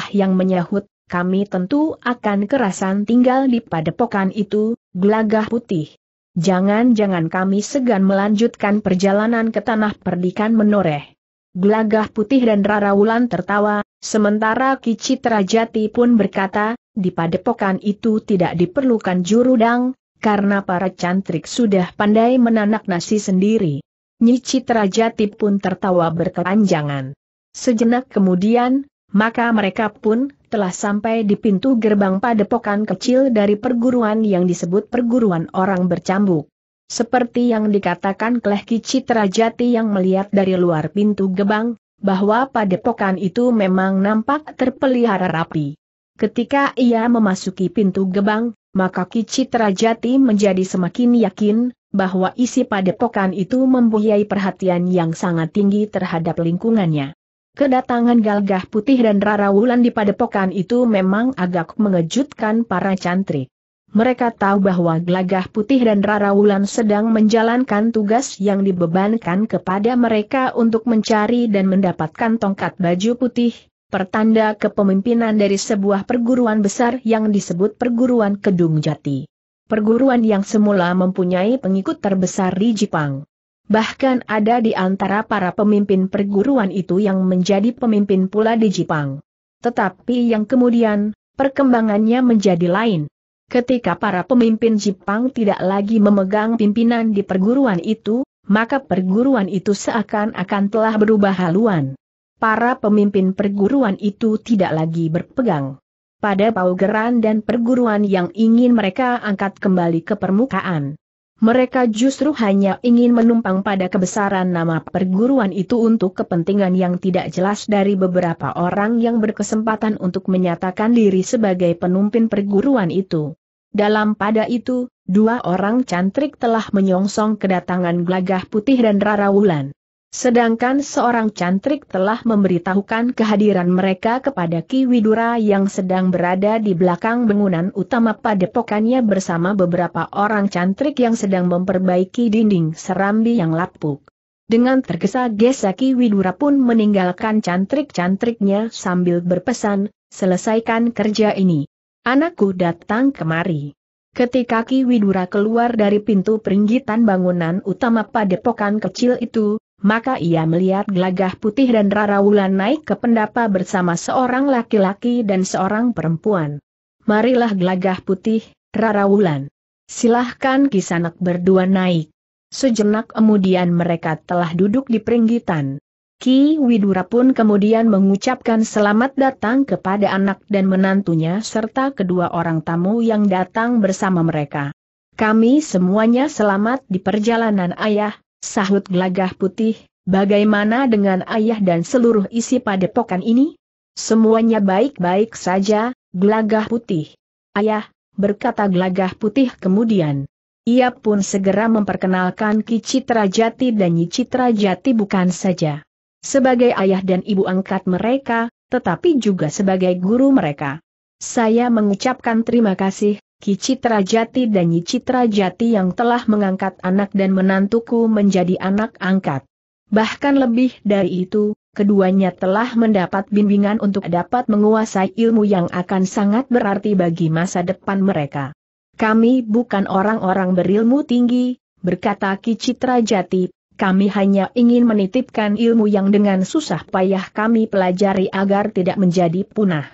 yang menyahut, kami tentu akan kerasan tinggal di padepokan itu, gelagah putih. Jangan-jangan kami segan melanjutkan perjalanan ke tanah perdikan menoreh. Gelagah putih dan Rara Wulan tertawa, sementara Ki Citra Jati pun berkata, di padepokan itu tidak diperlukan jurudang, karena para cantrik sudah pandai menanak nasi sendiri. Nyi Citra Jati pun tertawa berkelanjangan. Sejenak kemudian, maka mereka pun telah sampai di pintu gerbang padepokan kecil dari perguruan yang disebut perguruan orang bercambuk. Seperti yang dikatakan Klehki Citra Jati yang melihat dari luar pintu gerbang, bahwa padepokan itu memang nampak terpelihara rapi. Ketika ia memasuki pintu gerbang, maka Kicitra Jati menjadi semakin yakin, bahwa isi padepokan itu mempunyai perhatian yang sangat tinggi terhadap lingkungannya. Kedatangan Galgah Putih dan Rara Wulan di padepokan itu memang agak mengejutkan para cantri. Mereka tahu bahwa Galgah Putih dan Rara Wulan sedang menjalankan tugas yang dibebankan kepada mereka untuk mencari dan mendapatkan tongkat baju putih, pertanda kepemimpinan dari sebuah perguruan besar yang disebut perguruan Kedung Jati. Perguruan yang semula mempunyai pengikut terbesar di Jepang. Bahkan ada di antara para pemimpin perguruan itu yang menjadi pemimpin pula di Jepang. Tetapi yang kemudian, perkembangannya menjadi lain. Ketika para pemimpin Jepang tidak lagi memegang pimpinan di perguruan itu, maka perguruan itu seakan-akan telah berubah haluan para pemimpin perguruan itu tidak lagi berpegang pada paugeran dan perguruan yang ingin mereka angkat kembali ke permukaan. Mereka justru hanya ingin menumpang pada kebesaran nama perguruan itu untuk kepentingan yang tidak jelas dari beberapa orang yang berkesempatan untuk menyatakan diri sebagai penumpin perguruan itu. Dalam pada itu, dua orang cantrik telah menyongsong kedatangan Glagah putih dan rara wulan. Sedangkan seorang cantrik telah memberitahukan kehadiran mereka kepada Ki Widura yang sedang berada di belakang bangunan utama padepokannya bersama beberapa orang cantrik yang sedang memperbaiki dinding serambi yang lapuk. Dengan tergesa-gesa Ki Widura pun meninggalkan cantrik-cantriknya sambil berpesan, selesaikan kerja ini. Anakku datang kemari. Ketika Ki Widura keluar dari pintu peringgitan bangunan utama padepokan kecil itu, maka ia melihat gelagah putih dan Rara Wulan naik ke pendapa bersama seorang laki-laki dan seorang perempuan. Marilah gelagah putih, Rara Wulan. Silahkan kisanak berdua naik. Sejenak kemudian mereka telah duduk di peringgitan. Ki Widura pun kemudian mengucapkan selamat datang kepada anak dan menantunya serta kedua orang tamu yang datang bersama mereka. Kami semuanya selamat di perjalanan ayah, Sahut gelagah putih, bagaimana dengan ayah dan seluruh isi padepokan ini? Semuanya baik-baik saja, gelagah putih. Ayah, berkata gelagah putih kemudian. Ia pun segera memperkenalkan Ki Citra Jati dan Nyi Citra Jati bukan saja sebagai ayah dan ibu angkat mereka, tetapi juga sebagai guru mereka. Saya mengucapkan terima kasih, Ki Citra Jati dan Nyi Citra Jati yang telah mengangkat anak dan menantuku menjadi anak angkat. Bahkan lebih dari itu, keduanya telah mendapat bimbingan untuk dapat menguasai ilmu yang akan sangat berarti bagi masa depan mereka. Kami bukan orang-orang berilmu tinggi, berkata Ki Citra Jati, kami hanya ingin menitipkan ilmu yang dengan susah payah kami pelajari agar tidak menjadi punah.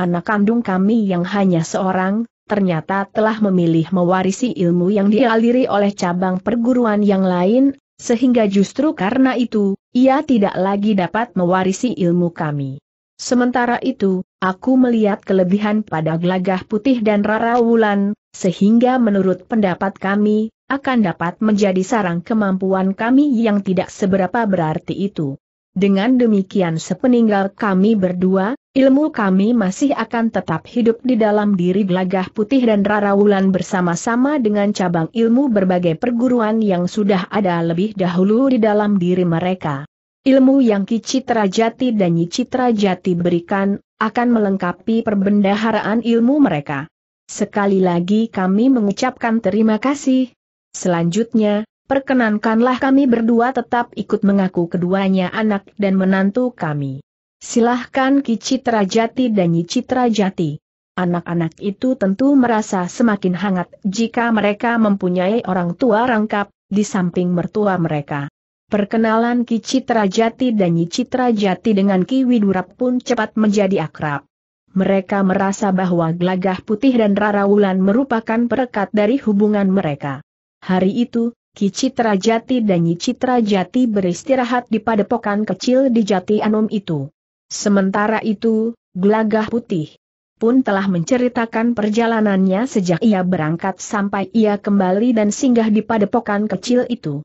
Anak kandung kami yang hanya seorang, ternyata telah memilih mewarisi ilmu yang dialiri oleh cabang perguruan yang lain, sehingga justru karena itu, ia tidak lagi dapat mewarisi ilmu kami. Sementara itu, aku melihat kelebihan pada gelagah putih dan rara wulan, sehingga menurut pendapat kami, akan dapat menjadi sarang kemampuan kami yang tidak seberapa berarti itu. Dengan demikian sepeninggal kami berdua, Ilmu kami masih akan tetap hidup di dalam diri Gelagah Putih dan Rarawulan bersama-sama dengan cabang ilmu berbagai perguruan yang sudah ada lebih dahulu di dalam diri mereka. Ilmu yang Ki Citra Jati dan Nyi Citra Jati berikan, akan melengkapi perbendaharaan ilmu mereka. Sekali lagi kami mengucapkan terima kasih. Selanjutnya, perkenankanlah kami berdua tetap ikut mengaku keduanya anak dan menantu kami. Silahkan Ki Citra Jati dan Nyi Citra Jati. Anak-anak itu tentu merasa semakin hangat jika mereka mempunyai orang tua rangkap, di samping mertua mereka. Perkenalan Ki Citra Jati dan Nyi Citra Jati dengan Ki Widurap pun cepat menjadi akrab. Mereka merasa bahwa gelagah putih dan Rara Wulan merupakan perekat dari hubungan mereka. Hari itu, Ki Citra Jati dan Nyi Citra Jati beristirahat di padepokan kecil di Jati Anom itu. Sementara itu, gelagah putih pun telah menceritakan perjalanannya sejak ia berangkat sampai ia kembali dan singgah di padepokan kecil itu.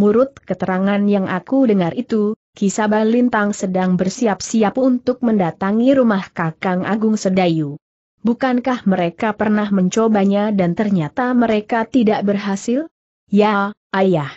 Murut keterangan yang aku dengar itu, Kisah Lintang sedang bersiap-siap untuk mendatangi rumah Kakang Agung Sedayu. Bukankah mereka pernah mencobanya dan ternyata mereka tidak berhasil? Ya, ayah.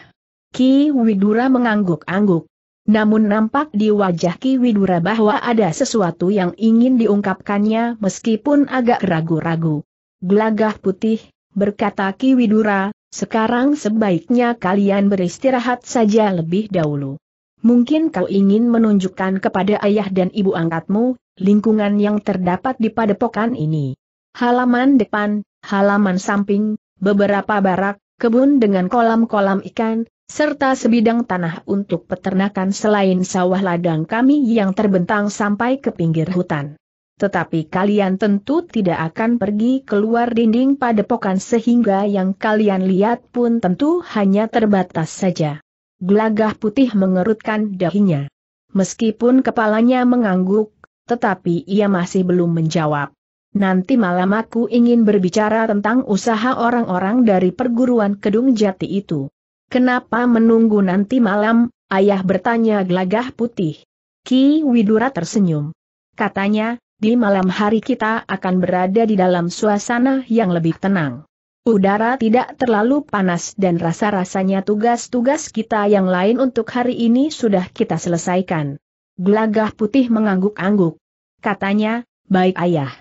Ki Widura mengangguk-angguk. Namun nampak di wajah Ki Widura bahwa ada sesuatu yang ingin diungkapkannya meskipun agak ragu-ragu. Gelagah putih, berkata Ki Widura, sekarang sebaiknya kalian beristirahat saja lebih dahulu. Mungkin kau ingin menunjukkan kepada ayah dan ibu angkatmu, lingkungan yang terdapat di padepokan ini. Halaman depan, halaman samping, beberapa barak, kebun dengan kolam-kolam ikan, serta sebidang tanah untuk peternakan selain sawah ladang kami yang terbentang sampai ke pinggir hutan. Tetapi kalian tentu tidak akan pergi keluar dinding padepokan sehingga yang kalian lihat pun tentu hanya terbatas saja. Gelagah putih mengerutkan dahinya. Meskipun kepalanya mengangguk, tetapi ia masih belum menjawab. Nanti malam aku ingin berbicara tentang usaha orang-orang dari perguruan Kedung Jati itu. Kenapa menunggu nanti malam, ayah bertanya gelagah putih. Ki Widura tersenyum. Katanya, di malam hari kita akan berada di dalam suasana yang lebih tenang. Udara tidak terlalu panas dan rasa-rasanya tugas-tugas kita yang lain untuk hari ini sudah kita selesaikan. Gelagah putih mengangguk-angguk. Katanya, baik ayah.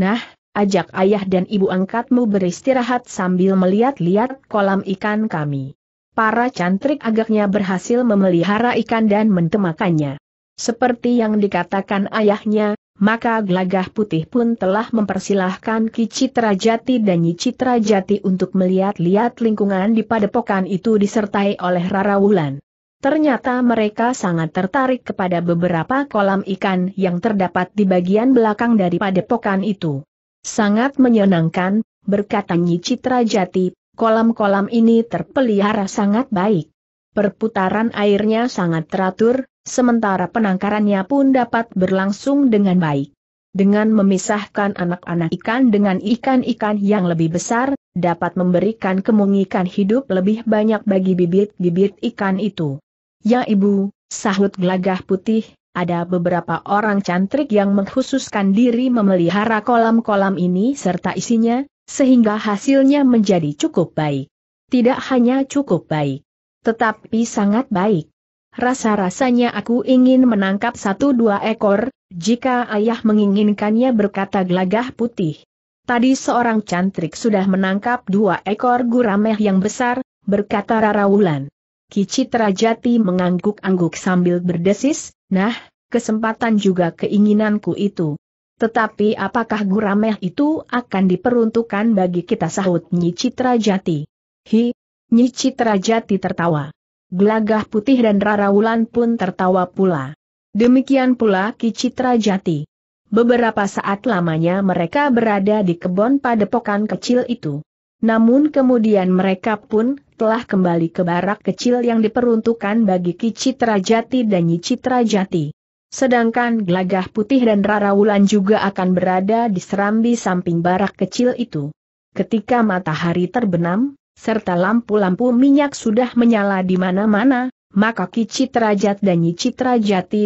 Nah, ajak ayah dan ibu angkatmu beristirahat sambil melihat-lihat kolam ikan kami para cantrik agaknya berhasil memelihara ikan dan mentemakannya. Seperti yang dikatakan ayahnya, maka gelagah putih pun telah mempersilahkan Ki Jati dan Nyi Jati untuk melihat-lihat lingkungan di padepokan itu disertai oleh Rara Wulan. Ternyata mereka sangat tertarik kepada beberapa kolam ikan yang terdapat di bagian belakang dari padepokan itu. Sangat menyenangkan, berkata Nyi Jati, Kolam-kolam ini terpelihara sangat baik. Perputaran airnya sangat teratur, sementara penangkarannya pun dapat berlangsung dengan baik. Dengan memisahkan anak-anak ikan dengan ikan-ikan yang lebih besar, dapat memberikan kemungikan hidup lebih banyak bagi bibit-bibit ikan itu. Ya ibu, sahut gelagah putih, ada beberapa orang cantrik yang mengkhususkan diri memelihara kolam-kolam ini serta isinya, sehingga hasilnya menjadi cukup baik. Tidak hanya cukup baik, tetapi sangat baik. Rasa-rasanya aku ingin menangkap satu dua ekor, jika ayah menginginkannya berkata gelagah putih. Tadi seorang cantrik sudah menangkap dua ekor gurameh yang besar, berkata Rarawulan. Kici Trajati mengangguk-angguk sambil berdesis, nah, kesempatan juga keinginanku itu. Tetapi apakah gurameh itu akan diperuntukkan bagi kita sahut Nyi Citra Jati? Hi, Nyi Citra Jati tertawa. Gelagah putih dan Wulan pun tertawa pula. Demikian pula Ki Citra Jati. Beberapa saat lamanya mereka berada di kebun padepokan kecil itu. Namun kemudian mereka pun telah kembali ke barak kecil yang diperuntukkan bagi Ki Citra Jati dan Nyi Citra Jati. Sedangkan Gelagah Putih dan Rara juga akan berada di serambi samping barak kecil itu. Ketika matahari terbenam, serta lampu-lampu minyak sudah menyala di mana-mana, maka Ki dan Nyi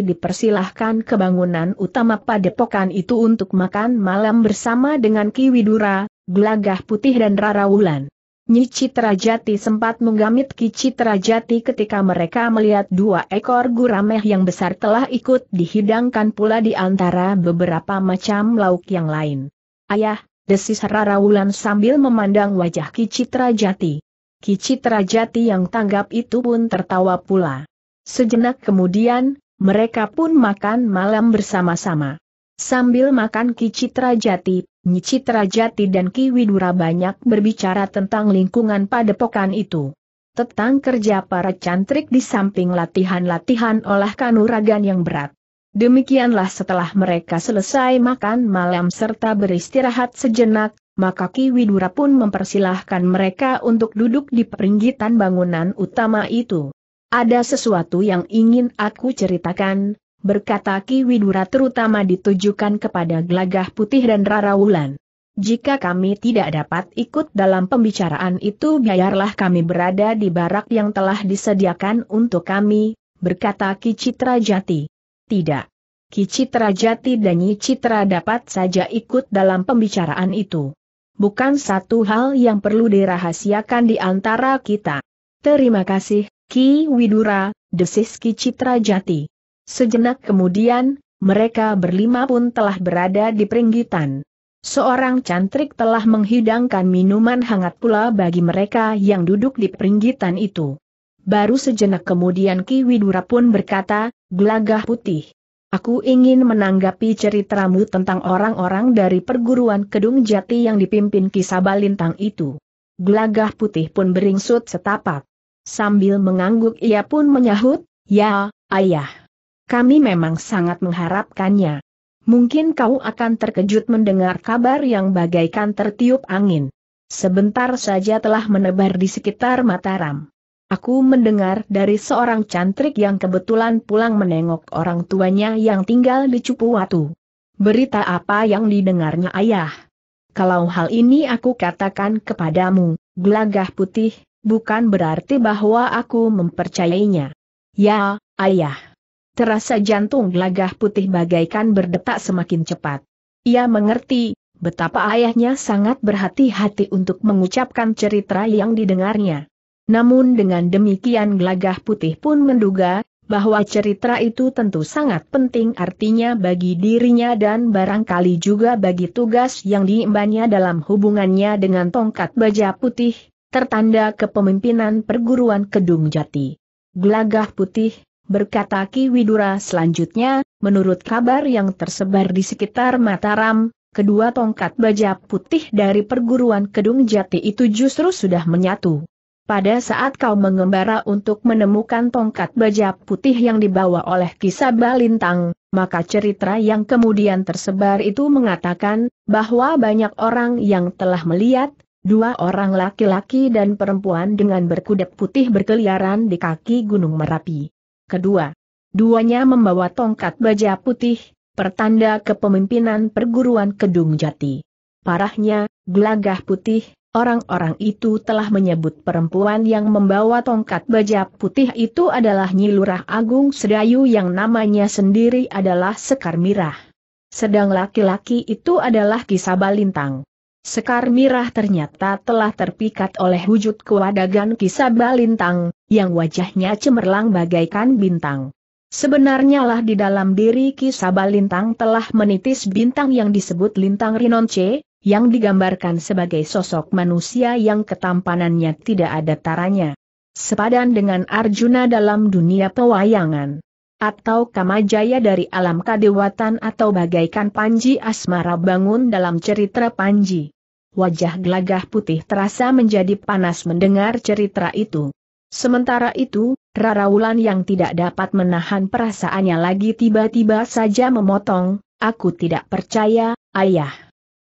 dipersilahkan ke bangunan utama padepokan itu untuk makan malam bersama dengan Ki Widura, Gelagah Putih dan Rara Nyi Citrajati sempat menggamit Ki Citrajati ketika mereka melihat dua ekor gurameh yang besar telah ikut dihidangkan pula di antara beberapa macam lauk yang lain. Ayah, desis Rara Wulan sambil memandang wajah Ki Citrajati. Ki Citrajati yang tanggap itu pun tertawa pula. Sejenak kemudian, mereka pun makan malam bersama-sama. Sambil makan Ki Citra Jati, Nyi Citra Jati dan Ki Widura banyak berbicara tentang lingkungan padepokan itu. Tentang kerja para cantrik di samping latihan-latihan olah kanuragan yang berat. Demikianlah setelah mereka selesai makan malam serta beristirahat sejenak, maka Ki Widura pun mempersilahkan mereka untuk duduk di peringgitan bangunan utama itu. Ada sesuatu yang ingin aku ceritakan, berkata Ki Widura terutama ditujukan kepada Gelagah Putih dan Rara Wulan. Jika kami tidak dapat ikut dalam pembicaraan itu biarlah kami berada di barak yang telah disediakan untuk kami, berkata Ki Citra Jati. Tidak. Ki Citra Jati dan Nyi Citra dapat saja ikut dalam pembicaraan itu. Bukan satu hal yang perlu dirahasiakan di antara kita. Terima kasih, Ki Widura, desis Ki Citra Jati. Sejenak kemudian, mereka berlima pun telah berada di peringgitan. Seorang cantrik telah menghidangkan minuman hangat pula bagi mereka yang duduk di peringgitan itu. Baru sejenak kemudian Ki Widura pun berkata, gelagah putih. Aku ingin menanggapi ceritamu tentang orang-orang dari perguruan Kedung Jati yang dipimpin Ki Sabalintang itu. Gelagah putih pun beringsut setapak. Sambil mengangguk ia pun menyahut, ya, ayah kami memang sangat mengharapkannya. Mungkin kau akan terkejut mendengar kabar yang bagaikan tertiup angin. Sebentar saja telah menebar di sekitar Mataram. Aku mendengar dari seorang cantrik yang kebetulan pulang menengok orang tuanya yang tinggal di Watu. Berita apa yang didengarnya ayah? Kalau hal ini aku katakan kepadamu, gelagah putih, bukan berarti bahwa aku mempercayainya. Ya, ayah. Terasa jantung gelagah putih bagaikan berdetak semakin cepat. Ia mengerti, betapa ayahnya sangat berhati-hati untuk mengucapkan cerita yang didengarnya. Namun dengan demikian gelagah putih pun menduga, bahwa cerita itu tentu sangat penting artinya bagi dirinya dan barangkali juga bagi tugas yang diimbannya dalam hubungannya dengan tongkat baja putih, tertanda kepemimpinan perguruan Kedung Jati. Gelagah putih, Berkata Ki Widura selanjutnya, menurut kabar yang tersebar di sekitar Mataram, kedua tongkat baja putih dari perguruan Kedung Jati itu justru sudah menyatu. Pada saat kau mengembara untuk menemukan tongkat baja putih yang dibawa oleh kisah Balintang maka cerita yang kemudian tersebar itu mengatakan, bahwa banyak orang yang telah melihat, dua orang laki-laki dan perempuan dengan berkuda putih berkeliaran di kaki Gunung Merapi kedua. Duanya membawa tongkat baja putih, pertanda kepemimpinan perguruan Kedung Jati. Parahnya, gelagah putih, orang-orang itu telah menyebut perempuan yang membawa tongkat baja putih itu adalah Nyilurah Agung Sedayu yang namanya sendiri adalah Sekar Mirah. Sedang laki-laki itu adalah Kisabalintang. Sekar Mirah ternyata telah terpikat oleh wujud kewadagan kisah Balintang, yang wajahnya cemerlang bagaikan bintang. Sebenarnya lah di dalam diri kisah Balintang telah menitis bintang yang disebut Lintang Rinonce, yang digambarkan sebagai sosok manusia yang ketampanannya tidak ada taranya. Sepadan dengan Arjuna dalam dunia pewayangan atau Kamajaya dari alam kadewatan atau bagaikan Panji Asmara bangun dalam cerita Panji. Wajah gelagah putih terasa menjadi panas mendengar cerita itu. Sementara itu, Raraulan yang tidak dapat menahan perasaannya lagi tiba-tiba saja memotong, aku tidak percaya, ayah.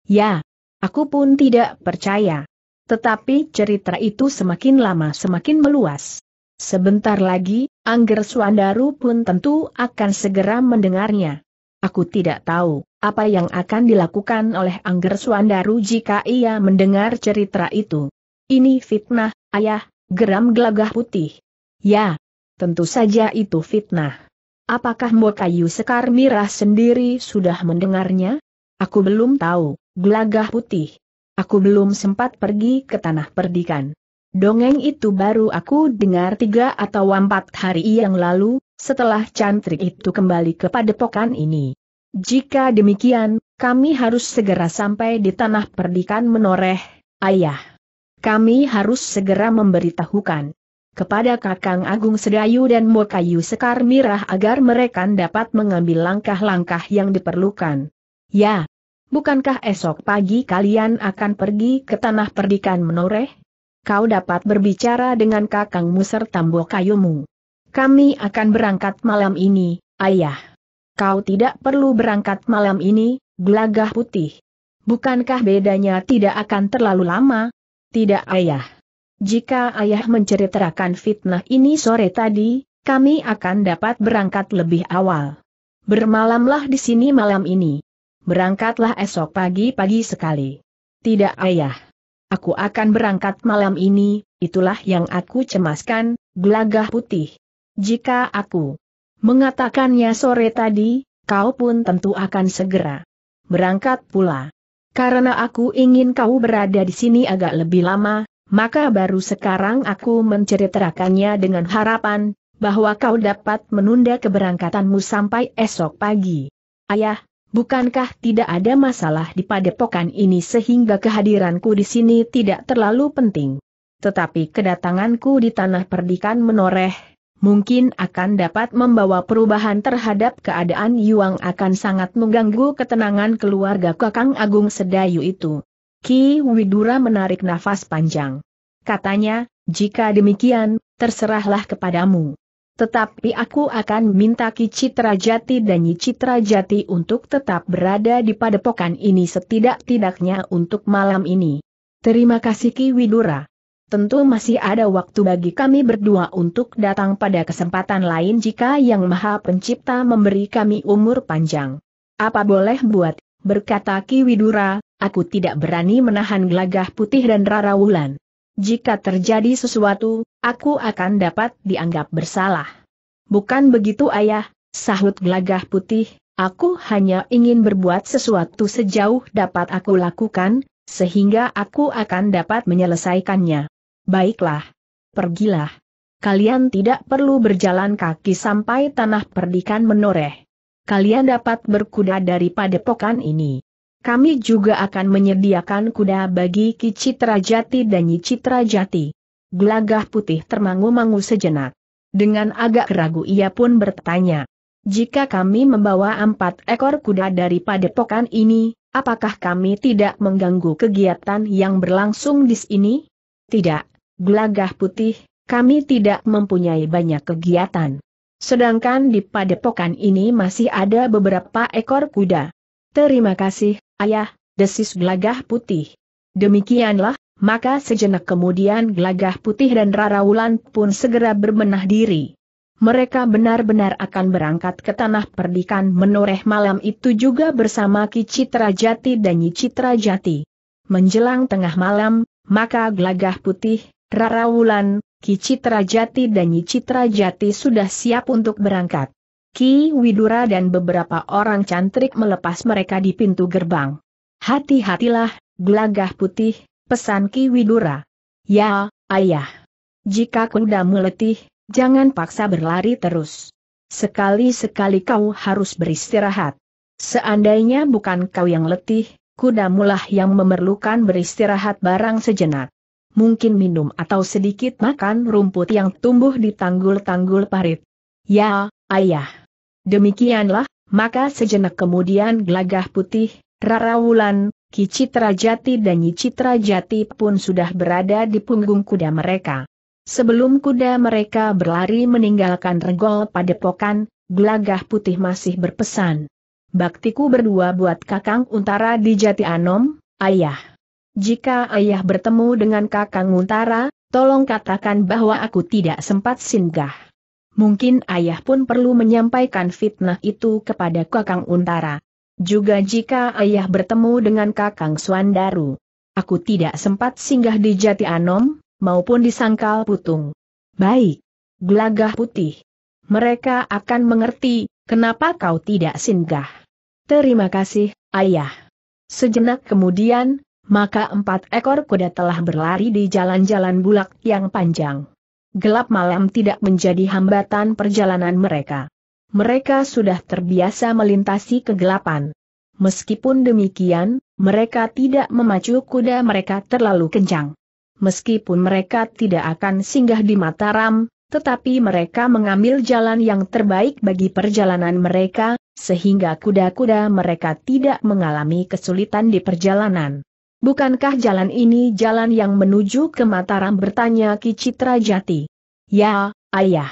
Ya, aku pun tidak percaya. Tetapi cerita itu semakin lama semakin meluas. Sebentar lagi, Angger Suandaru pun tentu akan segera mendengarnya. Aku tidak tahu apa yang akan dilakukan oleh Angger Suandaru jika ia mendengar cerita itu. Ini fitnah, ayah, geram gelagah putih. Ya, tentu saja itu fitnah. Apakah Mokayu Sekar Mirah sendiri sudah mendengarnya? Aku belum tahu, gelagah putih. Aku belum sempat pergi ke tanah perdikan. Dongeng itu baru aku dengar tiga atau empat hari yang lalu, setelah cantrik itu kembali ke padepokan ini. Jika demikian, kami harus segera sampai di tanah perdikan menoreh, ayah. Kami harus segera memberitahukan kepada Kakang Agung Sedayu dan Mokayu Sekar Mirah agar mereka dapat mengambil langkah-langkah yang diperlukan. Ya, bukankah esok pagi kalian akan pergi ke tanah perdikan menoreh? kau dapat berbicara dengan kakang kakangmu serta kayumu. Kami akan berangkat malam ini, ayah. Kau tidak perlu berangkat malam ini, gelagah putih. Bukankah bedanya tidak akan terlalu lama? Tidak ayah. Jika ayah menceritakan fitnah ini sore tadi, kami akan dapat berangkat lebih awal. Bermalamlah di sini malam ini. Berangkatlah esok pagi-pagi sekali. Tidak ayah aku akan berangkat malam ini, itulah yang aku cemaskan, gelagah putih. Jika aku mengatakannya sore tadi, kau pun tentu akan segera berangkat pula. Karena aku ingin kau berada di sini agak lebih lama, maka baru sekarang aku menceritakannya dengan harapan bahwa kau dapat menunda keberangkatanmu sampai esok pagi. Ayah, Bukankah tidak ada masalah di padepokan ini sehingga kehadiranku di sini tidak terlalu penting? Tetapi kedatanganku di tanah perdikan menoreh, mungkin akan dapat membawa perubahan terhadap keadaan Yuang akan sangat mengganggu ketenangan keluarga Kakang Agung Sedayu itu. Ki Widura menarik nafas panjang. Katanya, jika demikian, terserahlah kepadamu. Tetapi aku akan minta Ki Jati dan Nyi Jati untuk tetap berada di padepokan ini setidak-tidaknya untuk malam ini. Terima kasih Ki Widura. Tentu masih ada waktu bagi kami berdua untuk datang pada kesempatan lain jika Yang Maha Pencipta memberi kami umur panjang. Apa boleh buat, berkata Ki Widura, aku tidak berani menahan gelagah putih dan rara wulan. Jika terjadi sesuatu, aku akan dapat dianggap bersalah. Bukan begitu ayah, sahut gelagah putih, aku hanya ingin berbuat sesuatu sejauh dapat aku lakukan, sehingga aku akan dapat menyelesaikannya. Baiklah. Pergilah. Kalian tidak perlu berjalan kaki sampai tanah perdikan menoreh. Kalian dapat berkuda dari padepokan ini. Kami juga akan menyediakan kuda bagi Ki Citra Jati dan Nyi Citra Jati. Gelagah putih termangu-mangu sejenak. Dengan agak ragu ia pun bertanya. Jika kami membawa empat ekor kuda dari padepokan ini, apakah kami tidak mengganggu kegiatan yang berlangsung di sini? Tidak, gelagah putih, kami tidak mempunyai banyak kegiatan. Sedangkan di padepokan ini masih ada beberapa ekor kuda. Terima kasih, Ayah, desis gelagah putih. Demikianlah, maka sejenak kemudian gelagah putih dan Raraulan pun segera berbenah diri. Mereka benar-benar akan berangkat ke tanah perdikan menoreh malam itu juga bersama Ki Citra Jati dan Nyi Citra Jati. Menjelang tengah malam, maka gelagah putih, Raraulan, Ki Citra Jati dan Nyi Citra Jati sudah siap untuk berangkat. Ki Widura dan beberapa orang cantrik melepas mereka di pintu gerbang. Hati-hatilah, gelagah putih, pesan Ki Widura. Ya, ayah. Jika kuda meletih, jangan paksa berlari terus. Sekali-sekali kau harus beristirahat. Seandainya bukan kau yang letih, kudamulah yang memerlukan beristirahat barang sejenak mungkin minum atau sedikit makan rumput yang tumbuh di tanggul-tanggul parit. Ya, ayah. Demikianlah, maka sejenak kemudian Glagah putih, Rara Wulan, Ki dan Nyi jati pun sudah berada di punggung kuda mereka. Sebelum kuda mereka berlari meninggalkan regol pada pokan, Glagah putih masih berpesan. Baktiku berdua buat kakang Untara di Jati Anom, ayah. Jika ayah bertemu dengan kakang Untara, tolong katakan bahwa aku tidak sempat singgah. Mungkin ayah pun perlu menyampaikan fitnah itu kepada Kakang Untara. Juga jika ayah bertemu dengan Kakang Swandaru. Aku tidak sempat singgah di Jati Anom, maupun di Sangkal Putung. Baik. Gelagah putih. Mereka akan mengerti, kenapa kau tidak singgah. Terima kasih, ayah. Sejenak kemudian, maka empat ekor kuda telah berlari di jalan-jalan bulak yang panjang gelap malam tidak menjadi hambatan perjalanan mereka. Mereka sudah terbiasa melintasi kegelapan. Meskipun demikian, mereka tidak memacu kuda mereka terlalu kencang. Meskipun mereka tidak akan singgah di Mataram, tetapi mereka mengambil jalan yang terbaik bagi perjalanan mereka, sehingga kuda-kuda mereka tidak mengalami kesulitan di perjalanan. Bukankah jalan ini jalan yang menuju ke Mataram bertanya Ki Citra Jati? Ya, ayah.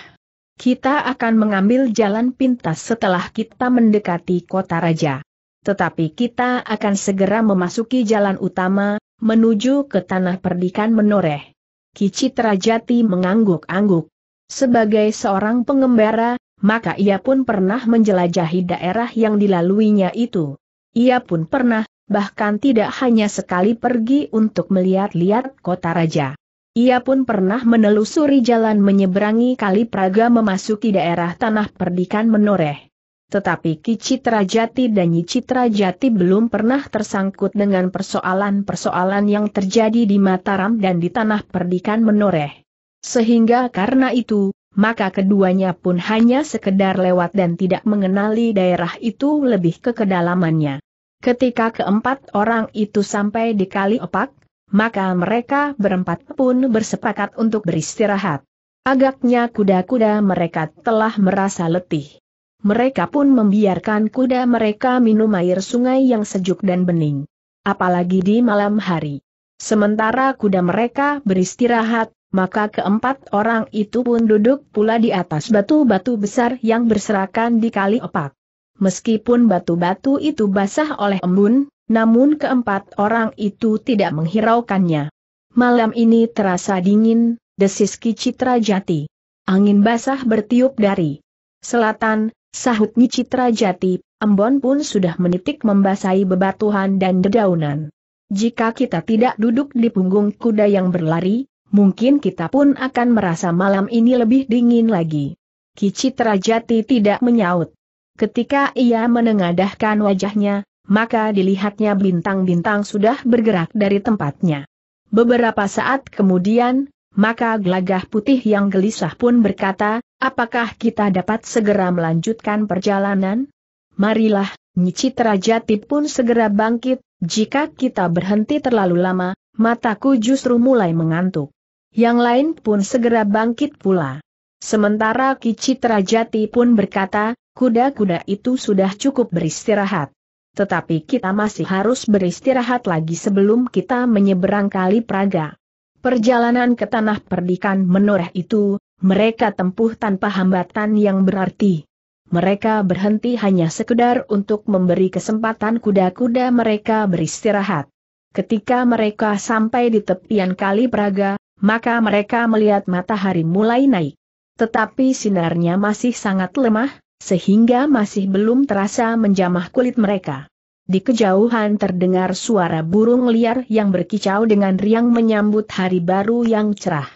Kita akan mengambil jalan pintas setelah kita mendekati kota raja. Tetapi kita akan segera memasuki jalan utama, menuju ke tanah perdikan menoreh. Ki Citra Jati mengangguk-angguk. Sebagai seorang pengembara, maka ia pun pernah menjelajahi daerah yang dilaluinya itu. Ia pun pernah bahkan tidak hanya sekali pergi untuk melihat-lihat kota raja. Ia pun pernah menelusuri jalan menyeberangi Kali Praga memasuki daerah tanah perdikan menoreh. Tetapi Ki Citrajati dan Nyi Citrajati belum pernah tersangkut dengan persoalan-persoalan yang terjadi di Mataram dan di tanah perdikan menoreh. Sehingga karena itu, maka keduanya pun hanya sekedar lewat dan tidak mengenali daerah itu lebih ke kedalamannya. Ketika keempat orang itu sampai di kali opak, maka mereka berempat pun bersepakat untuk beristirahat. Agaknya kuda-kuda mereka telah merasa letih. Mereka pun membiarkan kuda mereka minum air sungai yang sejuk dan bening. Apalagi di malam hari. Sementara kuda mereka beristirahat, maka keempat orang itu pun duduk pula di atas batu-batu besar yang berserakan di kali opak. Meskipun batu-batu itu basah oleh embun, namun keempat orang itu tidak menghiraukannya. Malam ini terasa dingin, desis Kicitra Jati. Angin basah bertiup dari selatan, sahut Kicitra Jati, embon pun sudah menitik membasahi bebatuhan dan dedaunan. Jika kita tidak duduk di punggung kuda yang berlari, mungkin kita pun akan merasa malam ini lebih dingin lagi. Kicitra Jati tidak menyaut. Ketika ia menengadahkan wajahnya, maka dilihatnya bintang-bintang sudah bergerak dari tempatnya. Beberapa saat kemudian, maka gelagah putih yang gelisah pun berkata, apakah kita dapat segera melanjutkan perjalanan? Marilah, Nicitra Jati pun segera bangkit, jika kita berhenti terlalu lama, mataku justru mulai mengantuk. Yang lain pun segera bangkit pula. Sementara Kicitra Jati pun berkata, kuda-kuda itu sudah cukup beristirahat. Tetapi kita masih harus beristirahat lagi sebelum kita menyeberang kali Praga. Perjalanan ke tanah perdikan menoreh itu, mereka tempuh tanpa hambatan yang berarti. Mereka berhenti hanya sekedar untuk memberi kesempatan kuda-kuda mereka beristirahat. Ketika mereka sampai di tepian kali Praga, maka mereka melihat matahari mulai naik. Tetapi sinarnya masih sangat lemah, sehingga masih belum terasa menjamah kulit mereka. Di kejauhan terdengar suara burung liar yang berkicau dengan riang menyambut hari baru yang cerah.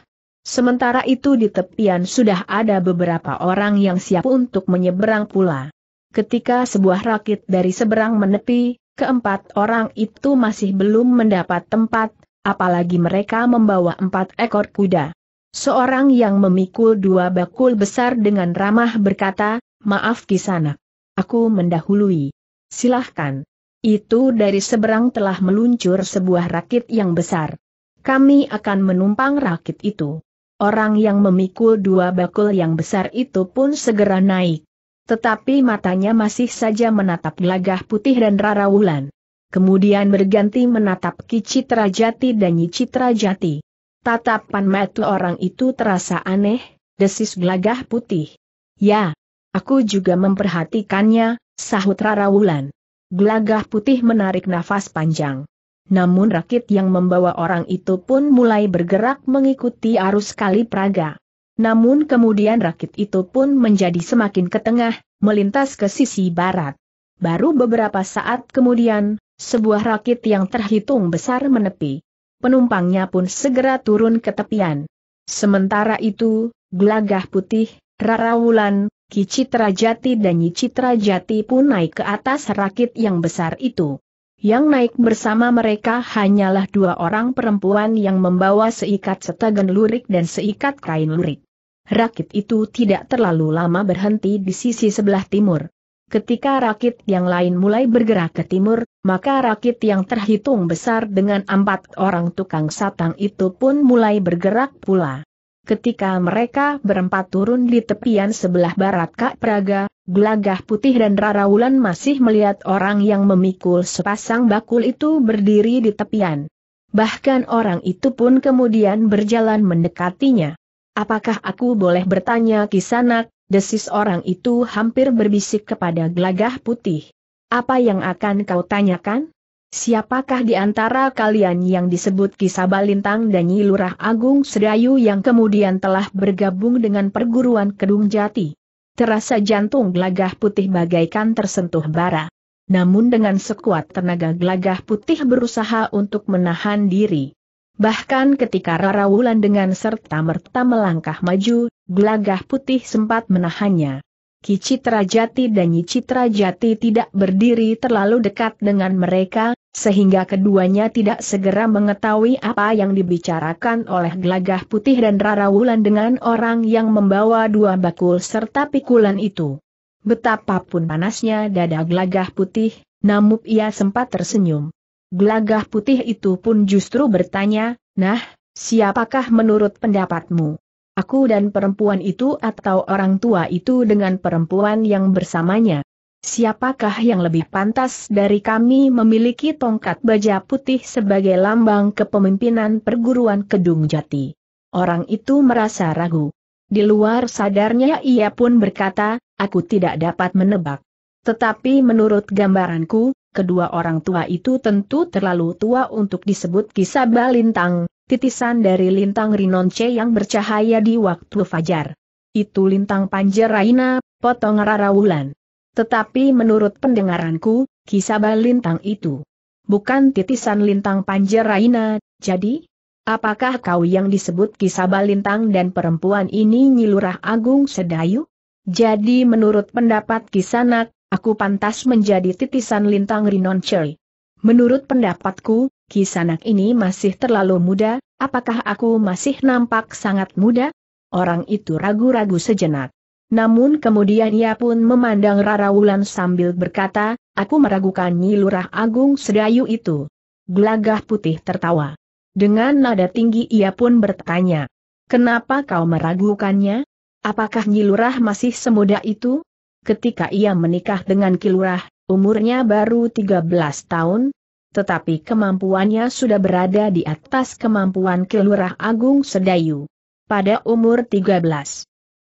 Sementara itu di tepian sudah ada beberapa orang yang siap untuk menyeberang pula. Ketika sebuah rakit dari seberang menepi, keempat orang itu masih belum mendapat tempat, apalagi mereka membawa empat ekor kuda. Seorang yang memikul dua bakul besar dengan ramah berkata, Maaf kisana, Aku mendahului. Silahkan. Itu dari seberang telah meluncur sebuah rakit yang besar. Kami akan menumpang rakit itu. Orang yang memikul dua bakul yang besar itu pun segera naik. Tetapi matanya masih saja menatap gelagah putih dan Rara Wulan. Kemudian berganti menatap Kicitra Jati dan Yicitra Jati. Tatapan mata orang itu terasa aneh, desis gelagah putih. Ya, Aku juga memperhatikannya, sahut Rara Wulan. Gelagah putih menarik nafas panjang. Namun rakit yang membawa orang itu pun mulai bergerak mengikuti arus kali Praga. Namun kemudian rakit itu pun menjadi semakin ke tengah, melintas ke sisi barat. Baru beberapa saat kemudian, sebuah rakit yang terhitung besar menepi. Penumpangnya pun segera turun ke tepian. Sementara itu, gelagah putih, Rara Wulan, Ki Citra Jati dan Nyi Citra Jati pun naik ke atas rakit yang besar itu. Yang naik bersama mereka hanyalah dua orang perempuan yang membawa seikat setegan lurik dan seikat kain lurik. Rakit itu tidak terlalu lama berhenti di sisi sebelah timur. Ketika rakit yang lain mulai bergerak ke timur, maka rakit yang terhitung besar dengan empat orang tukang satang itu pun mulai bergerak pula. Ketika mereka berempat turun di tepian sebelah barat Kak Praga, Gelagah Putih dan Wulan masih melihat orang yang memikul sepasang bakul itu berdiri di tepian. Bahkan orang itu pun kemudian berjalan mendekatinya. Apakah aku boleh bertanya kisanak, desis orang itu hampir berbisik kepada Gelagah Putih. Apa yang akan kau tanyakan? Siapakah di antara kalian yang disebut Kisah Balintang dan Nyi Agung Sedayu yang kemudian telah bergabung dengan perguruan Kedung Jati? Terasa jantung gelagah putih bagaikan tersentuh bara. Namun dengan sekuat tenaga gelagah putih berusaha untuk menahan diri. Bahkan ketika Rara Wulan dengan serta merta melangkah maju, gelagah putih sempat menahannya. Ki Jati dan Nyi Citra Jati tidak berdiri terlalu dekat dengan mereka, sehingga keduanya tidak segera mengetahui apa yang dibicarakan oleh Glagah Putih dan Rara Wulan dengan orang yang membawa dua bakul serta pikulan itu. Betapapun panasnya dada Glagah Putih, namun ia sempat tersenyum. Glagah Putih itu pun justru bertanya, Nah, siapakah menurut pendapatmu? Aku dan perempuan itu atau orang tua itu dengan perempuan yang bersamanya. Siapakah yang lebih pantas dari kami memiliki tongkat baja putih sebagai lambang kepemimpinan perguruan Kedung Jati? Orang itu merasa ragu. Di luar sadarnya ia pun berkata, aku tidak dapat menebak. Tetapi menurut gambaranku, kedua orang tua itu tentu terlalu tua untuk disebut kisah balintang, titisan dari lintang Rinonce yang bercahaya di waktu fajar. Itu lintang Panjeraina, potong Rarawulan. Tetapi menurut pendengaranku, kisah lintang itu bukan titisan lintang Panjeraina, jadi? Apakah kau yang disebut kisah Lintang dan perempuan ini Nyilurah Agung Sedayu? Jadi menurut pendapat Kisanak, aku pantas menjadi titisan Lintang rinonce. Menurut pendapatku, Kisanak ini masih terlalu muda, apakah aku masih nampak sangat muda? Orang itu ragu-ragu sejenak. Namun kemudian ia pun memandang Rara Wulan sambil berkata, aku meragukan Nyi Lurah Agung Sedayu itu. Gelagah putih tertawa. Dengan nada tinggi ia pun bertanya, kenapa kau meragukannya? Apakah Nyi Lurah masih semuda itu? Ketika ia menikah dengan Kilurah, umurnya baru 13 tahun, tetapi kemampuannya sudah berada di atas kemampuan Kelurah Agung Sedayu. Pada umur 13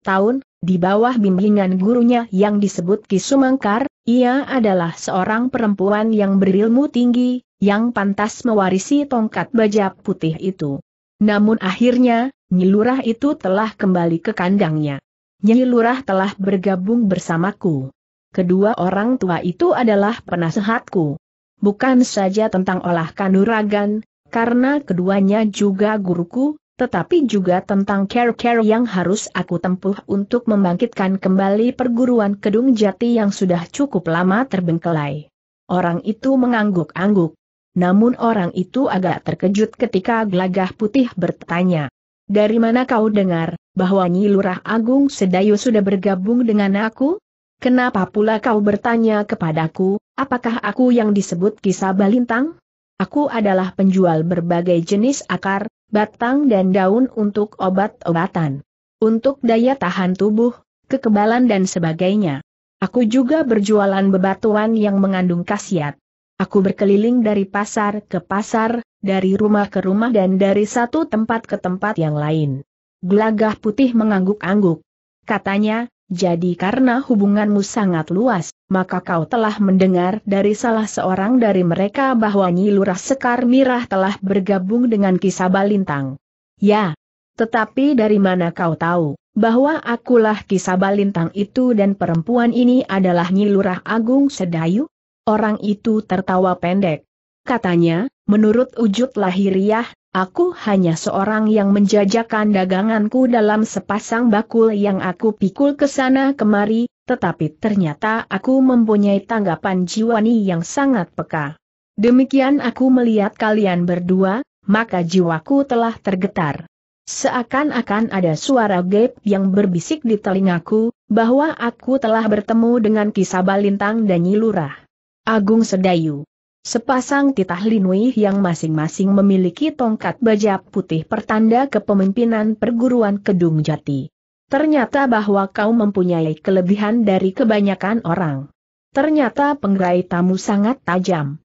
tahun, di bawah bimbingan gurunya yang disebut Kisumangkar, ia adalah seorang perempuan yang berilmu tinggi, yang pantas mewarisi tongkat baja putih itu. Namun akhirnya, Nyilurah itu telah kembali ke kandangnya. Nyilurah telah bergabung bersamaku. Kedua orang tua itu adalah penasehatku bukan saja tentang olah kanuragan, karena keduanya juga guruku, tetapi juga tentang care-care yang harus aku tempuh untuk membangkitkan kembali perguruan Kedung Jati yang sudah cukup lama terbengkelai. Orang itu mengangguk-angguk. Namun orang itu agak terkejut ketika gelagah putih bertanya. Dari mana kau dengar, bahwa Nyi Lurah Agung Sedayu sudah bergabung dengan aku? Kenapa pula kau bertanya kepadaku, apakah aku yang disebut kisah balintang? Aku adalah penjual berbagai jenis akar, batang dan daun untuk obat-obatan. Untuk daya tahan tubuh, kekebalan dan sebagainya. Aku juga berjualan bebatuan yang mengandung khasiat. Aku berkeliling dari pasar ke pasar, dari rumah ke rumah dan dari satu tempat ke tempat yang lain. Gelagah putih mengangguk-angguk. Katanya, jadi karena hubunganmu sangat luas, maka kau telah mendengar dari salah seorang dari mereka bahwa Nyi Lurah Sekar Mirah telah bergabung dengan Kisah Balintang. Ya. Tetapi dari mana kau tahu? bahwa akulah kisah balintang itu dan perempuan ini adalah Nyi Lurah Agung Sedayu? Orang itu tertawa pendek. Katanya, menurut wujud lahiriah, Aku hanya seorang yang menjajakan daganganku dalam sepasang bakul yang aku pikul ke sana kemari, tetapi ternyata aku mempunyai tanggapan jiwani yang sangat peka. Demikian aku melihat kalian berdua, maka jiwaku telah tergetar. Seakan-akan ada suara gap yang berbisik di telingaku, bahwa aku telah bertemu dengan kisah balintang dan nyilurah. Agung Sedayu Sepasang titah Linui yang masing-masing memiliki tongkat baja putih pertanda kepemimpinan perguruan Kedung Jati. Ternyata bahwa kau mempunyai kelebihan dari kebanyakan orang. Ternyata penggerai tamu sangat tajam.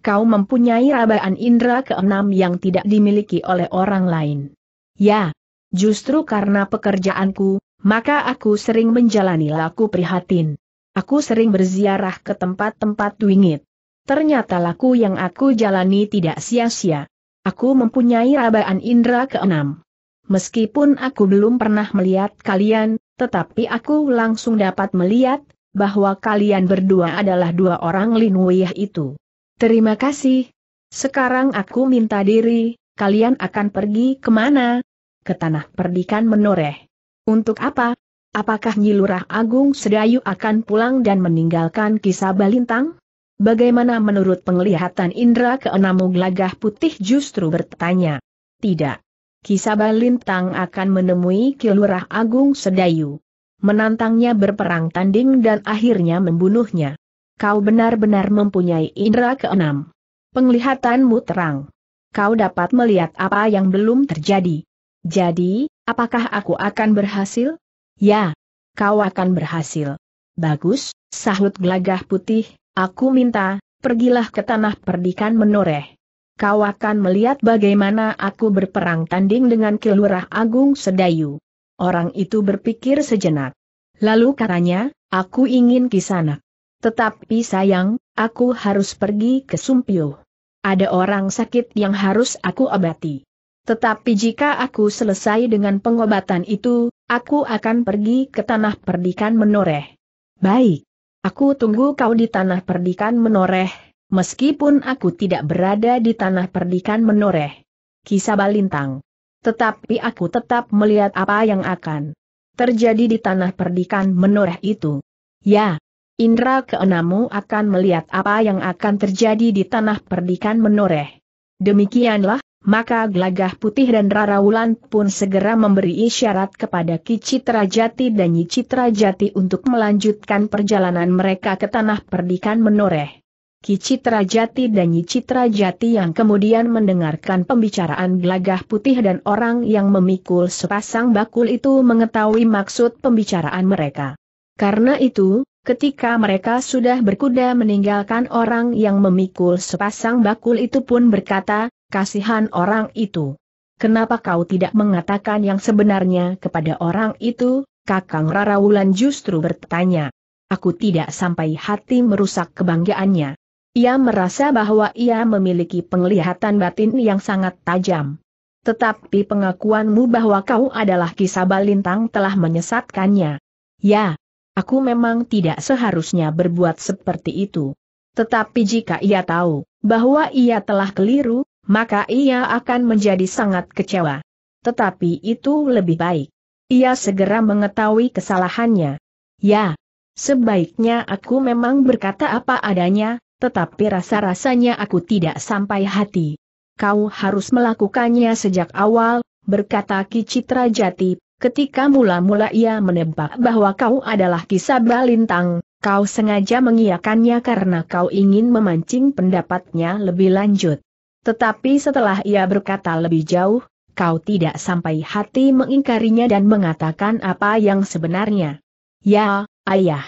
Kau mempunyai rabaan indera keenam yang tidak dimiliki oleh orang lain. Ya, justru karena pekerjaanku, maka aku sering menjalani laku prihatin. Aku sering berziarah ke tempat-tempat wingit. Ternyata laku yang aku jalani tidak sia-sia. Aku mempunyai rabaan indera keenam. Meskipun aku belum pernah melihat kalian, tetapi aku langsung dapat melihat, bahwa kalian berdua adalah dua orang Linwiyah itu. Terima kasih. Sekarang aku minta diri, kalian akan pergi kemana? Ke tanah perdikan menoreh. Untuk apa? Apakah Nyilurah Agung Sedayu akan pulang dan meninggalkan kisah Balintang? Bagaimana menurut penglihatan indera keenamu gelagah putih justru bertanya? Tidak. Kisah Lintang akan menemui Kilurah Agung Sedayu. Menantangnya berperang tanding dan akhirnya membunuhnya. Kau benar-benar mempunyai indera keenam. Penglihatanmu terang. Kau dapat melihat apa yang belum terjadi. Jadi, apakah aku akan berhasil? Ya, kau akan berhasil. Bagus, sahut gelagah putih, Aku minta, pergilah ke tanah perdikan menoreh. Kau akan melihat bagaimana aku berperang tanding dengan Kilurah Agung Sedayu. Orang itu berpikir sejenak. Lalu katanya, aku ingin kisanak. Tetapi sayang, aku harus pergi ke Sumpio. Ada orang sakit yang harus aku obati. Tetapi jika aku selesai dengan pengobatan itu, aku akan pergi ke tanah perdikan menoreh. Baik. Aku tunggu kau di tanah perdikan menoreh, meskipun aku tidak berada di tanah perdikan menoreh. Kisah Balintang. Tetapi aku tetap melihat apa yang akan terjadi di tanah perdikan menoreh itu. Ya, Indra keenamu akan melihat apa yang akan terjadi di tanah perdikan menoreh. Demikianlah maka Gelagah Putih dan Rara Wulan pun segera memberi isyarat kepada Ki Jati dan Nyi Jati untuk melanjutkan perjalanan mereka ke tanah perdikan menoreh. Ki Jati dan Nyi Jati yang kemudian mendengarkan pembicaraan Gelagah Putih dan orang yang memikul sepasang bakul itu mengetahui maksud pembicaraan mereka. Karena itu, Ketika mereka sudah berkuda meninggalkan orang yang memikul sepasang bakul itu pun berkata, Kasihan orang itu. Kenapa kau tidak mengatakan yang sebenarnya kepada orang itu? Kakang Rarawulan justru bertanya. Aku tidak sampai hati merusak kebanggaannya. Ia merasa bahwa ia memiliki penglihatan batin yang sangat tajam. Tetapi pengakuanmu bahwa kau adalah kisah balintang telah menyesatkannya. Ya, aku memang tidak seharusnya berbuat seperti itu. Tetapi jika ia tahu bahwa ia telah keliru, maka ia akan menjadi sangat kecewa. Tetapi itu lebih baik. Ia segera mengetahui kesalahannya. Ya, sebaiknya aku memang berkata apa adanya, tetapi rasa-rasanya aku tidak sampai hati. Kau harus melakukannya sejak awal, berkata Ki Citra Jati, Ketika mula-mula ia menebak bahwa kau adalah kisah balintang, kau sengaja mengiakannya karena kau ingin memancing pendapatnya lebih lanjut. Tetapi setelah ia berkata lebih jauh, kau tidak sampai hati mengingkarinya dan mengatakan apa yang sebenarnya. Ya, ayah.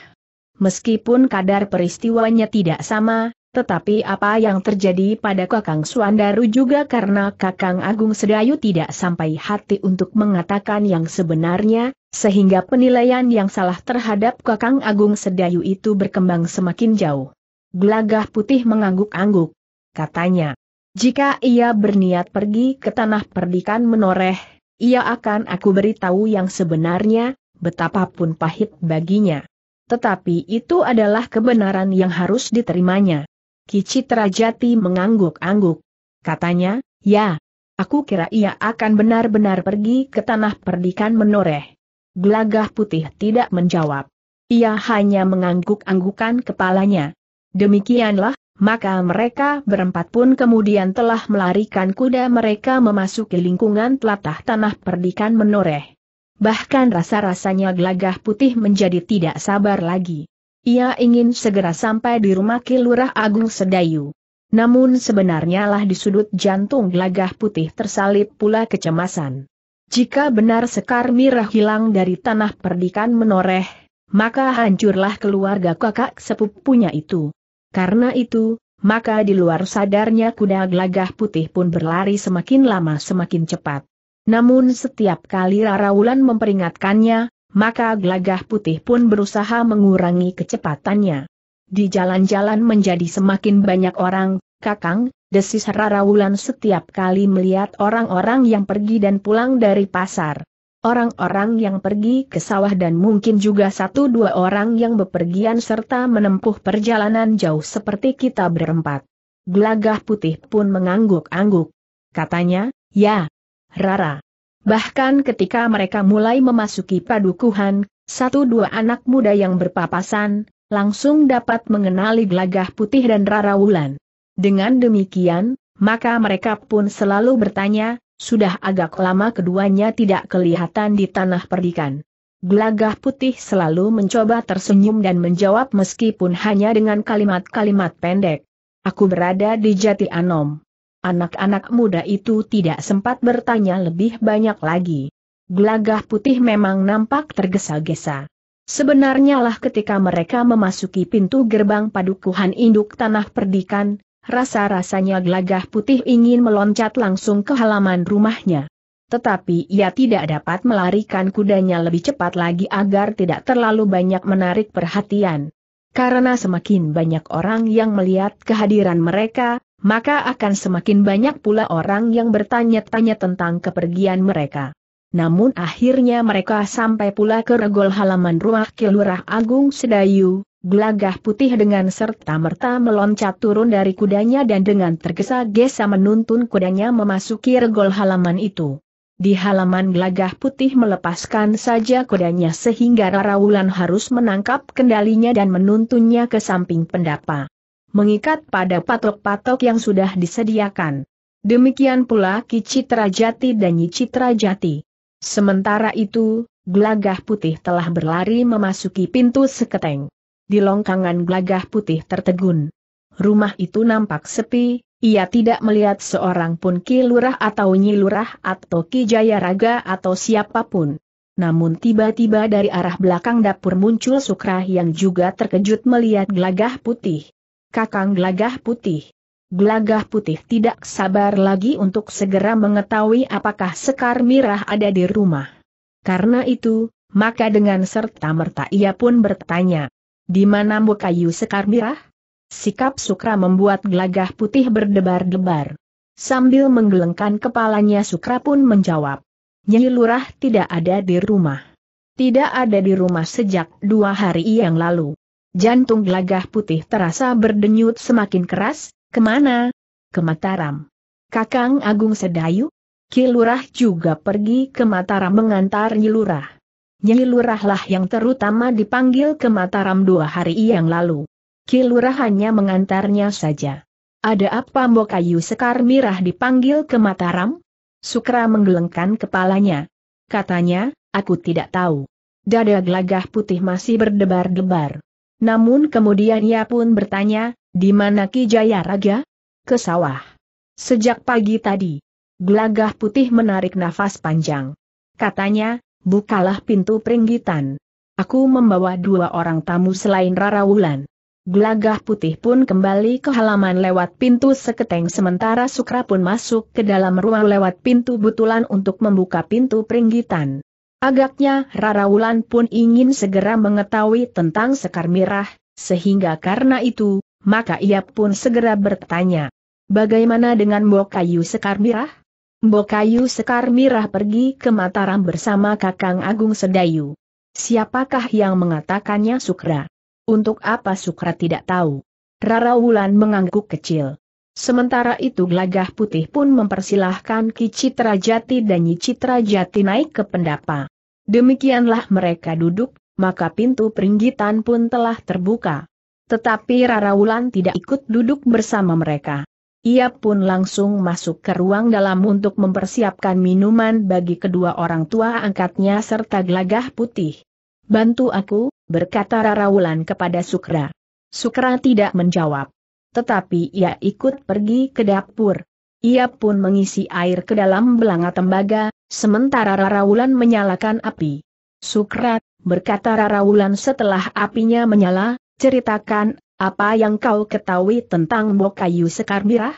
Meskipun kadar peristiwanya tidak sama, tetapi apa yang terjadi pada Kakang Suandaru juga karena Kakang Agung Sedayu tidak sampai hati untuk mengatakan yang sebenarnya, sehingga penilaian yang salah terhadap Kakang Agung Sedayu itu berkembang semakin jauh. Gelagah putih mengangguk-angguk. Katanya, jika ia berniat pergi ke tanah perdikan menoreh, ia akan aku beritahu yang sebenarnya, betapapun pahit baginya. Tetapi itu adalah kebenaran yang harus diterimanya. Kicitra Jati mengangguk-angguk. Katanya, ya, aku kira ia akan benar-benar pergi ke tanah perdikan menoreh. Gelagah putih tidak menjawab. Ia hanya mengangguk-anggukan kepalanya. Demikianlah maka mereka berempat pun kemudian telah melarikan kuda mereka memasuki lingkungan telatah tanah perdikan menoreh. Bahkan rasa-rasanya gelagah putih menjadi tidak sabar lagi. Ia ingin segera sampai di rumah Kilurah Agung Sedayu. Namun sebenarnya lah di sudut jantung gelagah putih tersalib pula kecemasan. Jika benar Sekar Mirah hilang dari tanah perdikan menoreh, maka hancurlah keluarga kakak sepupunya itu. Karena itu, maka di luar sadarnya kuda gelagah putih pun berlari semakin lama semakin cepat. Namun setiap kali Raraulan memperingatkannya, maka gelagah putih pun berusaha mengurangi kecepatannya. Di jalan-jalan menjadi semakin banyak orang, Kakang, desis Raraulan setiap kali melihat orang-orang yang pergi dan pulang dari pasar orang-orang yang pergi ke sawah dan mungkin juga satu dua orang yang bepergian serta menempuh perjalanan jauh seperti kita berempat. Gelagah putih pun mengangguk-angguk. Katanya, ya, Rara. Bahkan ketika mereka mulai memasuki padukuhan, satu dua anak muda yang berpapasan, langsung dapat mengenali gelagah putih dan Rara Wulan. Dengan demikian, maka mereka pun selalu bertanya, sudah agak lama keduanya tidak kelihatan di tanah perdikan. Gelagah putih selalu mencoba tersenyum dan menjawab meskipun hanya dengan kalimat-kalimat pendek. Aku berada di Jati Anom. Anak-anak muda itu tidak sempat bertanya lebih banyak lagi. Gelagah putih memang nampak tergesa-gesa. Sebenarnya lah ketika mereka memasuki pintu gerbang padukuhan induk tanah perdikan, Rasa-rasanya gelagah putih ingin meloncat langsung ke halaman rumahnya. Tetapi ia tidak dapat melarikan kudanya lebih cepat lagi agar tidak terlalu banyak menarik perhatian. Karena semakin banyak orang yang melihat kehadiran mereka, maka akan semakin banyak pula orang yang bertanya-tanya tentang kepergian mereka. Namun akhirnya mereka sampai pula ke regol halaman rumah Kilurah Agung Sedayu, Gelagah putih dengan serta-merta meloncat turun dari kudanya dan dengan tergesa-gesa menuntun kudanya memasuki regol halaman itu. Di halaman gelagah putih melepaskan saja kudanya sehingga Wulan harus menangkap kendalinya dan menuntunnya ke samping pendapa. Mengikat pada patok-patok yang sudah disediakan. Demikian pula Ki Jati dan Nyi Jati. Sementara itu, gelagah putih telah berlari memasuki pintu seketeng di longkangan gelagah putih tertegun. Rumah itu nampak sepi, ia tidak melihat seorang pun Ki Lurah atau Nyi Lurah atau Ki Jayaraga atau siapapun. Namun tiba-tiba dari arah belakang dapur muncul Sukrah yang juga terkejut melihat gelagah putih. Kakang gelagah putih. Gelagah putih tidak sabar lagi untuk segera mengetahui apakah Sekar Mirah ada di rumah. Karena itu, maka dengan serta merta ia pun bertanya, di mana bu sekar mirah? Sikap Sukra membuat gelagah putih berdebar-debar. Sambil menggelengkan kepalanya Sukra pun menjawab. Nyi Lurah tidak ada di rumah. Tidak ada di rumah sejak dua hari yang lalu. Jantung gelagah putih terasa berdenyut semakin keras, kemana? Ke Mataram. Kakang Agung Sedayu? Kilurah juga pergi ke Mataram mengantar Nyi Lurah. Nyai Lurahlah yang terutama dipanggil ke Mataram dua hari yang lalu. Kilurah hanya mengantarnya saja. Ada apa Mbok Ayu Sekar Mirah dipanggil ke Mataram? Sukra menggelengkan kepalanya. Katanya, aku tidak tahu. Dada gelagah putih masih berdebar-debar. Namun kemudian ia pun bertanya, di mana Ki Jaya Raga? Ke sawah. Sejak pagi tadi. Gelagah putih menarik nafas panjang. Katanya, bukalah pintu peringgitan. Aku membawa dua orang tamu selain Rara Wulan. Gelagah putih pun kembali ke halaman lewat pintu seketeng sementara Sukra pun masuk ke dalam ruang lewat pintu butulan untuk membuka pintu peringgitan. Agaknya Rara Wulan pun ingin segera mengetahui tentang Sekar Mirah, sehingga karena itu, maka ia pun segera bertanya. Bagaimana dengan Bokayu Sekar Mirah? Mbokayu Sekar Mirah pergi ke Mataram bersama Kakang Agung Sedayu. Siapakah yang mengatakannya Sukra? Untuk apa Sukra tidak tahu? Rara Wulan mengangguk kecil. Sementara itu Glagah Putih pun mempersilahkan Ki Citra Jati dan Nyi Citra Jati naik ke pendapa. Demikianlah mereka duduk, maka pintu peringgitan pun telah terbuka. Tetapi Rara Wulan tidak ikut duduk bersama mereka. Ia pun langsung masuk ke ruang dalam untuk mempersiapkan minuman bagi kedua orang tua angkatnya serta gelagah putih. Bantu aku, berkata Rarawulan kepada Sukra. Sukra tidak menjawab. Tetapi ia ikut pergi ke dapur. Ia pun mengisi air ke dalam belanga tembaga, sementara Rarawulan menyalakan api. Sukra berkata Rarawulan setelah apinya menyala, ceritakan apa yang kau ketahui tentang Mokayu Sekar Mirah?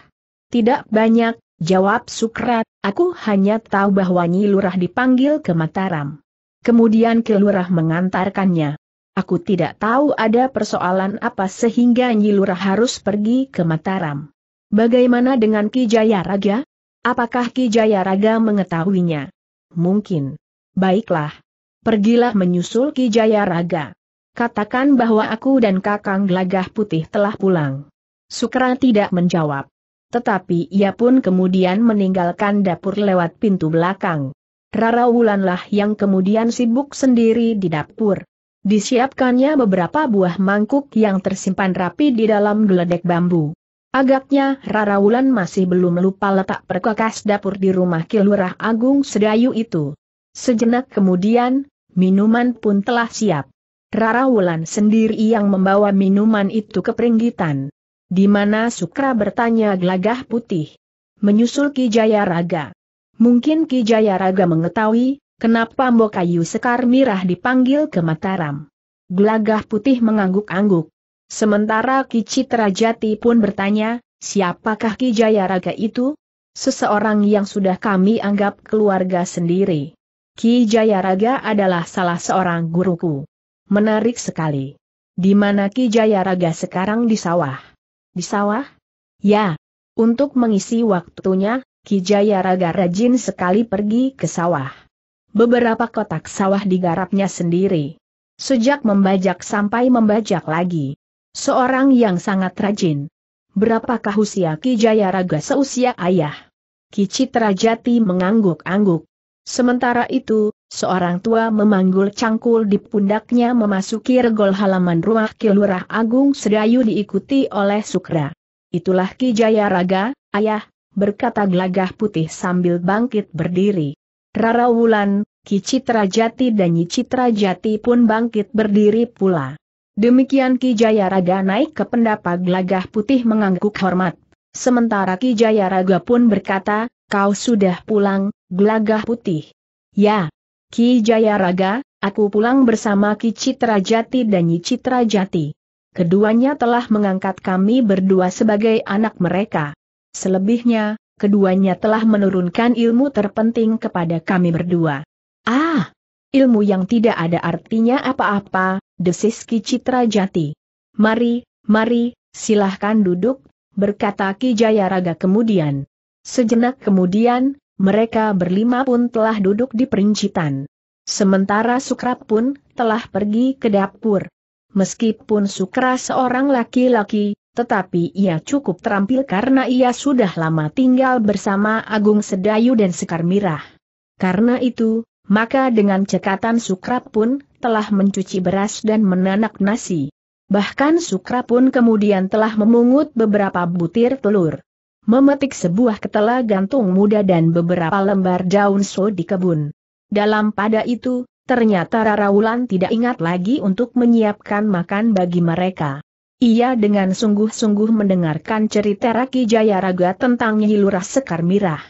Tidak banyak, jawab Sukrat, aku hanya tahu bahwa Nyi Lurah dipanggil ke Mataram. Kemudian Ki mengantarkannya. Aku tidak tahu ada persoalan apa sehingga Nyi Lurah harus pergi ke Mataram. Bagaimana dengan Ki Jayaraga? Apakah Ki Jayaraga mengetahuinya? Mungkin. Baiklah. Pergilah menyusul Ki Jayaraga. Katakan bahwa aku dan kakang gelagah putih telah pulang. Sukra tidak menjawab. Tetapi ia pun kemudian meninggalkan dapur lewat pintu belakang. Rara Wulanlah yang kemudian sibuk sendiri di dapur. Disiapkannya beberapa buah mangkuk yang tersimpan rapi di dalam geledek bambu. Agaknya Rara Wulan masih belum lupa letak perkakas dapur di rumah Kilurah Agung Sedayu itu. Sejenak kemudian, minuman pun telah siap. Rara Wulan sendiri yang membawa minuman itu ke peringgitan. Di mana Sukra bertanya gelagah putih. Menyusul Ki Jayaraga. Mungkin Ki Jayaraga mengetahui, kenapa Mbokayu Sekar Mirah dipanggil ke Mataram. Gelagah putih mengangguk-angguk. Sementara Ki Citra Jati pun bertanya, siapakah Ki Jayaraga itu? Seseorang yang sudah kami anggap keluarga sendiri. Ki Jayaraga adalah salah seorang guruku. Menarik sekali. Di mana Ki Jayaraga sekarang di sawah? Di sawah? Ya. Untuk mengisi waktunya, Ki Jayaraga rajin sekali pergi ke sawah. Beberapa kotak sawah digarapnya sendiri. Sejak membajak sampai membajak lagi. Seorang yang sangat rajin. Berapakah usia Ki Jayaraga seusia ayah? Ki Citrajati mengangguk-angguk. Sementara itu, Seorang tua memanggul cangkul di pundaknya memasuki regol halaman rumah Kilurah Agung Sedayu diikuti oleh Sukra. Itulah Ki Jaya Raga, ayah, berkata gelagah putih sambil bangkit berdiri. Rara Wulan, Ki Citra Jati dan Nyi Citra Jati pun bangkit berdiri pula. Demikian Ki Jaya Raga naik ke pendapa gelagah putih mengangguk hormat. Sementara Ki Jaya Raga pun berkata, kau sudah pulang, gelagah putih. Ya, Ki Jayaraga, aku pulang bersama Ki Citrajati dan Nyi Citrajati. Keduanya telah mengangkat kami berdua sebagai anak mereka. Selebihnya, keduanya telah menurunkan ilmu terpenting kepada kami berdua. Ah! Ilmu yang tidak ada artinya apa-apa, desis Ki Citrajati. Mari, mari, silahkan duduk, berkata Ki Jayaraga kemudian. Sejenak kemudian, mereka berlima pun telah duduk di perincitan. Sementara Sukrap pun telah pergi ke dapur. Meskipun Sukra seorang laki-laki, tetapi ia cukup terampil karena ia sudah lama tinggal bersama Agung Sedayu dan Sekar Mirah. Karena itu, maka dengan cekatan Sukrap pun telah mencuci beras dan menanak nasi. Bahkan Sukra pun kemudian telah memungut beberapa butir telur memetik sebuah ketela gantung muda dan beberapa lembar daun so di kebun. Dalam pada itu, ternyata Rara Wulan tidak ingat lagi untuk menyiapkan makan bagi mereka. Ia dengan sungguh-sungguh mendengarkan cerita Raki Jayaraga tentang Hilurah Sekar Mirah.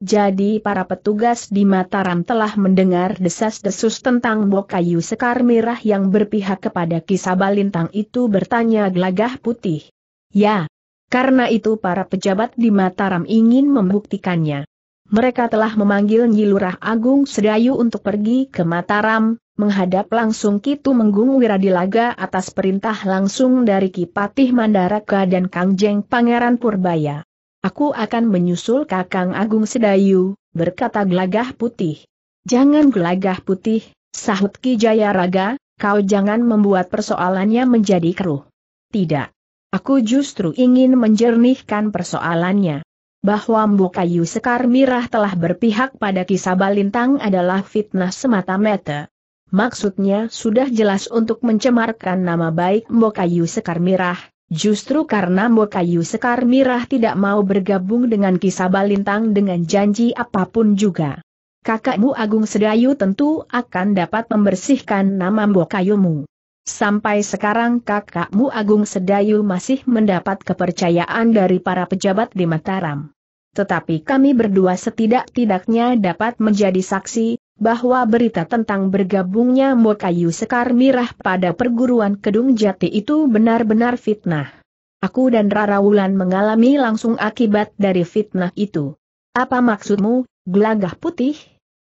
Jadi para petugas di Mataram telah mendengar desas-desus tentang Bokayu Sekar Mirah yang berpihak kepada kisah Balintang itu bertanya gelagah putih. Ya, karena itu para pejabat di Mataram ingin membuktikannya. Mereka telah memanggil Nyi Lurah Agung Sedayu untuk pergi ke Mataram, menghadap langsung Kitu Menggung Wiradilaga atas perintah langsung dari Kipatih Mandaraka dan Kangjeng Pangeran Purbaya. Aku akan menyusul Kakang Agung Sedayu, berkata gelagah putih. Jangan gelagah putih, sahut Ki Jayaraga, kau jangan membuat persoalannya menjadi keruh. Tidak. Aku justru ingin menjernihkan persoalannya. Bahwa Kayu Sekar Mirah telah berpihak pada kisah Balintang adalah fitnah semata-mata. Maksudnya sudah jelas untuk mencemarkan nama baik Kayu Sekar Mirah, justru karena Kayu Sekar Mirah tidak mau bergabung dengan kisah Balintang dengan janji apapun juga. Kakakmu Agung Sedayu tentu akan dapat membersihkan nama Kayumu. Sampai sekarang kakakmu Agung Sedayu masih mendapat kepercayaan dari para pejabat di Mataram. Tetapi kami berdua setidak-tidaknya dapat menjadi saksi, bahwa berita tentang bergabungnya Mokayu Sekar Mirah pada perguruan Kedung Jati itu benar-benar fitnah. Aku dan Rara Wulan mengalami langsung akibat dari fitnah itu. Apa maksudmu, gelagah putih?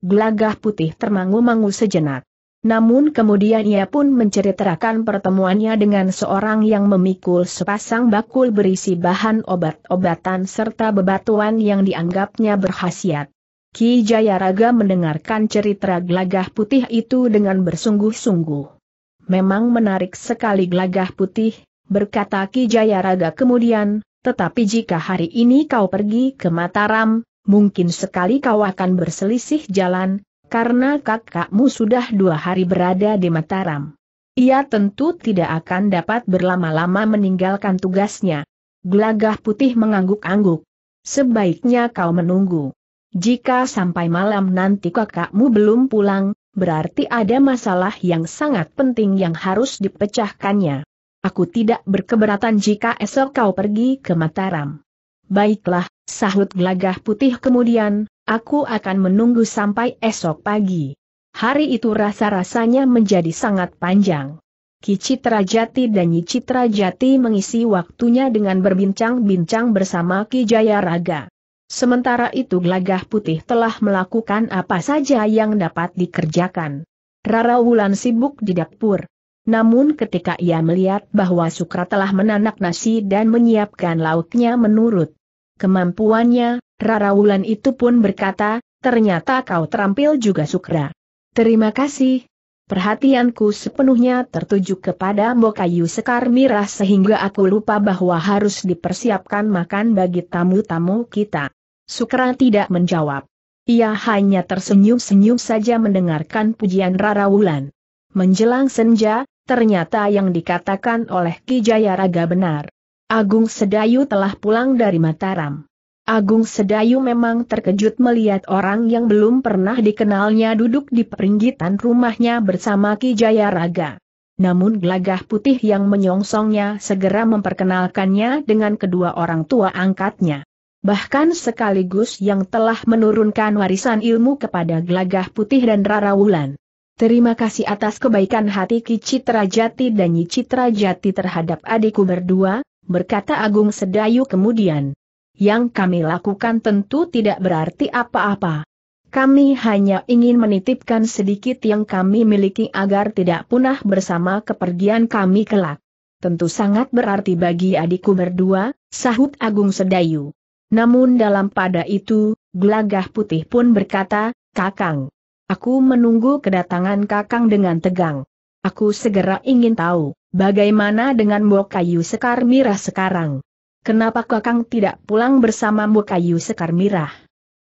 Gelagah putih termangu-mangu sejenak. Namun kemudian ia pun menceritakan pertemuannya dengan seorang yang memikul sepasang bakul berisi bahan obat-obatan serta bebatuan yang dianggapnya berhasiat. Ki Jayaraga mendengarkan cerita gelagah putih itu dengan bersungguh-sungguh. Memang menarik sekali gelagah putih, berkata Ki Jayaraga kemudian, tetapi jika hari ini kau pergi ke Mataram, mungkin sekali kau akan berselisih jalan, karena kakakmu sudah dua hari berada di Mataram. Ia tentu tidak akan dapat berlama-lama meninggalkan tugasnya. Gelagah putih mengangguk-angguk. Sebaiknya kau menunggu. Jika sampai malam nanti kakakmu belum pulang, berarti ada masalah yang sangat penting yang harus dipecahkannya. Aku tidak berkeberatan jika esok kau pergi ke Mataram. Baiklah, sahut gelagah putih kemudian, Aku akan menunggu sampai esok pagi. Hari itu rasa-rasanya menjadi sangat panjang. Kicitra Jati dan Yicitra Jati mengisi waktunya dengan berbincang-bincang bersama Ki Jaya Raga. Sementara itu Gelagah Putih telah melakukan apa saja yang dapat dikerjakan. Rara Wulan sibuk di dapur. Namun ketika ia melihat bahwa Sukra telah menanak nasi dan menyiapkan lauknya menurut kemampuannya, Rara Wulan itu pun berkata, ternyata kau terampil juga Sukra. Terima kasih. Perhatianku sepenuhnya tertuju kepada Mbokayu Sekar Mirah sehingga aku lupa bahwa harus dipersiapkan makan bagi tamu-tamu kita. Sukra tidak menjawab. Ia hanya tersenyum-senyum saja mendengarkan pujian Rara Wulan. Menjelang senja, ternyata yang dikatakan oleh Ki Jayaraga benar. Agung Sedayu telah pulang dari Mataram. Agung Sedayu memang terkejut melihat orang yang belum pernah dikenalnya duduk di peringgitan rumahnya bersama Ki Jaya Raga. Namun Glagah putih yang menyongsongnya segera memperkenalkannya dengan kedua orang tua angkatnya. Bahkan sekaligus yang telah menurunkan warisan ilmu kepada Glagah putih dan Rara Wulan. Terima kasih atas kebaikan hati Ki Citra Jati dan Nyi Jati terhadap adikku berdua, berkata Agung Sedayu kemudian. Yang kami lakukan tentu tidak berarti apa-apa. Kami hanya ingin menitipkan sedikit yang kami miliki agar tidak punah bersama kepergian kami kelak. Tentu sangat berarti bagi adikku berdua, sahut Agung Sedayu. Namun dalam pada itu, gelagah putih pun berkata, Kakang. Aku menunggu kedatangan Kakang dengan tegang. Aku segera ingin tahu, bagaimana dengan Bokayu Sekar Mira sekarang. Kenapa Kakang tidak pulang bersama kayu sekar mirah?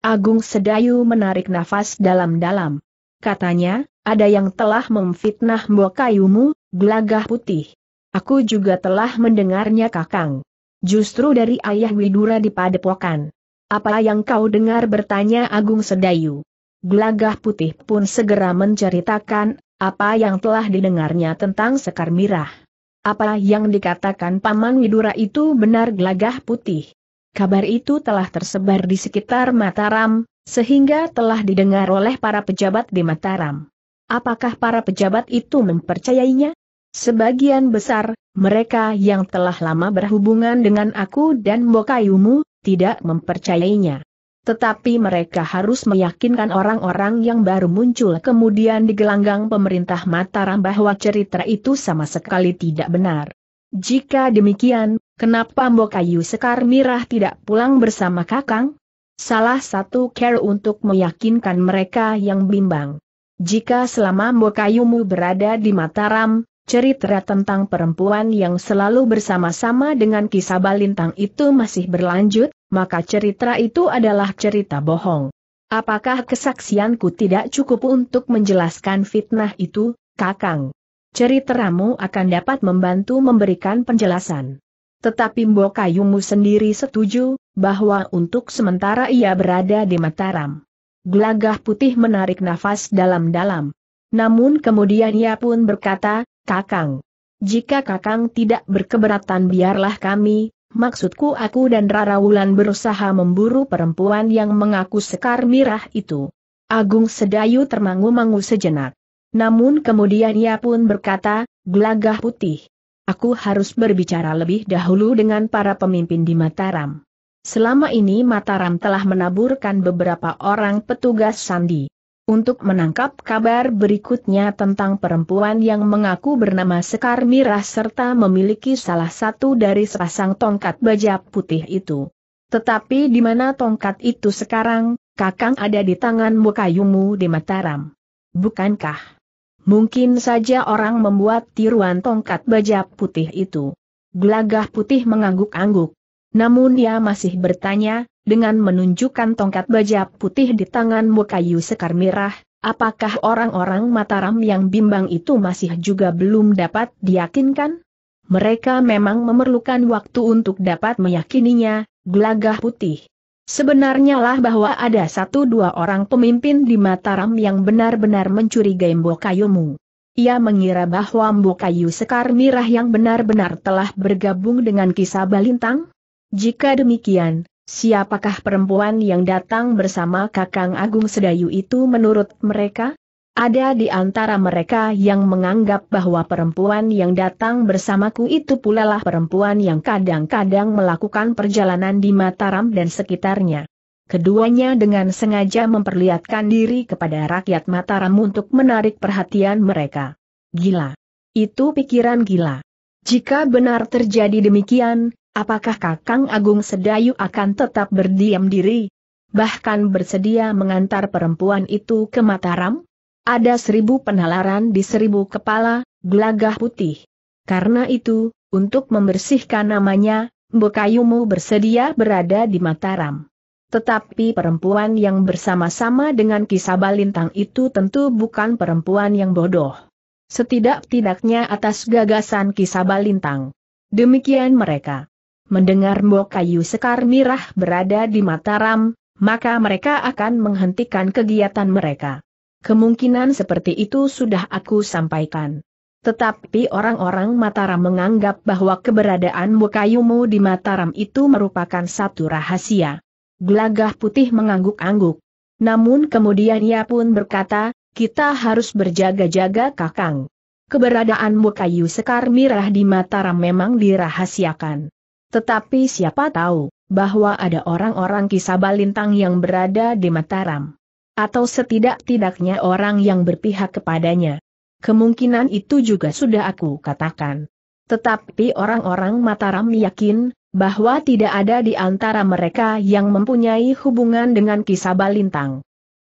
Agung Sedayu menarik nafas dalam-dalam. Katanya, ada yang telah memfitnah Mukayumu, gelagah putih. Aku juga telah mendengarnya kakang. Justru dari ayah Widura di padepokan. Apa yang kau dengar bertanya Agung Sedayu. Gelagah putih pun segera menceritakan, apa yang telah didengarnya tentang Sekar Mirah. Apa yang dikatakan Paman Widura itu benar gelagah putih. Kabar itu telah tersebar di sekitar Mataram, sehingga telah didengar oleh para pejabat di Mataram. Apakah para pejabat itu mempercayainya? Sebagian besar, mereka yang telah lama berhubungan dengan aku dan Bokayumu, tidak mempercayainya. Tetapi mereka harus meyakinkan orang-orang yang baru muncul kemudian di gelanggang pemerintah Mataram bahwa cerita itu sama sekali tidak benar. Jika demikian, kenapa Mbokayu Sekar Mirah tidak pulang bersama Kakang? Salah satu care untuk meyakinkan mereka yang bimbang. Jika selama Mbokayumu berada di Mataram, cerita tentang perempuan yang selalu bersama-sama dengan kisah Balintang itu masih berlanjut, maka cerita itu adalah cerita bohong. Apakah kesaksianku tidak cukup untuk menjelaskan fitnah itu, Kakang? Ceritamu akan dapat membantu memberikan penjelasan. Tetapi Mbok Kayumu sendiri setuju, bahwa untuk sementara ia berada di Mataram. Gelagah putih menarik nafas dalam-dalam. Namun kemudian ia pun berkata, Kakang, jika Kakang tidak berkeberatan biarlah kami, Maksudku aku dan Rara Wulan berusaha memburu perempuan yang mengaku Sekar Mirah itu. Agung Sedayu termangu-mangu sejenak. Namun kemudian ia pun berkata, gelagah putih. Aku harus berbicara lebih dahulu dengan para pemimpin di Mataram. Selama ini Mataram telah menaburkan beberapa orang petugas sandi untuk menangkap kabar berikutnya tentang perempuan yang mengaku bernama Sekar Mirah serta memiliki salah satu dari sepasang tongkat baja putih itu. Tetapi di mana tongkat itu sekarang, kakang ada di tangan Mukayumu di Mataram. Bukankah? Mungkin saja orang membuat tiruan tongkat baja putih itu. Gelagah putih mengangguk-angguk. Namun ia masih bertanya, dengan menunjukkan tongkat baja putih di tangan Mukayu Sekar Mirah, apakah orang-orang Mataram yang bimbang itu masih juga belum dapat diyakinkan? Mereka memang memerlukan waktu untuk dapat meyakininya, gelagah putih. Sebenarnya lah bahwa ada satu dua orang pemimpin di Mataram yang benar-benar mencurigai Mbokayumu. Ia mengira bahwa Mbokayu Sekar Mirah yang benar-benar telah bergabung dengan kisah Balintang, jika demikian, siapakah perempuan yang datang bersama Kakang Agung Sedayu itu menurut mereka? Ada di antara mereka yang menganggap bahwa perempuan yang datang bersamaku itu pula lah perempuan yang kadang-kadang melakukan perjalanan di Mataram dan sekitarnya. Keduanya dengan sengaja memperlihatkan diri kepada rakyat Mataram untuk menarik perhatian mereka. Gila. Itu pikiran gila. Jika benar terjadi demikian, Apakah Kakang Agung Sedayu akan tetap berdiam diri? Bahkan bersedia mengantar perempuan itu ke Mataram? Ada seribu penalaran di seribu kepala, gelagah putih. Karena itu, untuk membersihkan namanya, Mbokayumu bersedia berada di Mataram. Tetapi perempuan yang bersama-sama dengan kisah balintang itu tentu bukan perempuan yang bodoh. Setidak-tidaknya atas gagasan kisah balintang. Demikian mereka mendengar Kayu Sekar Mirah berada di Mataram, maka mereka akan menghentikan kegiatan mereka. Kemungkinan seperti itu sudah aku sampaikan. Tetapi orang-orang Mataram menganggap bahwa keberadaan Kayumu di Mataram itu merupakan satu rahasia. Gelagah putih mengangguk-angguk. Namun kemudian ia pun berkata, kita harus berjaga-jaga kakang. Keberadaan Kayu Sekar Mirah di Mataram memang dirahasiakan. Tetapi siapa tahu, bahwa ada orang-orang kisah lintang yang berada di Mataram. Atau setidak-tidaknya orang yang berpihak kepadanya. Kemungkinan itu juga sudah aku katakan. Tetapi orang-orang Mataram yakin, bahwa tidak ada di antara mereka yang mempunyai hubungan dengan kisah lintang.